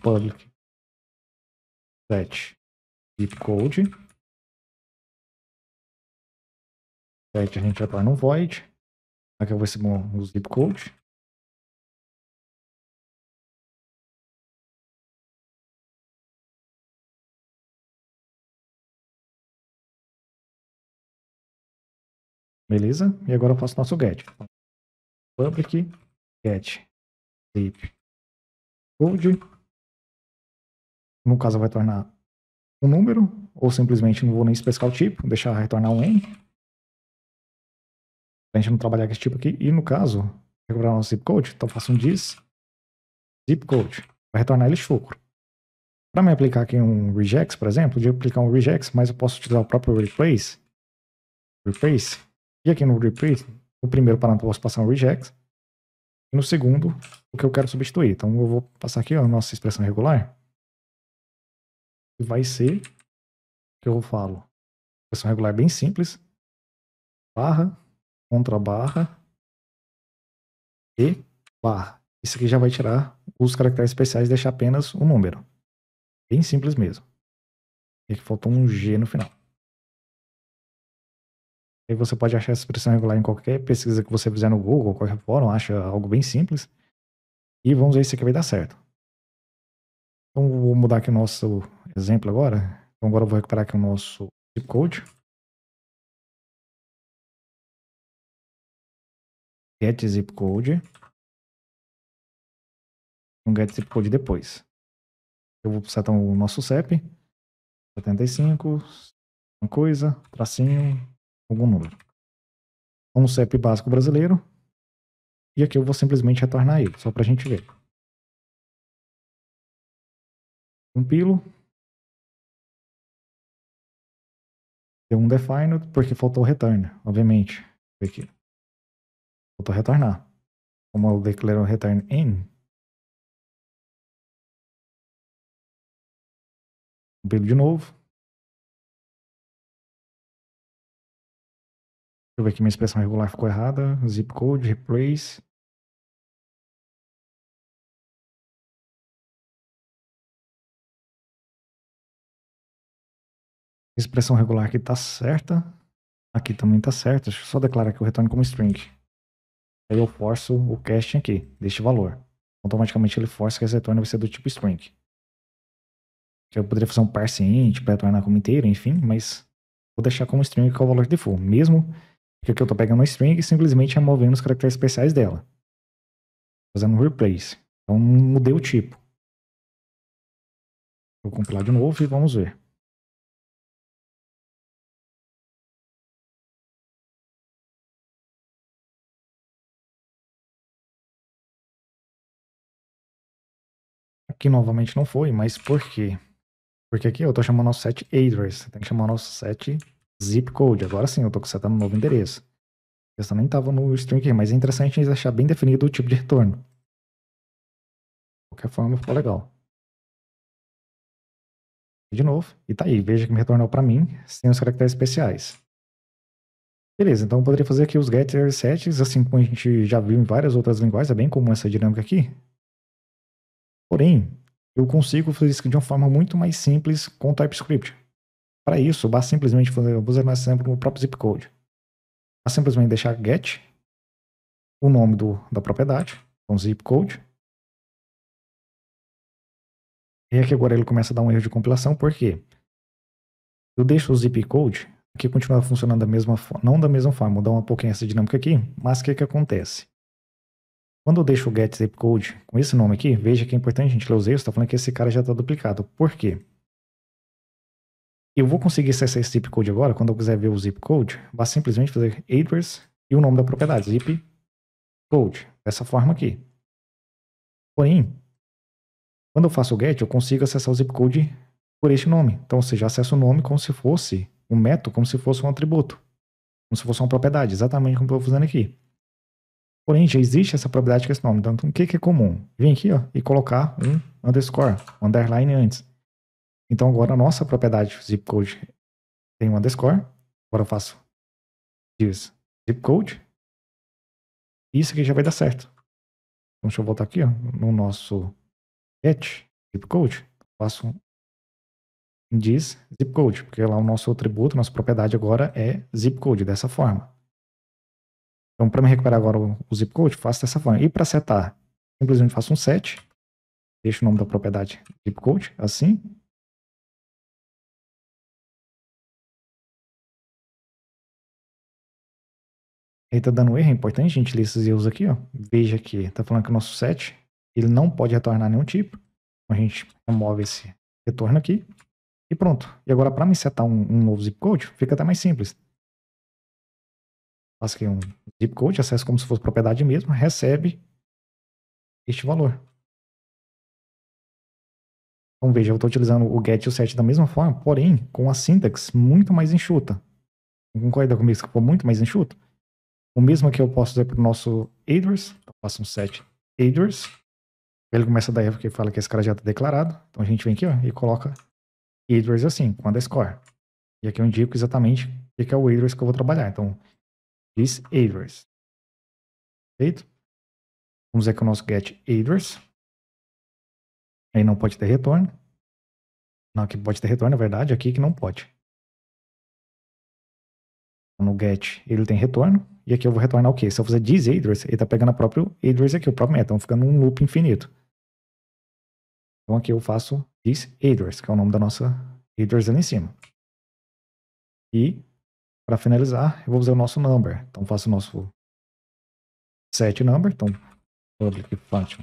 Public set zip code. Set a gente retorna tá um void. Aqui eu vou ser um zip code. Beleza? E agora eu faço nosso get. Public get sleep code. No caso, vai tornar um número, ou simplesmente não vou nem especificar o tipo, deixar retornar um n. A gente não trabalhar com esse tipo aqui. E no caso, recuperar nosso zip code, então faço um dis zip code. Vai retornar ele chucro. Para me aplicar aqui um regex, por exemplo, de aplicar um regex, mas eu posso utilizar o próprio replace. Replace e aqui no reprint, o primeiro parâmetro eu posso passar um regex. E no segundo, o que eu quero substituir. Então eu vou passar aqui ó, a nossa expressão regular. Que vai ser, que eu falo, expressão regular é bem simples. Barra, contra barra, e barra. Isso aqui já vai tirar os caracteres especiais e deixar apenas o um número. Bem simples mesmo. E aqui faltou um G no final. Aí você pode achar essa expressão regular em qualquer pesquisa que você fizer no Google, qualquer fórum, acha algo bem simples. E vamos ver se aqui vai dar certo. Então vou mudar aqui o nosso exemplo agora. Então agora eu vou recuperar aqui o nosso zip code. Get zip code. Um então, get zip code depois. Eu vou precisar então o nosso CEP. 75, uma coisa, tracinho, algum número. Um CEP básico brasileiro. E aqui eu vou simplesmente retornar ele, só para a gente ver. Compilo. Deu um define porque faltou return, obviamente. Aqui. Faltou retornar. Como eu declaro return in, compilo de novo. eu ver aqui, minha expressão regular ficou errada. Zip code, replace. Expressão regular aqui tá certa. Aqui também tá certa. Deixa eu só declarar que eu retorno como string. Aí eu forço o casting aqui, deste valor. Automaticamente ele força que esse retorno vai ser do tipo string. Que eu poderia fazer um parse int tipo, para retornar como inteiro, enfim, mas vou deixar como string que é o valor default. Mesmo porque aqui eu estou pegando é uma string e simplesmente removendo é os caracteres especiais dela. Fazendo um replace. Então mudei o tipo. Vou compilar de novo e vamos ver. Aqui novamente não foi, mas por quê? Porque aqui eu estou chamando nosso set address. Tem que chamar nosso set zip code. Agora sim, eu tô setando um novo endereço. Eu também estava no string aqui, mas é interessante a gente deixar bem definido o tipo de retorno. De qualquer forma, ficou legal. De novo, e tá aí. Veja que me retornou para mim, sem os caracteres especiais. Beleza, então eu poderia fazer aqui os getters e sets, assim como a gente já viu em várias outras linguagens, é bem comum essa dinâmica aqui. Porém, eu consigo fazer isso de uma forma muito mais simples com TypeScript. Para isso, basta simplesmente fazer o buzzer exemplo no próprio zip code. Basta simplesmente deixar get, o nome do, da propriedade, então zip code. E aqui agora ele começa a dar um erro de compilação, por quê? Eu deixo o zip code, aqui continua funcionando da mesma não da mesma forma, Vou dar um pouquinho essa dinâmica aqui, mas o que, que acontece? Quando eu deixo o get zip code com esse nome aqui, veja que é importante a gente ler os erros, está falando que esse cara já está duplicado. Por quê? Eu vou conseguir acessar esse zip code agora, quando eu quiser ver o zip code, vai simplesmente fazer address e o nome da propriedade, zip code, dessa forma aqui. Porém, quando eu faço o get, eu consigo acessar o zip code por este nome. Então, você já acessa o nome como se fosse um método, como se fosse um atributo, como se fosse uma propriedade, exatamente como eu estou fazendo aqui. Porém, já existe essa propriedade com esse nome. Então, o que, é comum? Vim aqui ó, e colocar um underscore, um underline antes. Então agora a nossa propriedade zip code tem um underscore. Agora eu faço diz zip code. Isso aqui já vai dar certo. Então deixa eu voltar aqui ó, no nosso get zip code. Faço diz zip code, porque lá o nosso atributo, nossa propriedade agora é zip code dessa forma. Então, para me recuperar agora o zip code, faço dessa forma. E para setar, simplesmente faço um set, deixo o nome da propriedade zip code, assim, Ele tá dando erro, é importante a gente ler esses erros aqui, ó. Veja que tá falando que o nosso set, ele não pode retornar nenhum tipo. Então a gente remove esse retorno aqui e pronto. E agora para me setar um, um, novo zip code, fica até mais simples. Faço aqui um zip code, acesso como se fosse propriedade mesmo, recebe este valor. Então veja, eu estou utilizando o get e o set da mesma forma, porém com a sintaxe muito mais enxuta. Concorda comigo que ficou muito mais enxuto? O mesmo que eu posso dizer o nosso Adverse. Então, faço um set Adverse. Ele começa daí porque fala que esse cara já está declarado. Então a gente vem aqui ó, e coloca Adverse assim, com underscore. E aqui eu indico exatamente o que é o Adverse que eu vou trabalhar. Então, diz Adverse. Feito. Vamos ver que o nosso get Adverse. Aí não pode ter retorno. Não, aqui pode ter retorno, na é verdade, aqui que não pode no get, ele tem retorno. E aqui eu vou retornar o quê? Se eu fizer this ele está pegando a própria address aqui, o próprio método. Então, ficando um loop infinito. Então, aqui eu faço this que é o nome da nossa address ali em cima. E, para finalizar, eu vou usar o nosso number. Então, faço o nosso set number. Então, public function.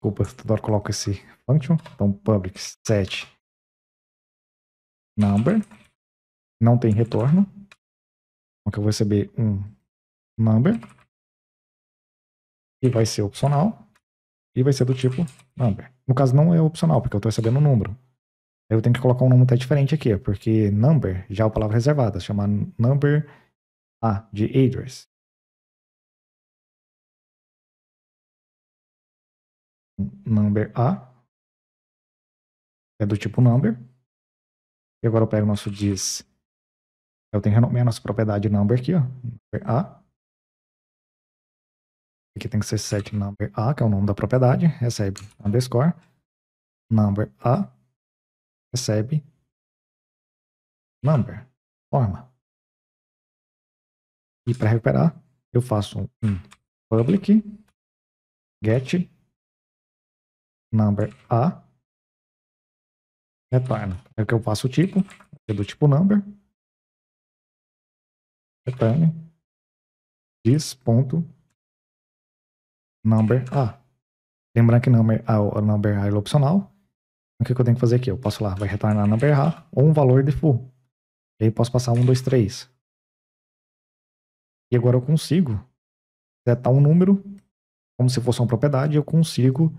Desculpa, toda hora coloco esse function. Então, public set number não tem retorno. Então, eu vou receber um number, que vai ser opcional, e vai ser do tipo number. No caso, não é opcional, porque eu estou recebendo um número. Eu tenho que colocar um nome até diferente aqui, porque number já é uma palavra reservada, chamar number A de address. Number A é do tipo number. E agora eu pego o nosso diz eu tenho que renomear nossa propriedade number aqui, ó. Number A. Aqui tem que ser set number A, que é o nome da propriedade. Recebe underscore. Number A. Recebe number. Forma. E para recuperar, eu faço um public get number A retorna. É que eu faço o tipo, é do tipo number, return this ponto number a. Lembrando que number a, o number a é opcional. O que, eu tenho que fazer aqui? Eu posso lá, vai retornar number a ou um valor de full. E aí posso passar 1, 2, 3. E agora eu consigo setar um número como se fosse uma propriedade, eu consigo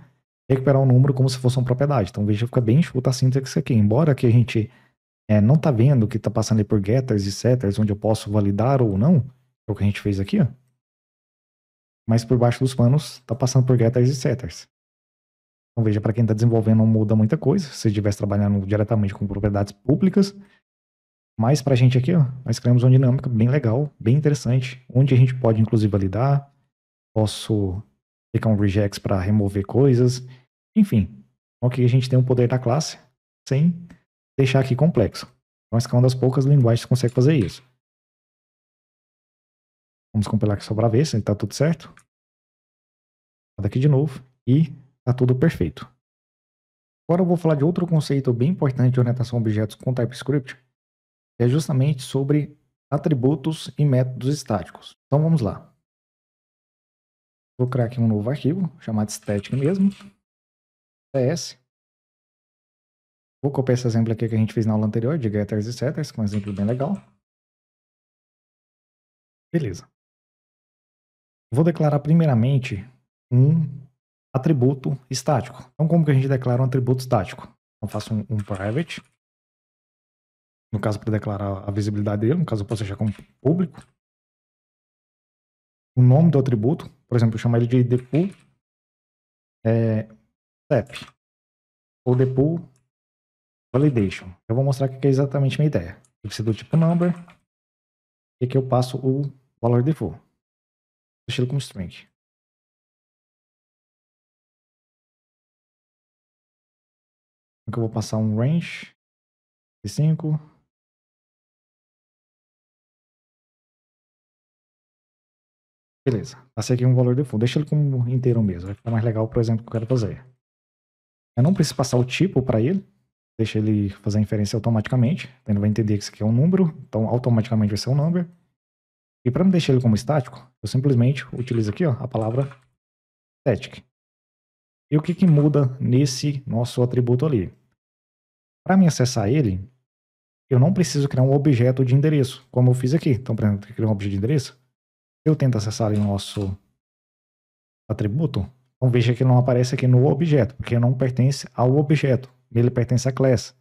recuperar um número como se fosse uma propriedade. Então veja, fica bem enxuta a síntese aqui. Embora que a gente é, não está vendo o que está passando ali por getters e setters, onde eu posso validar ou não, é o que a gente fez aqui, ó. Mas por baixo dos panos está passando por getters e setters. Então veja, para quem está desenvolvendo não muda muita coisa, se estivesse trabalhando diretamente com propriedades públicas. Mas para a gente aqui, ó, nós criamos uma dinâmica bem legal, bem interessante, onde a gente pode inclusive validar, posso aplicar um reject para remover coisas, enfim. aqui a gente tem o um poder da classe sem deixar aqui complexo. Então, essa é uma das poucas linguagens que consegue fazer isso. Vamos compilar aqui só para ver se está tudo certo. Tá aqui de novo e está tudo perfeito. Agora eu vou falar de outro conceito bem importante de orientação a objetos com TypeScript, que é justamente sobre atributos e métodos estáticos. Então vamos lá. Vou criar aqui um novo arquivo, chamado static mesmo, ts, Vou copiar esse exemplo aqui que a gente fez na aula anterior, de getters e setters, que é um exemplo bem legal. Beleza. Vou declarar primeiramente um atributo estático. Então, como que a gente declara um atributo estático? Eu faço um, um private, no caso, para declarar a visibilidade dele, no caso, eu posso deixar como público. O nome do atributo, por exemplo, chamar ele de depo. é, step ou depo validation. Eu vou mostrar que é exatamente minha ideia. Eu preciso do tipo number, e aqui eu passo o valor default, Deixa ele como string. Aqui eu vou passar um range de 5. Beleza, passei aqui um valor default. Deixa ele como inteiro mesmo, vai ficar mais legal por o exemplo que eu quero fazer. Eu não preciso passar o tipo para ele, deixa ele fazer a inferência automaticamente. Então ele vai entender que isso aqui é um número, então automaticamente vai ser um number. E para não deixar ele como estático, eu simplesmente utilizo aqui ó, a palavra static. E o que, que muda nesse nosso atributo ali? Para me acessar ele, eu não preciso criar um objeto de endereço, como eu fiz aqui. Então, para criar um objeto de endereço, eu tento acessar o nosso atributo. Então, veja que ele não aparece aqui no objeto, porque não pertence ao objeto ele pertence à class.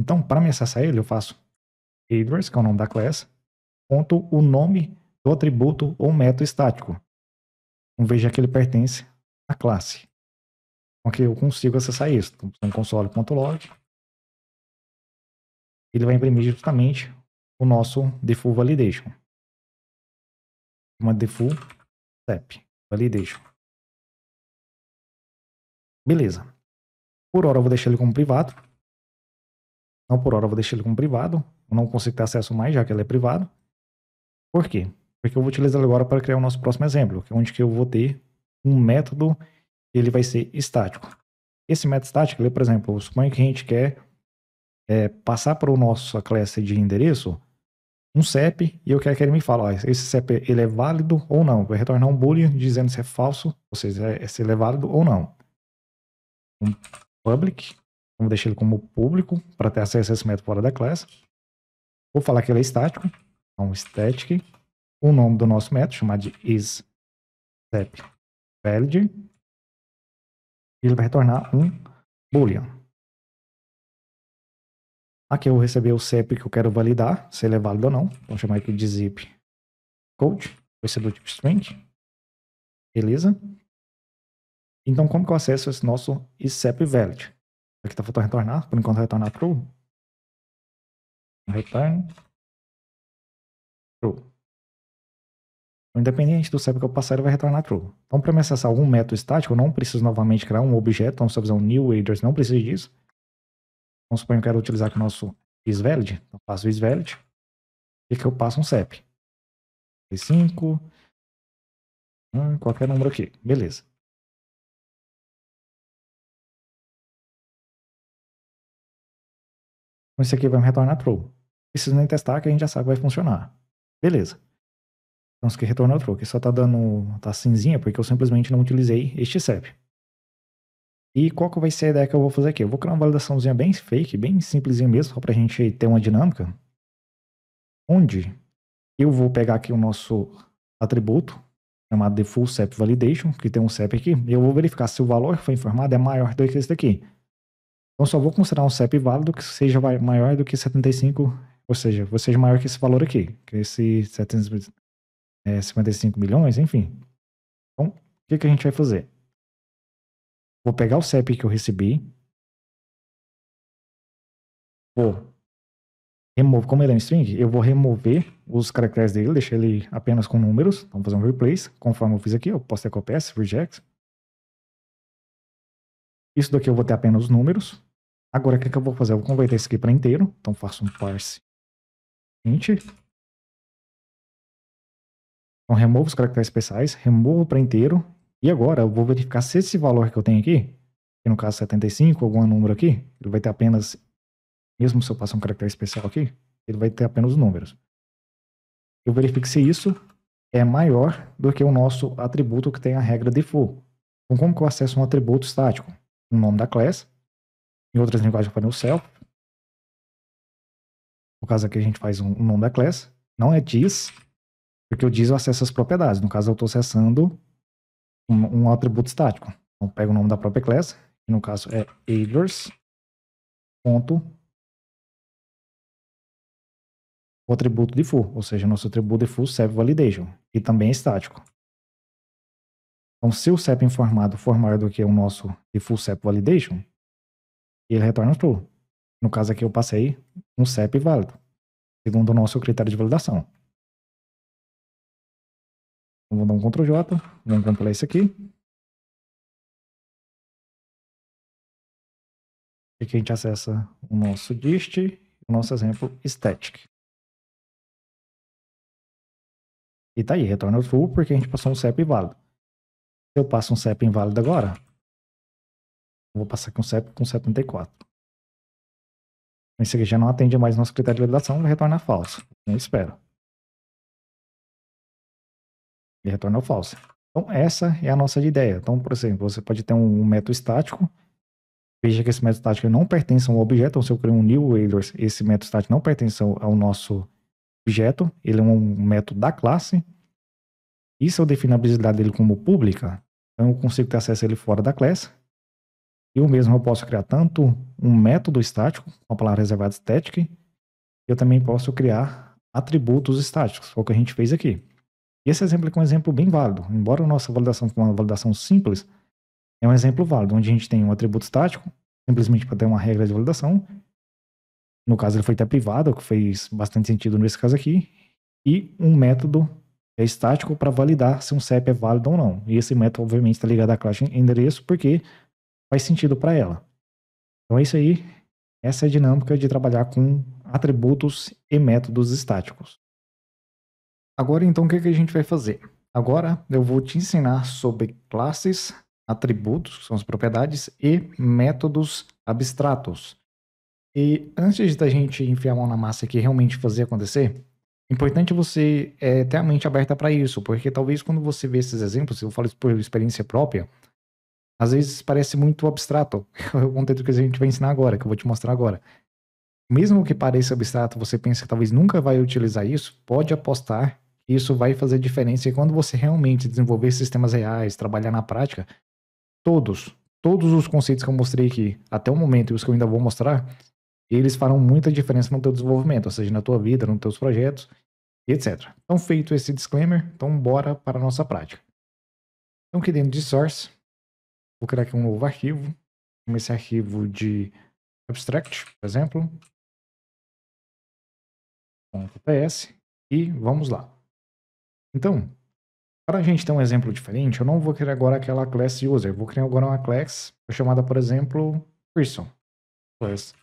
Então, para me acessar ele, eu faço address, que é o nome da class, ponto o nome do atributo ou método estático. Então, veja que ele pertence à classe. Então, aqui eu consigo acessar isso. Então, console.log. Ele vai imprimir justamente o nosso default validation. Uma default step validation. Beleza. Por hora eu vou deixar ele como privado. Não por hora eu vou deixar ele como privado. Eu não consigo ter acesso mais, já que ele é privado. Por quê? Porque eu vou utilizar ele agora para criar o nosso próximo exemplo, é onde que eu vou ter um método que ele vai ser estático. Esse método estático, ele, por exemplo, suponho que a gente quer é, passar para a nossa classe de endereço um CEP e eu quero que ele me fale, ó, esse CEP ele é válido ou não. Vai retornar um boolean dizendo se é falso, ou seja, é, se ele é válido ou não public, vamos deixar ele como público para ter acesso a esse método fora da classe. Vou falar que ele é estático, então static, o nome do nosso método, chamado de is step ele vai retornar um boolean. Aqui eu vou receber o CEP que eu quero validar, se ele é válido ou não. Vou então, chamar aqui de zip code, vai ser do tipo string. Beleza? Então, como que eu acesso esse nosso ICEP valid? Aqui está faltando retornar, por enquanto retornar true. Return true. Então, independente do CEP que eu passar, ele vai retornar true. Então, para me acessar algum método estático, eu não preciso novamente criar um objeto, então, se eu fizer um new address, não preciso disso. Vamos supor que eu quero utilizar aqui o nosso isValid, então, eu faço isValid, e que eu passo um CEP. 5, hum, qualquer número aqui, beleza. isso aqui vai me retornar true. Preciso nem testar que a gente já sabe que vai funcionar. Beleza. Então, isso aqui é retornou true, que só tá dando, tá cinzinha porque eu simplesmente não utilizei este CEP. E qual que vai ser a ideia que eu vou fazer aqui? Eu vou criar uma validaçãozinha bem fake, bem simplesinha mesmo, só pra gente ter uma dinâmica. Onde eu vou pegar aqui o nosso atributo, chamado de full CEP validation, que tem um CEP aqui, e eu vou verificar se o valor que foi informado é maior do que esse daqui. Então só vou considerar um CEP válido que seja maior do que 75, ou seja, você seja maior que esse valor aqui, que esse 755 é, milhões, enfim. Então, o que, que a gente vai fazer? Vou pegar o CEP que eu recebi, vou remover, como ele é um string, eu vou remover os caracteres dele, deixar ele apenas com números, então vou fazer um replace, conforme eu fiz aqui, eu posso ter copies, reject. isso daqui eu vou ter apenas os números. Agora, o que, é que eu vou fazer? Eu vou converter isso aqui para inteiro. Então, faço um parse int. Então, removo os caracteres especiais, removo para inteiro. E agora, eu vou verificar se esse valor que eu tenho aqui, que no caso 75, é algum número aqui, ele vai ter apenas, mesmo se eu passar um caractere especial aqui, ele vai ter apenas os números. Eu verifico se isso é maior do que o nosso atributo que tem a regra default. Então, como que eu acesso um atributo estático? O nome da classe, em outras linguagens para o self. No caso aqui a gente faz um, nome da classe, não é diz, porque o diz eu acesso as propriedades. No caso eu estou acessando um, um, atributo estático. Então pego o nome da própria classe, que no caso é Eilers. Ponto, o atributo de full, ou seja, nosso atributo de full serve validation, e também é estático. Então, se o CEP informado for maior do que é o nosso de full CEP validation, e ele retorna true. No caso aqui, eu passei um CEP válido, segundo o nosso critério de validação. Vamos dar um Ctrl J, vamos compilar isso aqui. E aqui a gente acessa o nosso dist, o nosso exemplo static. E tá aí, retorna o true porque a gente passou um CEP válido Se eu passo um CEP inválido agora, vou passar com, com 74. Esse aqui já não atende mais nosso critério de validação, ele retorna falso. Eu espero. Ele retorna falso. Então, essa é a nossa ideia. Então, por exemplo, você pode ter um, um método estático. Veja que esse método estático não pertence a um objeto. Então, se eu criar um new Euler, esse método estático não pertence ao nosso objeto. Ele é um método da classe. E se eu defino a habilidade dele como pública, então eu consigo ter acesso a ele fora da classe. Eu mesmo eu posso criar tanto um método estático, uma palavra reservada estética, eu também posso criar atributos estáticos, foi o que a gente fez aqui. Esse exemplo é um exemplo bem válido, embora a nossa validação seja uma validação simples, é um exemplo válido, onde a gente tem um atributo estático, simplesmente para ter uma regra de validação, no caso ele foi até privado, o que fez bastante sentido nesse caso aqui, e um método é estático para validar se um CEP é válido ou não. E esse método, obviamente, está ligado à classe endereço, porque faz sentido para ela. Então é isso aí. Essa é a dinâmica de trabalhar com atributos e métodos estáticos. Agora então o que, é que a gente vai fazer? Agora eu vou te ensinar sobre classes, atributos, que são as propriedades, e métodos abstratos. E antes da gente enfiar a mão na massa aqui e realmente fazer acontecer, é importante você é, ter a mente aberta para isso, porque talvez quando você vê esses exemplos, eu falo isso por experiência própria, às vezes parece muito abstrato o conteúdo que a gente vai ensinar agora, que eu vou te mostrar agora. Mesmo que pareça abstrato, você pensa que talvez nunca vai utilizar isso, pode apostar que isso vai fazer diferença. E quando você realmente desenvolver sistemas reais, trabalhar na prática, todos, todos os conceitos que eu mostrei aqui até o momento e os que eu ainda vou mostrar, eles farão muita diferença no teu desenvolvimento, ou seja, na tua vida, nos teus projetos, etc. Então, feito esse disclaimer, então bora para a nossa prática. Então, aqui dentro de Source, Vou criar aqui um novo arquivo. Como esse arquivo de abstract, por exemplo. .ps. E vamos lá. Então, para a gente ter um exemplo diferente, eu não vou criar agora aquela classe user. vou criar agora uma classe chamada, por exemplo, person. Class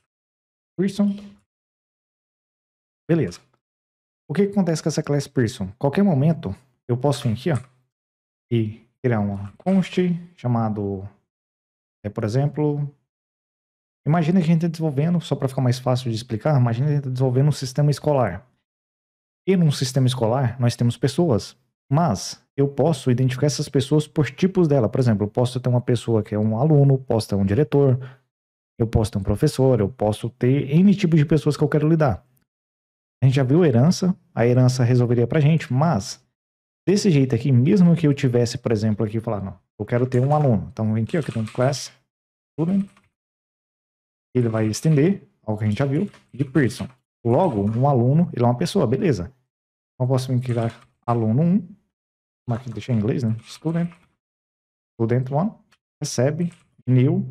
person. Beleza. O que acontece com essa classe person? Qualquer momento, eu posso vir aqui, ó, e criar é uma const chamado, é, por exemplo, imagina que a gente está desenvolvendo, só para ficar mais fácil de explicar, imagina que a gente está desenvolvendo um sistema escolar. E num sistema escolar nós temos pessoas, mas eu posso identificar essas pessoas por tipos dela. Por exemplo, eu posso ter uma pessoa que é um aluno, posso ter um diretor, eu posso ter um professor, eu posso ter N tipos de pessoas que eu quero lidar. A gente já viu herança, a herança resolveria para gente, mas Desse jeito aqui, mesmo que eu tivesse, por exemplo, aqui, falar, não, eu quero ter um aluno. Então, vem aqui, ó, cliente class, student. Ele vai estender, algo que a gente já viu, de person. Logo, um aluno, ele é uma pessoa, beleza. Então, eu posso vir criar aluno 1, como que deixa em inglês, né? Student. Student 1, recebe, new.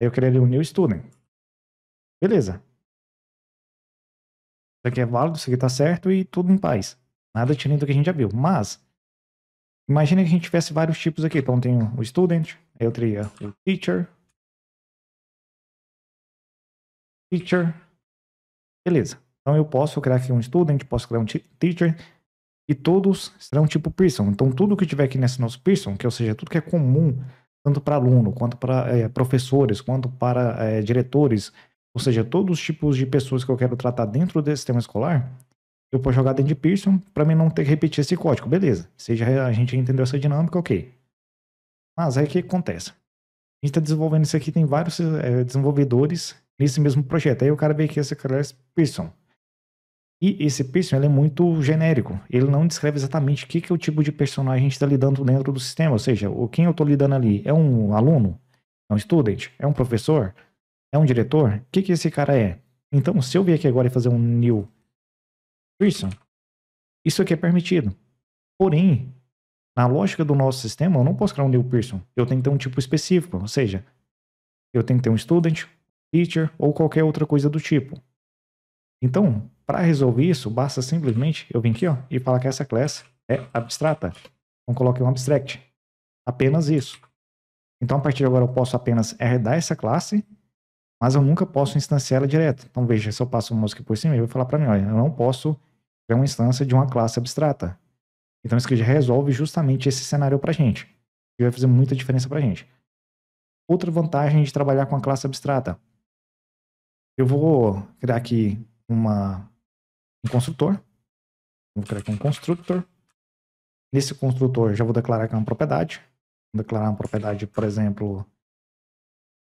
Eu criaria o um new student. Beleza. Isso aqui é válido, isso aqui tá certo e tudo em paz. Nada tirando do que a gente já viu. Mas, Imagina que a gente tivesse vários tipos aqui. Então tem o student, eu teria o teacher. Teacher. Beleza. Então eu posso criar aqui um student, posso criar um teacher. E todos serão tipo Pearson. Então tudo que tiver aqui nesse nosso Pearson, que ou seja, tudo que é comum, tanto para aluno, quanto para é, professores, quanto para é, diretores, ou seja, todos os tipos de pessoas que eu quero tratar dentro desse sistema escolar, eu posso jogar dentro de Pearson para mim não ter que repetir esse código. Beleza. Seja a gente entendeu essa dinâmica, ok. Mas aí é o que acontece? A gente está desenvolvendo isso aqui, tem vários é, desenvolvedores nesse mesmo projeto. Aí o cara vê que essa classe é Pearson. E esse Pearson é muito genérico. Ele não descreve exatamente o que, que é o tipo de personagem está lidando dentro do sistema. Ou seja, quem eu estou lidando ali é um aluno? É um student? É um professor? É um diretor? O que, que esse cara é? Então, se eu vier aqui agora e fazer um new Christian, isso aqui é permitido. Porém, na lógica do nosso sistema, eu não posso criar um new person. Eu tenho que ter um tipo específico, ou seja, eu tenho que ter um student, teacher ou qualquer outra coisa do tipo. Então, para resolver isso, basta simplesmente eu vir aqui ó, e falar que essa classe é abstrata. Então, coloquei um abstract. Apenas isso. Então, a partir de agora, eu posso apenas herdar essa classe mas eu nunca posso instanciar ela direto. Então, veja, se eu passo uma música por cima, ele vai falar para mim, olha, eu não posso criar uma instância de uma classe abstrata. Então, isso que resolve justamente esse cenário para gente, que vai fazer muita diferença para gente. Outra vantagem de trabalhar com a classe abstrata. Eu vou criar aqui uma, um construtor. Vou criar aqui um construtor. Nesse construtor, já vou declarar aqui é uma propriedade. Vou declarar uma propriedade, por exemplo,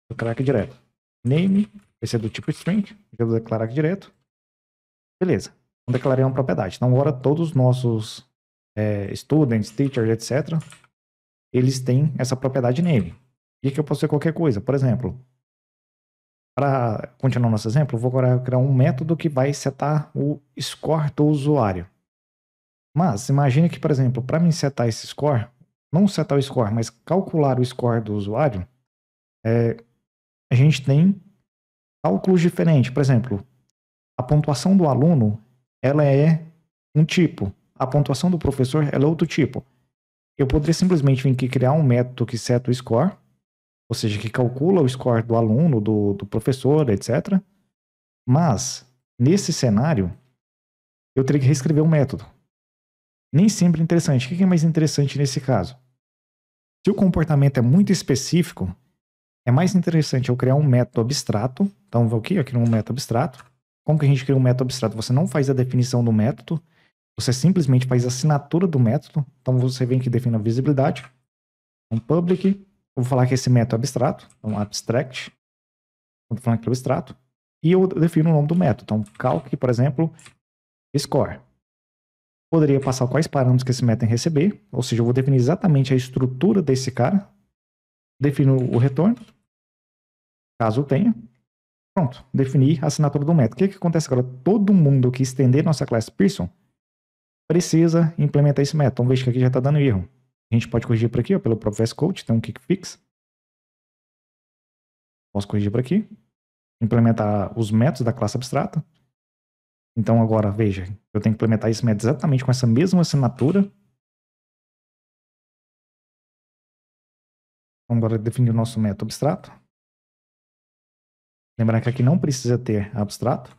vou criar aqui direto name, vai ser do tipo string, já vou declarar aqui direto. Beleza, então declarei uma propriedade. Então agora todos os nossos é, students, teachers, etc., eles têm essa propriedade name. E aqui eu posso ter qualquer coisa, por exemplo, para continuar nosso exemplo, vou agora criar um método que vai setar o score do usuário. Mas imagine que, por exemplo, para me setar esse score, não setar o score, mas calcular o score do usuário, é, a gente tem cálculos diferentes. Por exemplo, a pontuação do aluno ela é um tipo, a pontuação do professor ela é outro tipo. Eu poderia simplesmente vir aqui criar um método que seta o score, ou seja, que calcula o score do aluno, do, do professor, etc. Mas, nesse cenário, eu teria que reescrever um método. Nem sempre interessante. O que é mais interessante nesse caso? Se o comportamento é muito específico, é mais interessante eu criar um método abstrato. Então, vou aqui, eu crio um método abstrato. Como que a gente cria um método abstrato? Você não faz a definição do método, você simplesmente faz a assinatura do método. Então, você vem aqui e define a visibilidade. Um public, vou falar que é esse método é abstrato, então abstract. Vou falar que é abstrato. E eu defino o nome do método. Então, calc, por exemplo, score poderia passar quais parâmetros que esse método tem receber, ou seja, eu vou definir exatamente a estrutura desse cara, defino o retorno, caso eu tenha. Pronto, defini a assinatura do método. O que, que acontece agora? Todo mundo que estender nossa classe Pearson precisa implementar esse método. Então veja que aqui já está dando erro. A gente pode corrigir por aqui, ó, pelo próprio VS Code, tem um kick fix. Posso corrigir por aqui. Implementar os métodos da classe abstrata. Então agora, veja, eu tenho que implementar esse método exatamente com essa mesma assinatura Vamos agora definir o nosso método abstrato. Lembrar que aqui não precisa ter abstrato.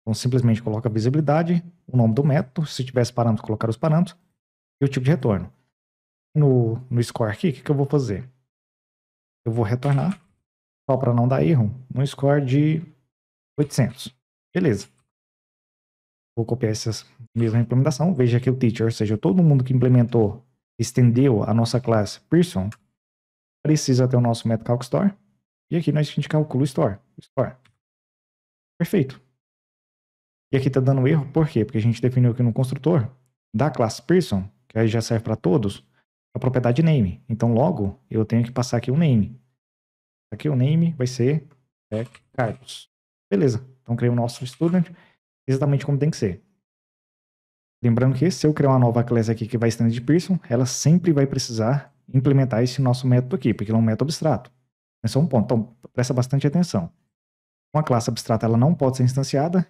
Então, simplesmente coloca a visibilidade, o nome do método, se tivesse parâmetros, colocar os parâmetros e o tipo de retorno. No, no score aqui, o que, que eu vou fazer? Eu vou retornar, só para não dar erro, um score de 800. Beleza. Vou copiar essa mesma implementação. Veja aqui o teacher, ou seja, todo mundo que implementou, estendeu a nossa classe Person, precisa ter o nosso MetaCalc Store. E aqui nós, a gente calcula o Store. store. Perfeito. E aqui está dando erro, por quê? Porque a gente definiu aqui no construtor da classe Person, que aí já serve para todos, a propriedade name. Então, logo, eu tenho que passar aqui o um name. Aqui o name vai ser é, Carlos. Beleza. Então, criei o nosso student exatamente como tem que ser. Lembrando que se eu criar uma nova classe aqui que vai estar de Pearson, ela sempre vai precisar implementar esse nosso método aqui, porque ele é um método abstrato. Esse é um ponto, então presta bastante atenção. Uma classe abstrata ela não pode ser instanciada,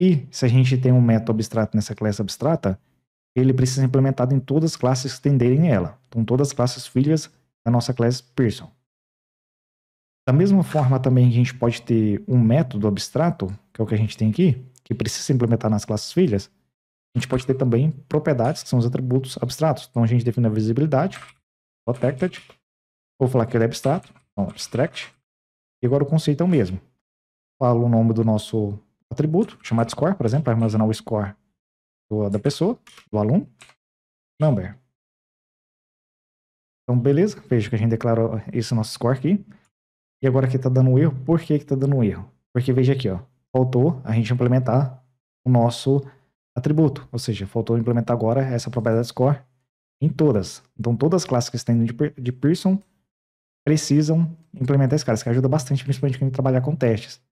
e se a gente tem um método abstrato nessa classe abstrata, ele precisa ser implementado em todas as classes que tenderem ela. Então, todas as classes filhas da nossa classe Pearson. Da mesma forma também a gente pode ter um método abstrato, que é o que a gente tem aqui, que precisa ser implementado nas classes filhas, a gente pode ter também propriedades, que são os atributos abstratos. Então, a gente define a visibilidade, protected. Vou falar que ele é abstrato, abstract. E agora o conceito é o mesmo. Falo o nome do nosso atributo, chamado score, por exemplo, para armazenar o score do, da pessoa, do aluno. Number. Então, beleza. Veja que a gente declarou esse nosso score aqui. E agora aqui está dando um erro. Por que está dando um erro? Porque veja aqui, ó, faltou a gente implementar o nosso atributo. Ou seja, faltou implementar agora essa propriedade score em todas. Então, todas as classes que estão de, de Pearson precisam implementar esse cara. Isso ajuda bastante, principalmente quando trabalhar com testes.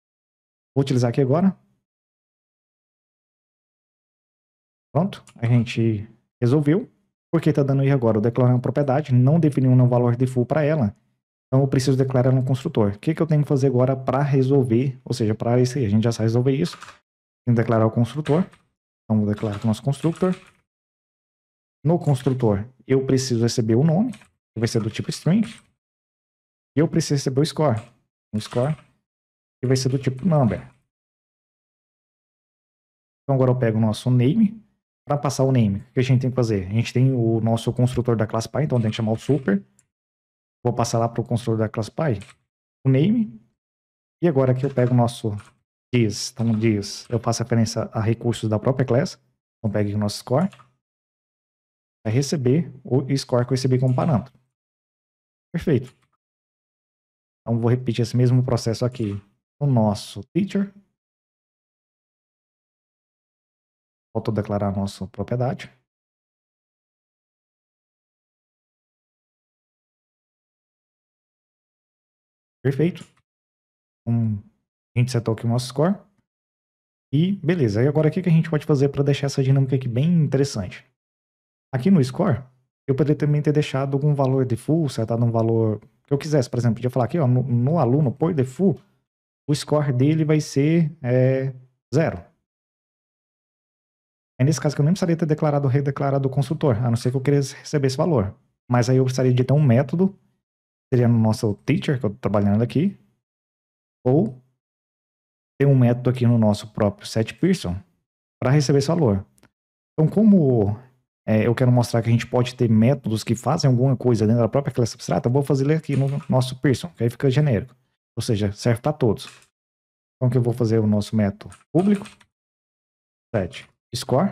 Vou utilizar aqui agora. Pronto, a gente resolveu. Porque está dando erro agora? Eu declarei é uma propriedade, não defini um valor de full para ela. Então eu preciso declarar um construtor. O que, que eu tenho que fazer agora para resolver? Ou seja, para isso aí, a gente já sabe resolver isso. Tem que declarar o construtor. Então vou declarar o nosso construtor. No construtor, eu preciso receber o nome, que vai ser do tipo string. E eu preciso receber o score. Um score, que vai ser do tipo number. Então agora eu pego o nosso name. Para passar o name, o que a gente tem que fazer? A gente tem o nosso construtor da classe pai, então tem que chamar o super. Vou passar lá para o construtor da classe pai o name. E agora aqui eu pego o nosso diz. Então diz, eu faço referência a recursos da própria classe. Então pego o nosso score vai é receber o score que eu recebi como parâmetro. Perfeito. Então, vou repetir esse mesmo processo aqui no nosso teacher. Faltou declarar a nossa propriedade. Perfeito. Um, a gente setou aqui o nosso score. E beleza, e agora o que a gente pode fazer para deixar essa dinâmica aqui bem interessante? Aqui no score, eu poderia também ter deixado algum valor default, setado um valor que eu quisesse. Por exemplo, podia falar aqui, ó, no, no aluno, por default, o score dele vai ser é, zero. É nesse caso que eu nem precisaria ter declarado redeclarado o consultor, a não ser que eu queresse receber esse valor. Mas aí eu precisaria de ter um método, seria no nosso teacher, que eu estou trabalhando aqui, ou ter um método aqui no nosso próprio set person para receber esse valor. Então, como é, eu quero mostrar que a gente pode ter métodos que fazem alguma coisa dentro da própria classe abstrata, eu vou fazer aqui no nosso Pearson, que aí fica genérico. Ou seja, serve para todos. Então, que eu vou fazer o nosso método público, set score.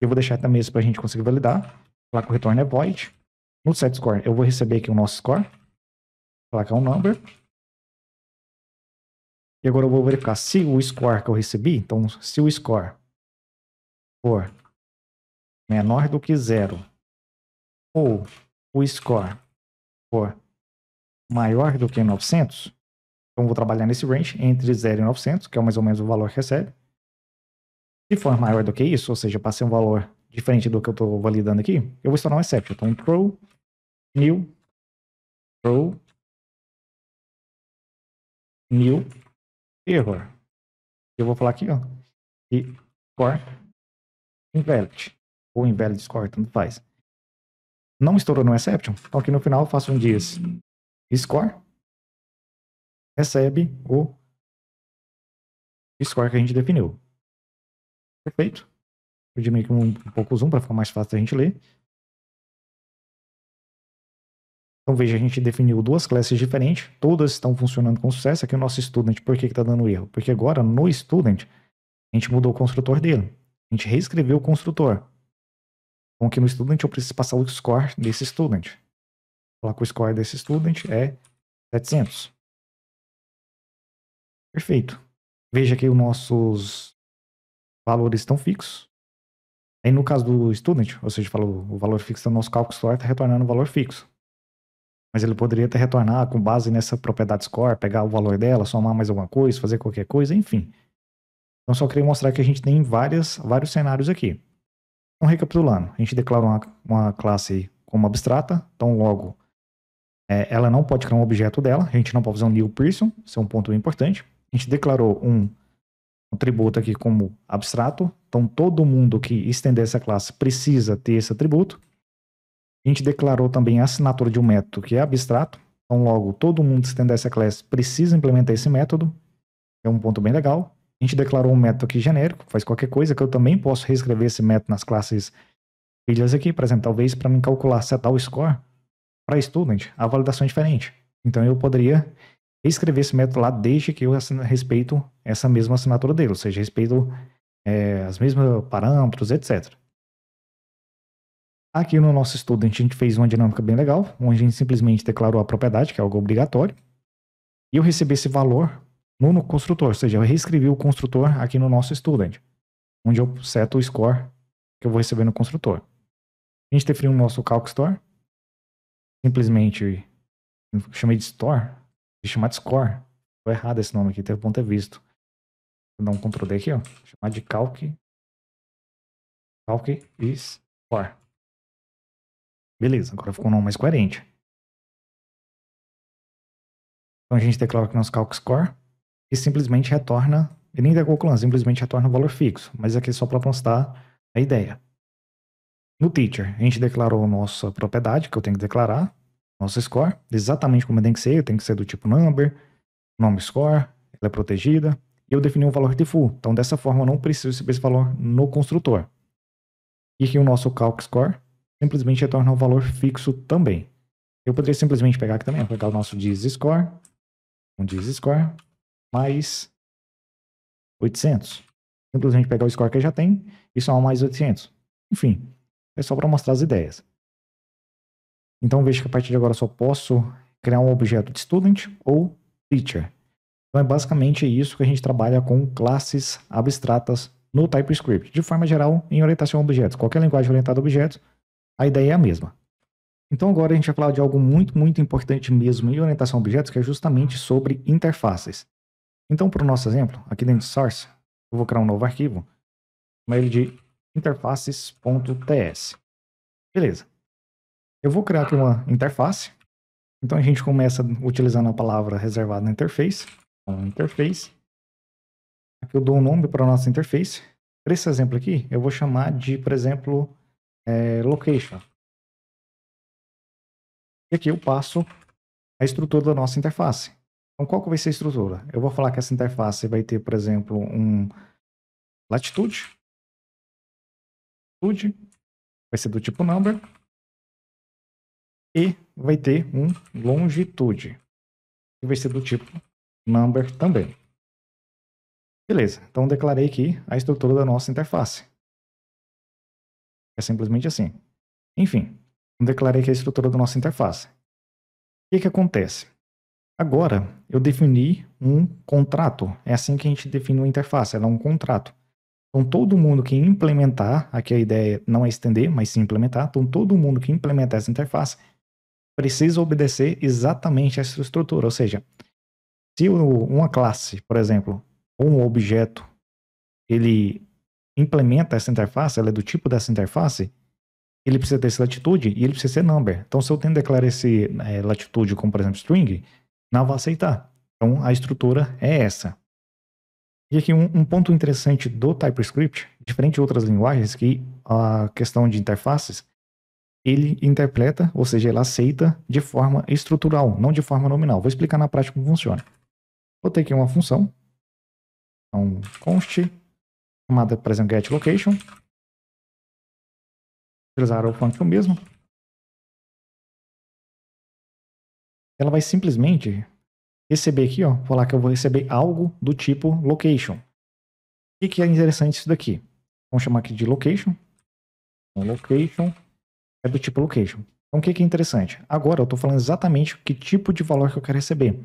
Eu vou deixar também isso para a gente conseguir validar. Lá o retorno é void. No set score, eu vou receber aqui o nosso score. Placa é um number. E agora eu vou verificar se o score que eu recebi, então se o score for menor do que zero ou o score for maior do que 900, então vou trabalhar nesse range entre 0 e 900, que é mais ou menos o valor que recebe. Se for maior do que isso, ou seja, passei um valor diferente do que eu estou validando aqui, eu vou estourar um exception. Então, throw, new, throw, new, error. Eu vou falar aqui, ó, e score invalid ou em velho score, tanto faz. Não estourou no exception, então aqui no final eu faço um diz score, recebe o score que a gente definiu. Perfeito. Eu diminuo um, um pouco zoom para ficar mais fácil da gente ler. Então veja, a gente definiu duas classes diferentes, todas estão funcionando com sucesso. Aqui o nosso student, por que está dando erro? Porque agora no student, a gente mudou o construtor dele. A gente reescreveu o construtor com que no student eu preciso passar o score desse student. Falar o score desse student é 700. Perfeito. Veja que os nossos valores estão fixos. Aí no caso do student, ou seja, falou o valor fixo do nosso cálculo score está é retornando o valor fixo. Mas ele poderia até retornar com base nessa propriedade score, pegar o valor dela, somar mais alguma coisa, fazer qualquer coisa, enfim. Então só queria mostrar que a gente tem várias, vários cenários aqui. Então, recapitulando, a gente declara uma, uma classe como abstrata, então logo é, ela não pode criar um objeto dela, a gente não pode usar um new person, isso é um ponto importante. A gente declarou um, um atributo aqui como abstrato, então todo mundo que estender essa classe precisa ter esse atributo. A gente declarou também a assinatura de um método que é abstrato, então logo todo mundo que estender essa classe precisa implementar esse método, é um ponto bem legal a gente declarou um método aqui genérico, faz qualquer coisa, que eu também posso reescrever esse método nas classes filhas aqui, por exemplo, talvez para mim calcular setar o score para student, a validação é diferente. Então eu poderia reescrever esse método lá desde que eu respeito essa mesma assinatura dele, ou seja, respeito é, as mesmos parâmetros, etc. Aqui no nosso estudo a gente fez uma dinâmica bem legal, onde a gente simplesmente declarou a propriedade, que é algo obrigatório, e eu recebi esse valor no, no construtor, ou seja, eu reescrevi o construtor aqui no nosso student, onde eu seto o score que eu vou receber no construtor. A gente definiu o nosso calc store, simplesmente chamei de store, de chamar de score. Foi errado esse nome aqui, teve bom ter visto. Vou dar um Ctrl D aqui, ó. Chamar de calc. Calc score. Beleza, agora ficou um nome mais coerente. Então a gente declara que nosso calc score e simplesmente retorna, Ele nem declarou o clã, simplesmente retorna o valor fixo. Mas aqui é só para constar a ideia. No teacher, a gente declarou nossa propriedade, que eu tenho que declarar, nosso score, exatamente como tem que ser, tem que ser do tipo number, nome score, ela é protegida, e eu defini um valor de full. Então, dessa forma, eu não preciso saber esse valor no construtor. E aqui o nosso calc score simplesmente retorna um valor fixo também. Eu poderia simplesmente pegar aqui também, pegar o nosso diz score, um diz score, mais 800. Simplesmente pegar o score que já tem e somar mais 800. Enfim, é só para mostrar as ideias. Então veja que a partir de agora só posso criar um objeto de student ou teacher. Então é basicamente isso que a gente trabalha com classes abstratas no TypeScript. De forma geral, em orientação a objetos. Qualquer linguagem orientada a objetos, a ideia é a mesma. Então agora a gente vai falar de algo muito, muito importante mesmo em orientação a objetos, que é justamente sobre interfaces. Então, para o nosso exemplo, aqui dentro do source, eu vou criar um novo arquivo, chama ele de interfaces.ts. Beleza. Eu vou criar aqui uma interface. Então, a gente começa utilizando a palavra reservada na interface. Então, interface. Aqui eu dou um nome para a nossa interface. Para esse exemplo aqui, eu vou chamar de, por exemplo, é, location. E aqui eu passo a estrutura da nossa interface. Então qual que vai ser a estrutura? Eu vou falar que essa interface vai ter, por exemplo, um latitude, latitude vai ser do tipo number e vai ter um longitude, que vai ser do tipo number também. Beleza, então declarei aqui a estrutura da nossa interface. É simplesmente assim. Enfim, declarei aqui a estrutura da nossa interface. O que, que acontece? Agora, eu defini um contrato. É assim que a gente define uma interface, ela é um contrato. Então, todo mundo que implementar, aqui a ideia é não é estender, mas sim implementar, então todo mundo que implementar essa interface precisa obedecer exatamente essa estrutura. Ou seja, se uma classe, por exemplo, ou um objeto, ele implementa essa interface, ela é do tipo dessa interface, ele precisa ter essa latitude e ele precisa ser number. Então, se eu tenho declarar esse é, latitude como, por exemplo, string, não vai aceitar. Então a estrutura é essa. E aqui um, um, ponto interessante do TypeScript, diferente de outras linguagens, que a questão de interfaces, ele interpreta, ou seja, ele aceita de forma estrutural, não de forma nominal. Vou explicar na prática como funciona. Vou ter aqui uma função, então const, chamada, por exemplo, getLocation. Utilizar o function mesmo, ela vai simplesmente receber aqui, ó, falar que eu vou receber algo do tipo location. O que, que é interessante isso daqui? Vamos chamar aqui de location. Location é do tipo location. Então, o que, que é interessante? Agora eu estou falando exatamente que tipo de valor que eu quero receber.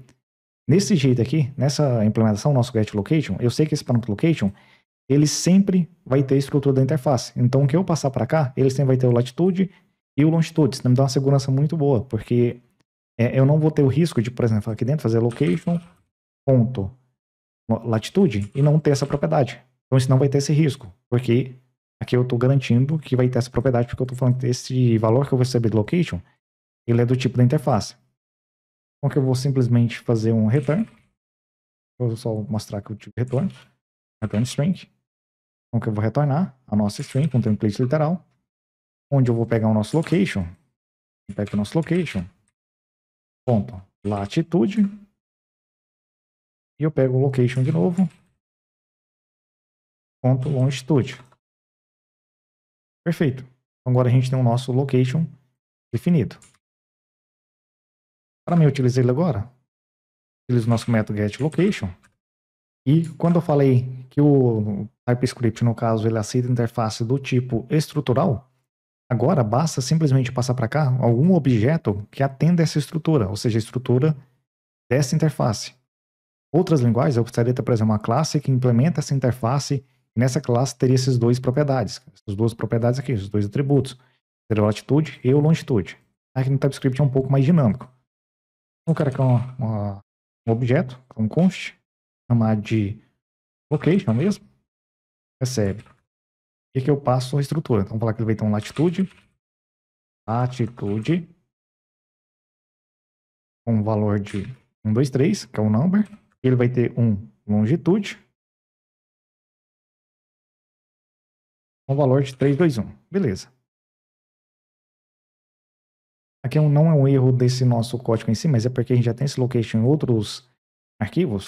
Nesse jeito aqui, nessa implementação, nosso get location, eu sei que esse parâmetro location, ele sempre vai ter a estrutura da interface. Então, o que eu passar para cá, ele sempre vai ter o latitude e o longitude. Isso me dá uma segurança muito boa, porque é, eu não vou ter o risco de, por exemplo, aqui dentro fazer location, ponto, latitude, e não ter essa propriedade. Então isso não vai ter esse risco, porque aqui eu estou garantindo que vai ter essa propriedade, porque eu estou falando que esse valor que eu vou receber de location, ele é do tipo da interface. Então eu vou simplesmente fazer um return, vou só mostrar que o tipo return, return string, então eu vou retornar a nossa string com um template literal, onde eu vou pegar o nosso location, pego o nosso location, ponto latitude. E eu pego o location de novo. Ponto longitude. Perfeito. Agora a gente tem o nosso location definido. Para mim utilizar ele agora, utilizo o nosso método getLocation. E quando eu falei que o TypeScript, no caso, ele aceita interface do tipo estrutural, Agora basta simplesmente passar para cá algum objeto que atenda essa estrutura, ou seja, a estrutura dessa interface. Outras linguagens, eu precisaria ter, por exemplo, uma classe que implementa essa interface, e nessa classe teria essas duas propriedades, essas duas propriedades aqui, esses dois atributos, seria latitude e longitude. Aqui no TypeScript é um pouco mais dinâmico. Vou criar um objeto, um const, chamar de location mesmo, recebe e que eu passo a estrutura. Então, vamos falar que ele vai ter um latitude. Latitude. Com um valor de 1, 2, 3, que é o number. Ele vai ter um longitude. Com um valor de 3, 2, 1. Beleza. Aqui é não é um erro desse nosso código em si, mas é porque a gente já tem esse location em outros arquivos.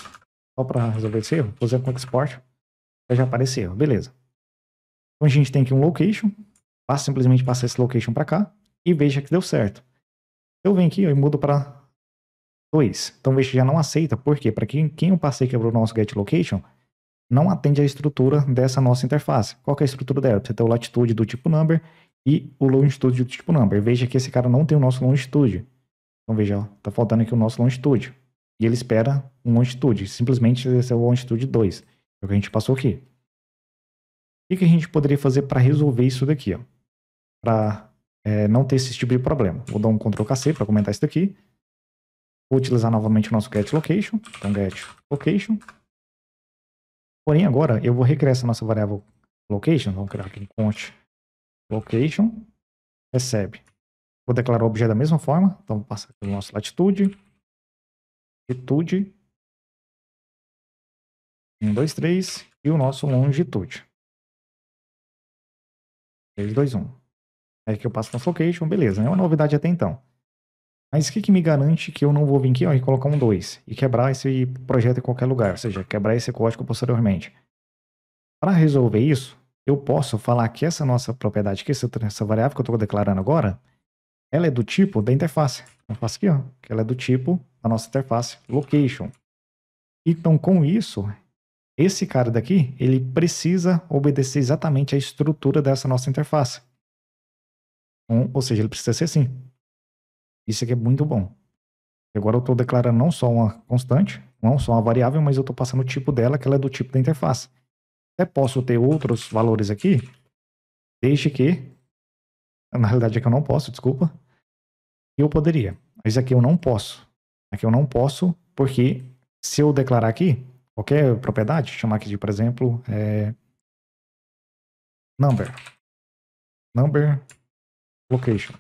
Só para resolver esse erro, vou fazer com export, já apareceu Beleza. Então a gente tem aqui um location, passa, simplesmente passar esse location para cá e veja que deu certo. Eu venho aqui ó, e mudo para 2. Então veja que já não aceita, porque para quem, quem eu passei quebrou o nosso get location, não atende à estrutura dessa nossa interface. Qual é a estrutura dela? Você tem o latitude do tipo number e o longitude do tipo number. Veja que esse cara não tem o nosso longitude. Então veja, ó, tá faltando aqui o nosso longitude. E ele espera um longitude, simplesmente esse é o longitude 2, é o que a gente passou aqui. O que, que a gente poderia fazer para resolver isso daqui? Para é, não ter esse tipo de problema. Vou dar um Ctrl KC para comentar isso daqui. Vou utilizar novamente o nosso get location. Então, get location. Porém, agora eu vou recriar essa nossa variável location. Vamos criar aqui const location. Recebe. Vou declarar o objeto da mesma forma. Então, vou passar aqui o nosso latitude. Latitude. 1, 2, 3. E o nosso longitude. 3, 2, 1. Aí que eu passo com location, beleza. Né? É uma novidade até então. Mas o que, que, me garante que eu não vou vir aqui ó, e colocar um 2 e quebrar esse projeto em qualquer lugar, ou seja, quebrar esse código posteriormente? Para resolver isso, eu posso falar que essa nossa propriedade aqui, essa variável que eu estou declarando agora, ela é do tipo da interface. Eu faço aqui, ó, que ela é do tipo da nossa interface location. Então, com isso, esse cara daqui, ele precisa obedecer exatamente a estrutura dessa nossa interface. Um, então, ou seja, ele precisa ser assim. Isso aqui é muito bom. Agora eu estou declarando não só uma constante, não só uma variável, mas eu estou passando o tipo dela, que ela é do tipo da interface. Até posso ter outros valores aqui, desde que... Na realidade é que eu não posso, desculpa. Eu poderia. Mas aqui eu não posso. Aqui eu não posso, porque se eu declarar aqui, qualquer propriedade, chamar aqui de, por exemplo, é, number, number location.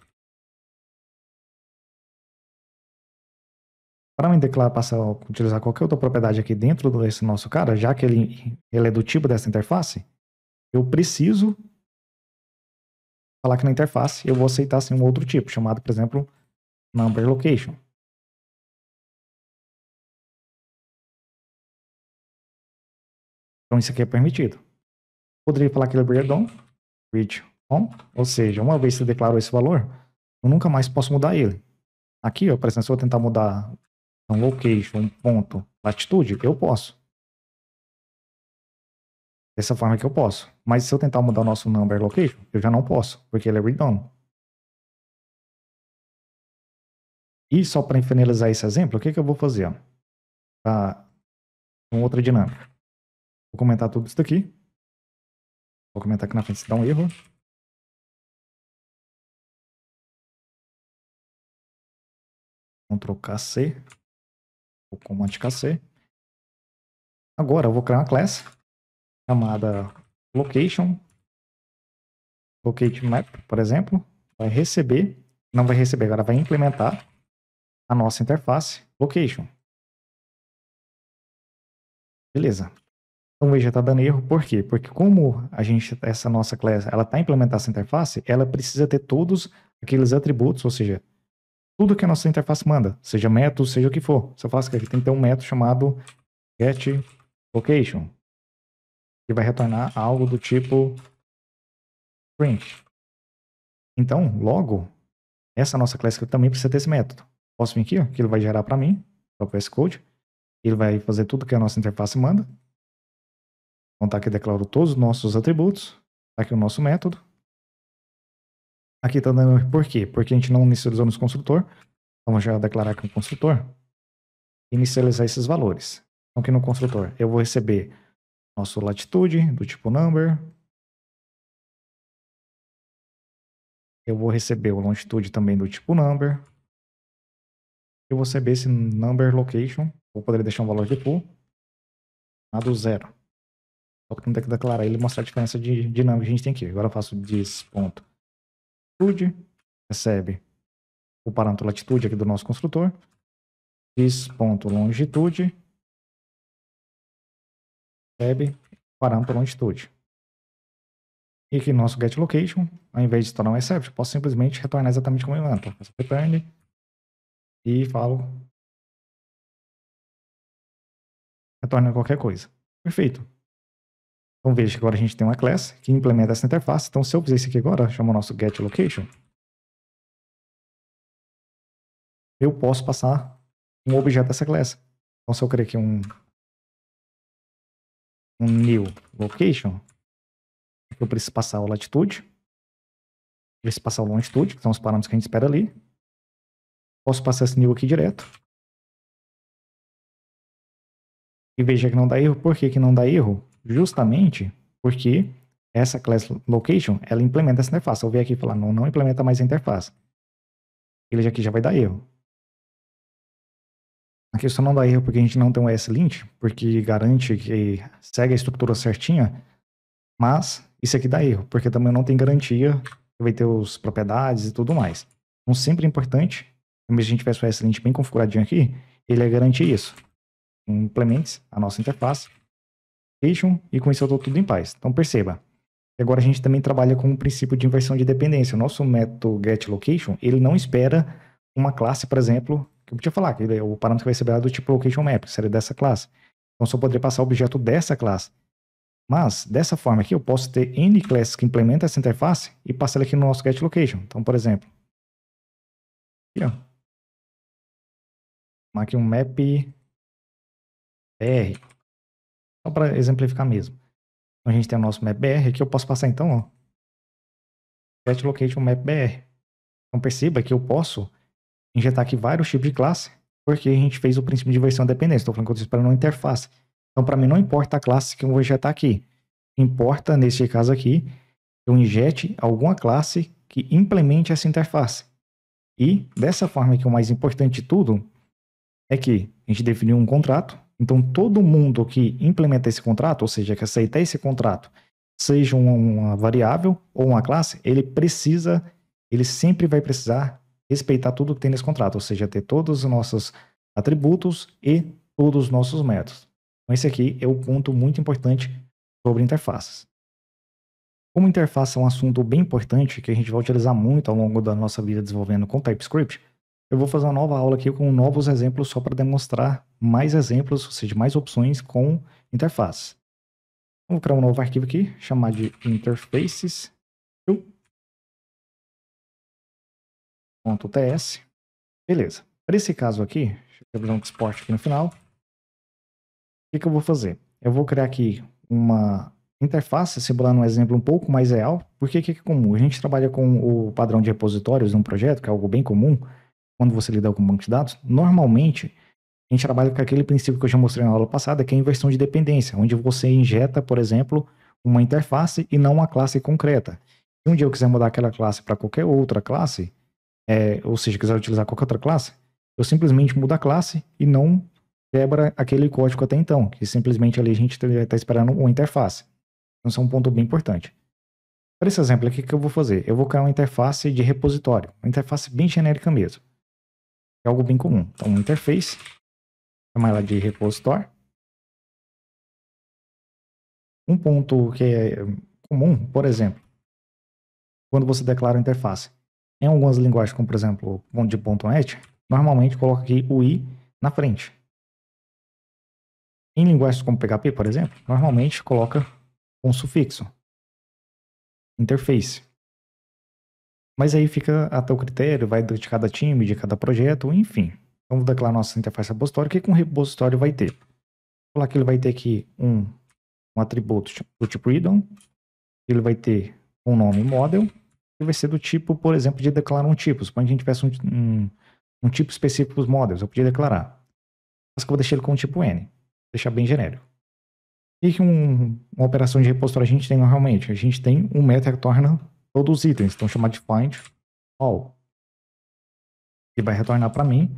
Para me declarar, passar a utilizar qualquer outra propriedade aqui dentro desse nosso cara, já que ele, ele é do tipo dessa interface, eu preciso falar que na interface eu vou aceitar assim, um outro tipo, chamado, por exemplo, number location. Então isso aqui é permitido. Poderia falar que liberated on, read on, ou seja, uma vez que você declarou esse valor, eu nunca mais posso mudar ele. Aqui, ó, por exemplo, se eu tentar mudar um location, ponto, latitude, eu posso. Dessa forma que eu posso. Mas se eu tentar mudar o nosso number location, eu já não posso, porque ele é read on. E só para finalizar esse exemplo, o que, que eu vou fazer? Tá? Uma outra dinâmica. Vou comentar tudo isso daqui. Vou comentar aqui na frente se dá um erro. Ctrl KC. Ou Command KC. Agora eu vou criar uma classe chamada Location. Locate Map, por exemplo. Vai receber, não vai receber, agora vai implementar a nossa interface Location. Beleza. Então veja, está dando erro, por quê? Porque como a gente, essa nossa classe, ela está implementando essa interface, ela precisa ter todos aqueles atributos, ou seja, tudo que a nossa interface manda, seja método, seja o que for. Você fala que aqui tem que ter um método chamado get location, que vai retornar algo do tipo print. Então, logo, essa nossa classe aqui também precisa ter esse método. Posso vir aqui, ó, que ele vai gerar para mim, o PS Code. Ele vai fazer tudo que a nossa interface manda. Então tá aqui declaro todos os nossos atributos. Tá aqui é o nosso método. Aqui tá dando por quê? Porque a gente não inicializou no construtor. Então vou já declarar aqui um construtor. Inicializar esses valores. Então aqui no construtor eu vou receber nosso latitude do tipo number. Eu vou receber o longitude também do tipo number. Eu vou receber esse number location. Vou poder deixar um valor de pool. A do zero. Só que não tem que declarar ele mostrar a diferença de dinâmica que a gente tem aqui. Agora eu faço ponto Latitude, recebe o parâmetro latitude aqui do nosso construtor. Desponto longitude, recebe parâmetro longitude. E aqui no nosso get location, ao invés de tornar um except, eu posso simplesmente retornar exatamente como eu mando. Então, faço return e falo retorna qualquer coisa. Perfeito. Então veja que agora a gente tem uma class que implementa essa interface. Então se eu fizer isso aqui agora, chama o nosso getLocation, eu posso passar um objeto dessa classe. Então se eu criar aqui um, um new location, eu preciso passar o latitude, preciso passar o longitude, que são os parâmetros que a gente espera ali. Posso passar esse new aqui direto. E veja que não dá erro. Por que, que não dá erro? justamente porque essa class location, ela implementa essa interface. Eu vir aqui e falar, não, não implementa mais a interface. Ele aqui já vai dar erro. Aqui só não dá erro porque a gente não tem um S-lint, porque garante que segue a estrutura certinha, mas isso aqui dá erro, porque também não tem garantia que vai ter os propriedades e tudo mais. Então sempre é importante, se a gente tivesse o S-lint bem configuradinho aqui, ele é garantir isso. Implemente a nossa interface application e com isso eu estou tudo em paz. Então perceba. Agora a gente também trabalha com o princípio de inversão de dependência. O nosso método getLocation, ele não espera uma classe, por exemplo, que eu podia falar, que é o parâmetro que vai ser é do tipo location map, que seria dessa classe. Então só poderia passar o objeto dessa classe. Mas, dessa forma aqui, eu posso ter N classes que implementam essa interface e passar aqui no nosso getLocation. Então, por exemplo, aqui, ó. aqui um map r só para exemplificar mesmo. Então a gente tem o nosso MapBR, aqui eu posso passar então, ó. Get Location MapBR. Então perceba que eu posso injetar aqui vários tipos de classe, porque a gente fez o princípio de versão dependente. Estou falando com vocês para não interface. Então para mim não importa a classe que eu vou injetar aqui. Importa, neste caso aqui, eu injete alguma classe que implemente essa interface. E dessa forma que o mais importante de tudo é que a gente definiu um contrato, então, todo mundo que implementa esse contrato, ou seja, que aceitar esse contrato, seja uma variável ou uma classe, ele precisa, ele sempre vai precisar respeitar tudo que tem nesse contrato, ou seja, ter todos os nossos atributos e todos os nossos métodos. Então, esse aqui é o ponto muito importante sobre interfaces. Como interface é um assunto bem importante que a gente vai utilizar muito ao longo da nossa vida desenvolvendo com TypeScript, eu vou fazer uma nova aula aqui com novos exemplos só para demonstrar mais exemplos, ou seja, mais opções com interface. Vamos criar um novo arquivo aqui, chamar de interfaces.ts. Beleza. Para esse caso aqui, deixa eu abrir um export aqui no final. O que, que eu vou fazer? Eu vou criar aqui uma interface, simulando um exemplo um pouco mais real, porque que é comum? A gente trabalha com o padrão de repositórios num projeto, que é algo bem comum, quando você lida com um banco de dados. Normalmente, a gente trabalha com aquele princípio que eu já mostrei na aula passada, que é a inversão de dependência, onde você injeta, por exemplo, uma interface e não uma classe concreta. Se um dia eu quiser mudar aquela classe para qualquer outra classe, é, ou seja, quiser utilizar qualquer outra classe, eu simplesmente mudo a classe e não quebra aquele código até então, que simplesmente ali a gente está tá esperando uma interface. Então, isso é um ponto bem importante. Para esse exemplo aqui, o que eu vou fazer? Eu vou criar uma interface de repositório, uma interface bem genérica mesmo. É algo bem comum. Então, uma interface Chamar ela de repositor. Um ponto que é comum, por exemplo, quando você declara a interface. Em algumas linguagens, como por exemplo, de .NET, normalmente coloca aqui o i na frente. Em linguagens como PHP, por exemplo, normalmente coloca um sufixo. Interface. Mas aí fica até o critério, vai de cada time, de cada projeto, enfim. Então, vou declarar nossa interface repositório. O que, um repositório vai ter? Vou falar que ele vai ter aqui um, um atributo do tipo readon. ele vai ter um nome model, E vai ser do tipo, por exemplo, de declarar um tipo. Suponha que a gente tivesse um, um, um tipo específico para os models, eu podia declarar. Mas que eu vou deixar ele com o tipo N, deixar bem genérico. O que um, uma operação de repositório a gente tem normalmente? A gente tem um meta que retorna todos os itens, então chamar de find all. E vai retornar para mim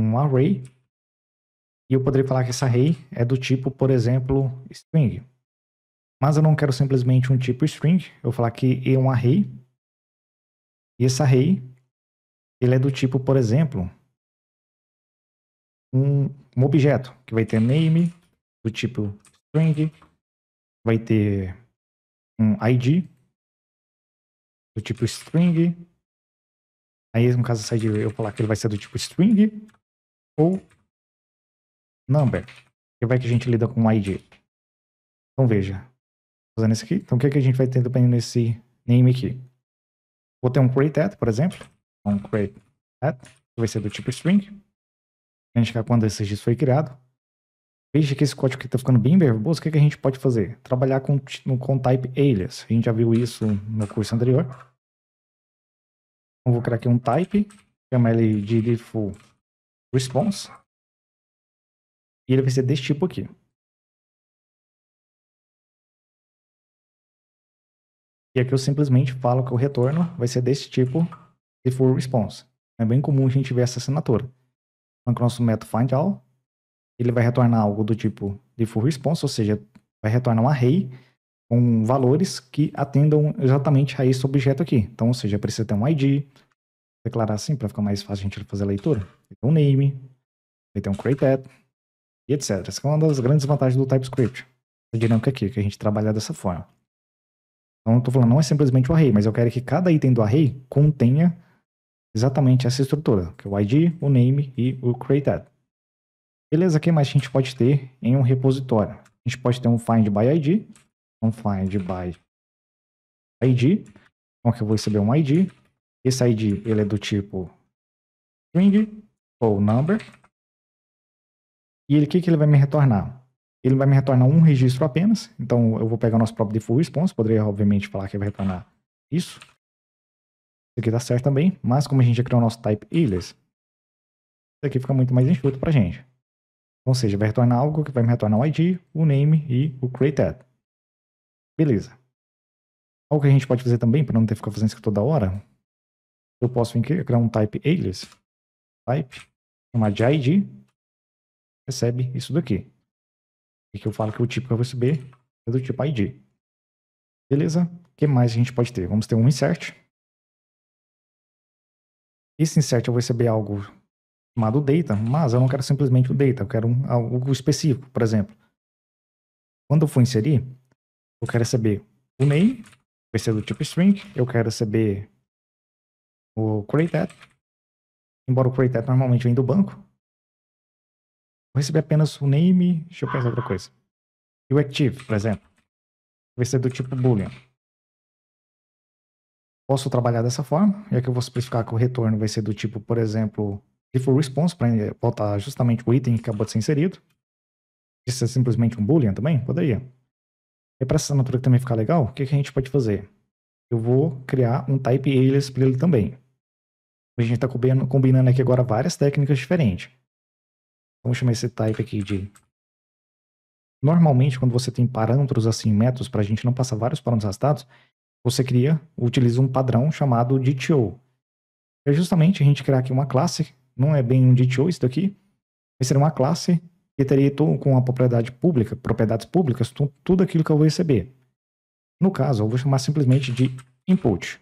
um array e eu poderia falar que esse array é do tipo, por exemplo, string. Mas eu não quero simplesmente um tipo string, eu vou falar que é um array. E esse array, ele é do tipo, por exemplo, um, um objeto, que vai ter name, do tipo string, vai ter um id, do tipo string. Aí, no caso, esse id eu vou falar que ele vai ser do tipo string, ou number, e vai que a gente lida com id. Então veja, fazendo isso aqui, então o que, é que a gente vai ter dependendo desse name aqui? Vou ter um create at, por exemplo, um então, create at, que vai ser do tipo string, a gente indicar quando esse registro foi criado. Veja que esse código aqui está ficando bem verboso, o que, é que a gente pode fazer? Trabalhar com, com type alias, a gente já viu isso no curso anterior. Então vou criar aqui um type, Chama ele de default response. E ele vai ser desse tipo aqui. E aqui eu simplesmente falo que o retorno vai ser desse tipo, se for response. É bem comum a gente ver essa assinatura. Então, com o nosso método find ele vai retornar algo do tipo de full response, ou seja, vai retornar um array com valores que atendam exatamente a esse objeto aqui. Então, ou seja, precisa ter um ID, declarar assim para ficar mais fácil a gente fazer a leitura. Vai ter um name, vai ter um created, e etc. Essa é uma das grandes vantagens do TypeScript. A dinâmica aqui, que a gente trabalha dessa forma. Então, eu estou falando, não é simplesmente o array, mas eu quero que cada item do array contenha exatamente essa estrutura, que é o ID, o name e o created. Beleza, o que mais a gente pode ter em um repositório? A gente pode ter um find by ID, um find by ID, então que eu vou receber um ID, esse ID ele é do tipo string ou number. E o que, que ele vai me retornar? Ele vai me retornar um registro apenas. Então eu vou pegar o nosso próprio default response. Poderia, obviamente, falar que vai retornar isso. Isso aqui está certo também, mas como a gente já criou o nosso type ilhas, isso aqui fica muito mais enxuto a gente. Ou seja, vai retornar algo que vai me retornar o ID, o name e o created. Beleza. Algo que a gente pode fazer também, para não ter que ficar fazendo isso toda hora, eu posso criar um type alias, type, chamar de ID, recebe isso daqui. E que eu falo que o tipo que eu vou receber é do tipo ID. Beleza? O que mais a gente pode ter? Vamos ter um insert. Esse insert eu vou receber algo chamado data, mas eu não quero simplesmente o data, eu quero um, algo específico, por exemplo. Quando eu for inserir, eu quero receber o name, vai ser do tipo string, eu quero receber o Created. Embora o Created normalmente vem do banco. Vou receber apenas o name. Deixa eu pensar outra coisa. E o active, por exemplo. Vai ser do tipo boolean. Posso trabalhar dessa forma. E que eu vou simplificar que o retorno vai ser do tipo, por exemplo, if response, para botar justamente o item que acabou de ser inserido. Isso é simplesmente um boolean também? Poderia. E para essa assinatura também ficar legal, o que, que a gente pode fazer? eu vou criar um type alias para ele também. A gente está combinando aqui agora várias técnicas diferentes. Vamos chamar esse type aqui de... Normalmente, quando você tem parâmetros assim, métodos, para a gente não passar vários parâmetros arrastados, você cria, utiliza um padrão chamado DTO. É justamente a gente criar aqui uma classe, não é bem um DTO isso daqui, mas seria uma classe que teria com a propriedade pública, propriedades públicas, tudo aquilo que eu vou receber. No caso, eu vou chamar simplesmente de input.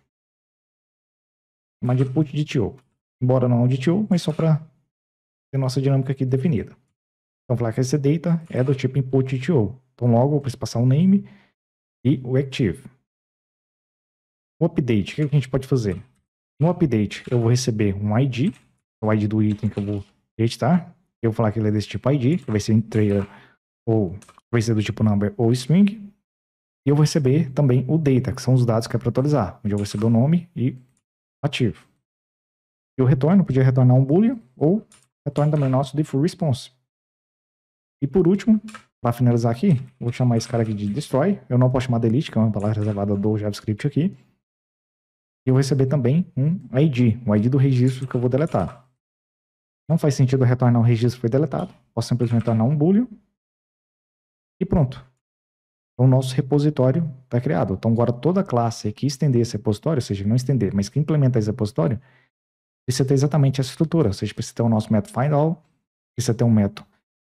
Chamar de input de TO. Embora não é um de TO, mas só para ter nossa dinâmica aqui definida. Então, falar que é esse data é do tipo input de TO. Então, logo, eu preciso passar o name e o active. O update, o que a gente pode fazer? No update, eu vou receber um ID, é o ID do item que eu vou editar. Eu vou falar que ele é desse tipo ID, que vai ser inteira ou vai ser do tipo number ou string. E eu vou receber também o data, que são os dados que é para atualizar, onde eu vou receber o nome e ativo. E o retorno, podia retornar um boolean ou retorno também nosso default response. E por último, para finalizar aqui, vou chamar esse cara aqui de destroy. Eu não posso chamar delete, que é uma palavra reservada do JavaScript aqui. E eu vou receber também um ID, um ID do registro que eu vou deletar. Não faz sentido retornar um registro que foi deletado. Posso simplesmente retornar um boolean. E pronto. Então, o nosso repositório está criado. Então, agora toda classe que estender esse repositório, ou seja, não estender, mas que implementar esse repositório, precisa ter exatamente essa estrutura. Ou seja, precisa ter o nosso método findAll, precisa ter um método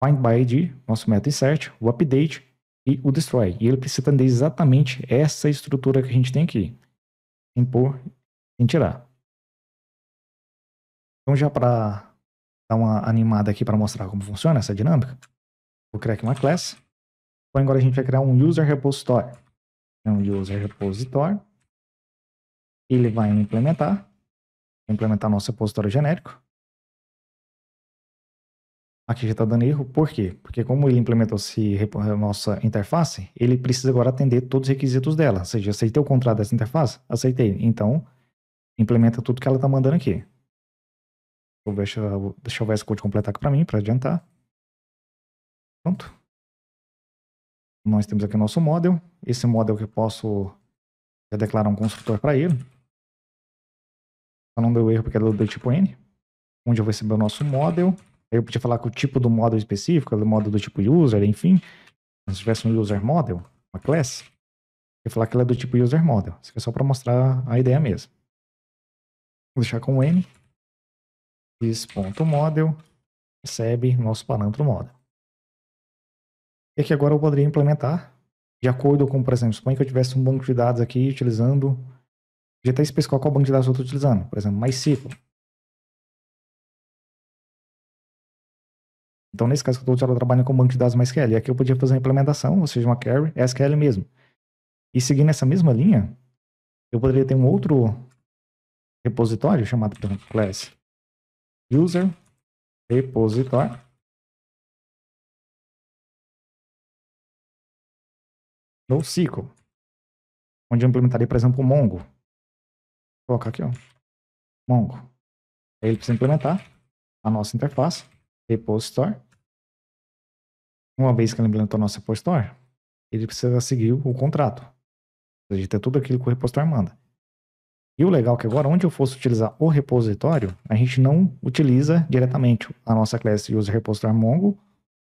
findById, nosso método insert, o update e o destroy. E ele precisa ter exatamente essa estrutura que a gente tem aqui. impor e tirar. Então, já para dar uma animada aqui para mostrar como funciona essa dinâmica, vou criar aqui uma classe. Então agora a gente vai criar um user repositório. É um user repositório. Ele vai implementar. Implementar nosso repositório genérico. Aqui já está dando erro, por quê? Porque como ele implementou a nossa interface, ele precisa agora atender todos os requisitos dela. Ou seja, aceitei o contrato dessa interface? Aceitei. Então, implementa tudo que ela está mandando aqui. Deixa eu, ver, se eu ver code completar aqui para mim, para adiantar. Pronto nós temos aqui o nosso model. Esse model que eu posso declarar um construtor para ele. Só não deu erro porque é do tipo N. Onde eu vou receber o nosso model. Aí eu podia falar que o tipo do model específico, é o model do tipo user, enfim. Se tivesse um user model, uma classe, eu ia falar que ela é do tipo user model. Isso aqui é só para mostrar a ideia mesmo. Vou deixar com N. This.model recebe nosso parâmetro model e é que agora eu poderia implementar de acordo com, por exemplo, suponha que eu tivesse um banco de dados aqui utilizando, já até especificar qual banco de dados eu estou utilizando, por exemplo, MySQL. Então, nesse caso que eu estou trabalhando com banco de dados MySQL, e aqui eu podia fazer uma implementação, ou seja, uma query, é SQL mesmo. E seguindo essa mesma linha, eu poderia ter um outro repositório chamado, por exemplo, class user repository. no SQL, onde eu implementarei, por exemplo, o Mongo. Vou colocar aqui, ó, Mongo. Aí ele precisa implementar a nossa interface, repository. Uma vez que ele implementou a nossa repository, ele precisa seguir o contrato. Ou seja, ter tudo aquilo que o Repository manda. E o legal é que agora, onde eu fosse utilizar o repositório, a gente não utiliza diretamente a nossa classe user Mongo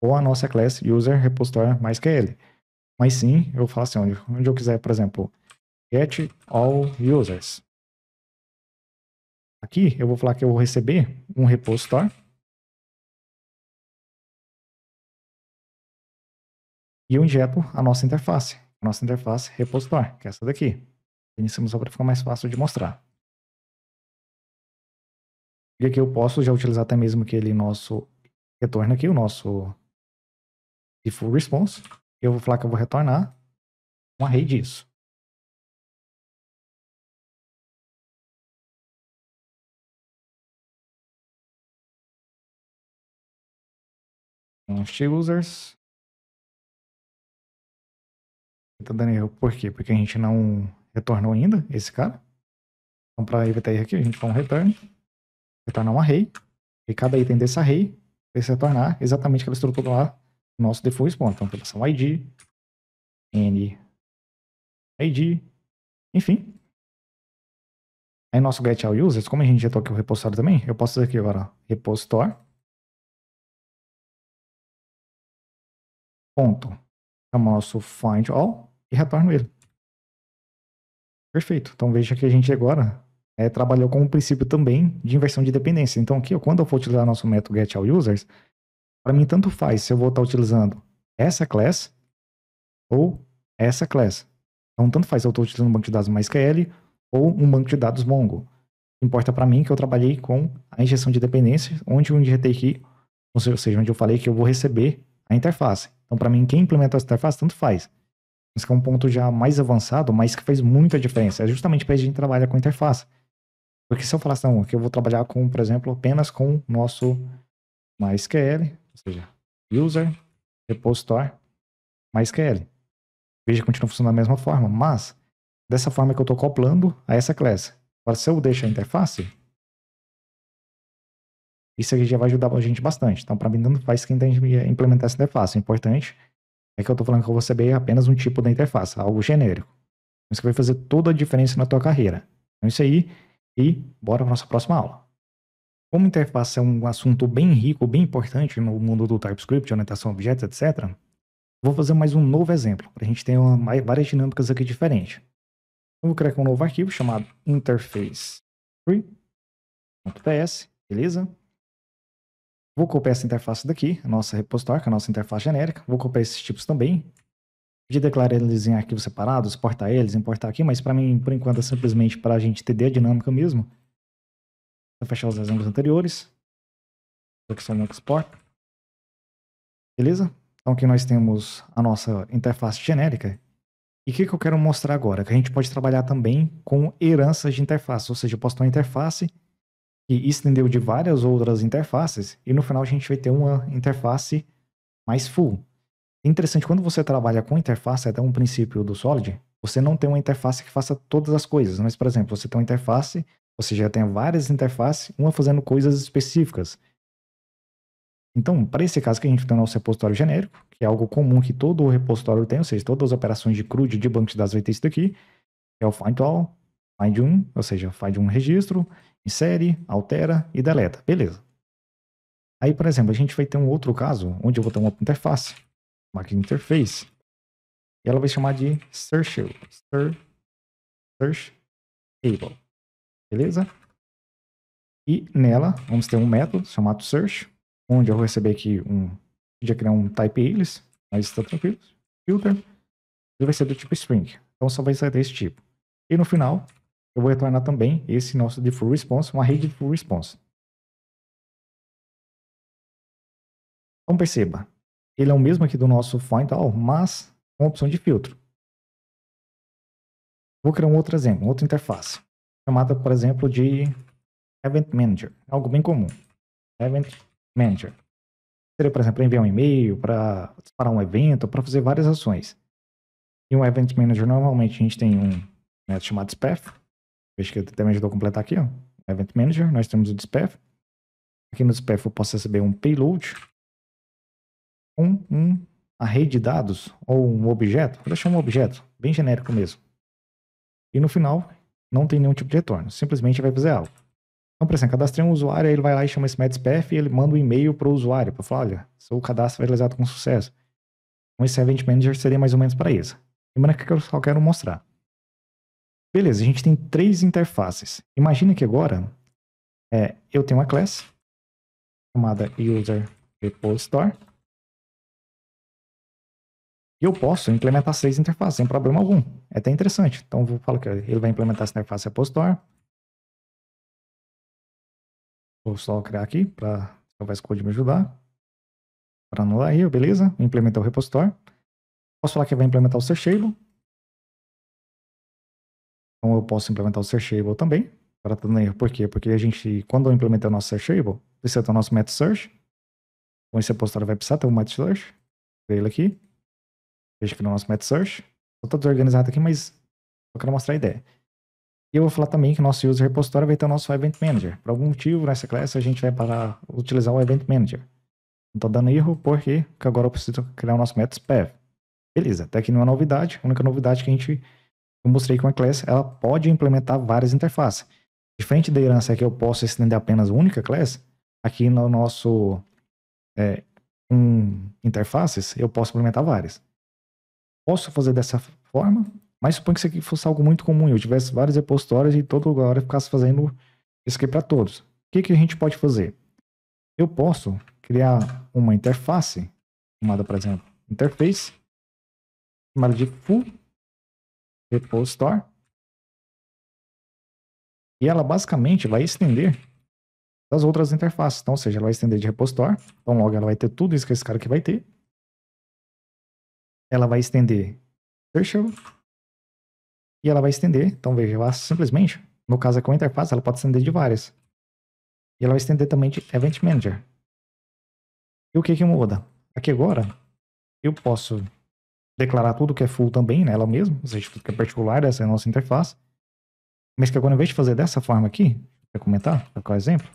ou a nossa classe user repositor MySQL. Mas sim, eu falo assim, onde, onde eu quiser, por exemplo, get all users. Aqui eu vou falar que eu vou receber um repositório. E eu injeto a nossa interface, a nossa interface repositório, que é essa daqui. Iniciamos só para ficar mais fácil de mostrar. E aqui eu posso já utilizar até mesmo aquele nosso retorno aqui, o nosso default response, eu vou falar que eu vou retornar um array disso. Launch users. Tá dando erro por quê? Porque a gente não retornou ainda esse cara. Então, para evitar erro aqui, a gente faz um return. Retornar um array. E cada item desse array vai se retornar exatamente aquela estrutura lá nosso default spawn. Então, relação id, n id, enfim. Aí nosso get all users, como a gente já toca o repositório também, eu posso fazer aqui agora repositor. Ponto. o nosso find all e retorno ele. Perfeito. Então veja que a gente agora é, trabalhou com o um princípio também de inversão de dependência. Então aqui, quando eu for utilizar nosso método get all users, para mim, tanto faz se eu vou estar tá utilizando essa class ou essa class. Então, tanto faz se eu estou utilizando um banco de dados MySQL ou um banco de dados Mongo. Importa para mim que eu trabalhei com a injeção de dependência onde o aqui, ou seja, onde eu falei que eu vou receber a interface. Então, para mim, quem implementa essa interface, tanto faz. que é um ponto já mais avançado, mas que faz muita diferença. É justamente para a gente trabalhar com interface. Porque se eu falasse, assim, não, que eu vou trabalhar com, por exemplo, apenas com o nosso MySQL, ou seja, user, repositor, MySQL. Veja, continua funcionando da mesma forma, mas dessa forma que eu estou acoplando a essa classe. Agora, se eu deixo a interface, isso aqui já vai ajudar a gente bastante. Então, para mim, não faz que a implementar essa interface. O importante é que eu estou falando que eu vou receber apenas um tipo da interface, algo genérico. Isso vai fazer toda a diferença na tua carreira. Então, isso aí e bora para nossa próxima aula. Como interface é um assunto bem rico, bem importante no mundo do TypeScript, orientação a objetos, etc., vou fazer mais um novo exemplo, para a gente ter uma, várias dinâmicas aqui diferentes. Eu vou criar aqui um novo arquivo chamado interface3.ps, beleza? Vou copiar essa interface daqui, a nossa repositório, é a nossa interface genérica. Vou copiar esses tipos também. De declarar eles em arquivos separados, exportar eles, importar aqui, mas para mim, por enquanto, é simplesmente para a gente entender a dinâmica mesmo. Vou fechar os exemplos anteriores. Seleciono Export. Beleza? Então aqui nós temos a nossa interface genérica. E o que, que eu quero mostrar agora? Que a gente pode trabalhar também com heranças de interface. Ou seja, eu posso ter uma interface que estendeu de várias outras interfaces. E no final a gente vai ter uma interface mais full. É interessante, quando você trabalha com interface, até um princípio do Solid, você não tem uma interface que faça todas as coisas. Mas, por exemplo, você tem uma interface ou já tem várias interfaces, uma fazendo coisas específicas. Então, para esse caso que a gente tem o nosso repositório genérico, que é algo comum que todo repositório tem, ou seja, todas as operações de CRUD de banco de dados vai ter isso daqui, é o find all, find um, ou seja, find um registro, insere, altera e deleta. Beleza. Aí, por exemplo, a gente vai ter um outro caso, onde eu vou ter uma interface, uma interface, e ela vai chamar de search, search, table. Beleza? E nela, vamos ter um método chamado search, onde eu vou receber aqui um... Podia criar um type eles, mas está tranquilo. Filter. Ele vai ser do tipo string. Então só vai sair desse tipo. E no final, eu vou retornar também esse nosso de full response, uma rede de full response. Então perceba, ele é o mesmo aqui do nosso find all, mas com opção de filtro. Vou criar um outro exemplo, outra interface chamada, por exemplo, de Event Manager. Algo bem comum. Event Manager. Seria, por exemplo, enviar um e-mail para disparar um evento, para fazer várias ações. E um Event Manager, normalmente, a gente tem um método né, chamado SPAF. Veja que até me ajudou a completar aqui, ó. Event Manager, nós temos o SPAF. Aqui no SPAF eu posso receber um payload com um, um, a rede de dados ou um objeto. Vou deixar um objeto, bem genérico mesmo. E no final, não tem nenhum tipo de retorno, simplesmente vai fazer algo. Então, por exemplo, cadastrei um usuário, aí ele vai lá e chama esse MedSpef e ele manda um e-mail para o usuário para falar, olha, seu cadastro foi realizado com sucesso. Um esse Event Manager seria mais ou menos para isso. Lembrando que eu só quero mostrar. Beleza, a gente tem três interfaces. Imagina que agora é, eu tenho uma classe chamada User Repository e eu posso implementar seis interfaces sem problema algum. É até interessante. Então, eu falar que ele vai implementar essa interface repositor. Vou só criar aqui para o esse code me ajudar. Para anular aí, beleza. Implementar o repositor. Posso falar que vai implementar o Searchable. Então, eu posso implementar o Searchable também. Para tá erro. Por quê? Porque a gente, quando eu implementar o nosso Searchable, precisa ter o nosso MetaSearch. Então, esse repositório vai precisar ter o um MetaSearch. Ele aqui. Veja aqui no nosso é MetaSearch. Estou tudo desorganizado aqui, mas só quero mostrar a ideia. E eu vou falar também que nosso user repositório vai ter o nosso Event Manager. Por algum motivo, nessa classe, a gente vai parar utilizar o Event Manager. Não estou dando erro, porque agora eu preciso criar o nosso MetaSpav. Beleza, até aqui não é novidade. A única novidade que a gente eu mostrei que uma classe ela pode implementar várias interfaces. Diferente da herança que eu posso estender apenas uma única classe, aqui no nosso é, um interfaces eu posso implementar várias posso fazer dessa forma, mas suponho que isso aqui fosse algo muito comum, eu tivesse vários repositórios e todo lugar eu ficasse fazendo isso aqui para todos. O que, que a gente pode fazer? Eu posso criar uma interface, chamada, por exemplo, interface, chamada de full repository, e ela basicamente vai estender das outras interfaces. Então, ou seja, ela vai estender de repositório, então logo ela vai ter tudo isso que esse cara aqui vai ter, ela vai estender Tertial e ela vai estender. Então veja, ela simplesmente, no caso com é uma interface, ela pode estender de várias. E ela vai estender também de Event Manager. E o que que muda? Aqui agora, eu posso declarar tudo que é full também nela né, mesmo, ou seja, tudo que é particular, essa é a nossa interface. Mas que agora, em vez de fazer dessa forma aqui, vou comentar, colocar o exemplo,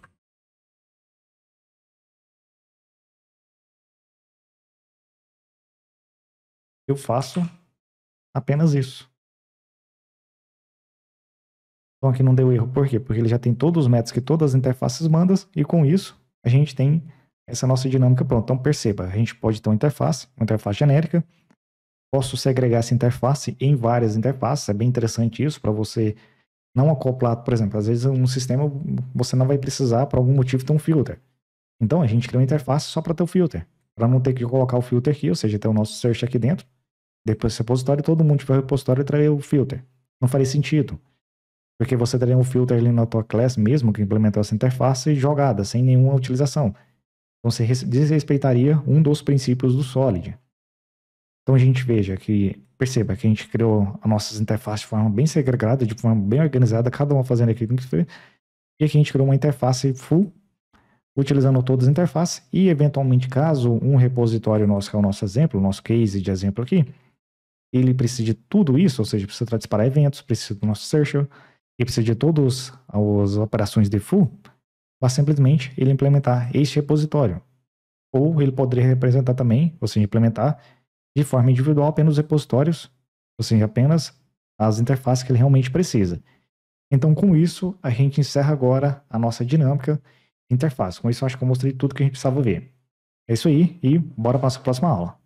Eu faço apenas isso. Então aqui não deu erro. Por quê? Porque ele já tem todos os métodos que todas as interfaces mandam e com isso a gente tem essa nossa dinâmica pronta. Então perceba, a gente pode ter uma interface, uma interface genérica, posso segregar essa interface em várias interfaces, é bem interessante isso para você não acoplar, por exemplo, às vezes um sistema você não vai precisar por algum motivo ter um filter. Então a gente cria uma interface só para ter o filter, para não ter que colocar o filter aqui, ou seja, ter o nosso search aqui dentro depois desse repositório, todo mundo tiver o repositório e trazer o filter. Não faria sentido. Porque você teria um filter ali na tua class mesmo, que implementou essa interface, jogada, sem nenhuma utilização. Então você desrespeitaria um dos princípios do Solid. Então a gente veja que, perceba que a gente criou as nossas interfaces de forma bem segregada, de forma bem organizada, cada uma fazendo aquilo que fez. E aqui a gente criou uma interface full, utilizando todas as interfaces, e eventualmente, caso um repositório nosso, que é o nosso exemplo, o nosso case de exemplo aqui, ele precisa de tudo isso, ou seja, precisa disparar eventos, precisa do nosso search, e precisa de todas as operações de full, vai simplesmente ele implementar este repositório. Ou ele poderia representar também, ou seja, implementar de forma individual apenas os repositórios, ou seja, apenas as interfaces que ele realmente precisa. Então, com isso, a gente encerra agora a nossa dinâmica de interface. Com isso, acho que eu mostrei tudo que a gente precisava ver. É isso aí e bora para a próxima aula.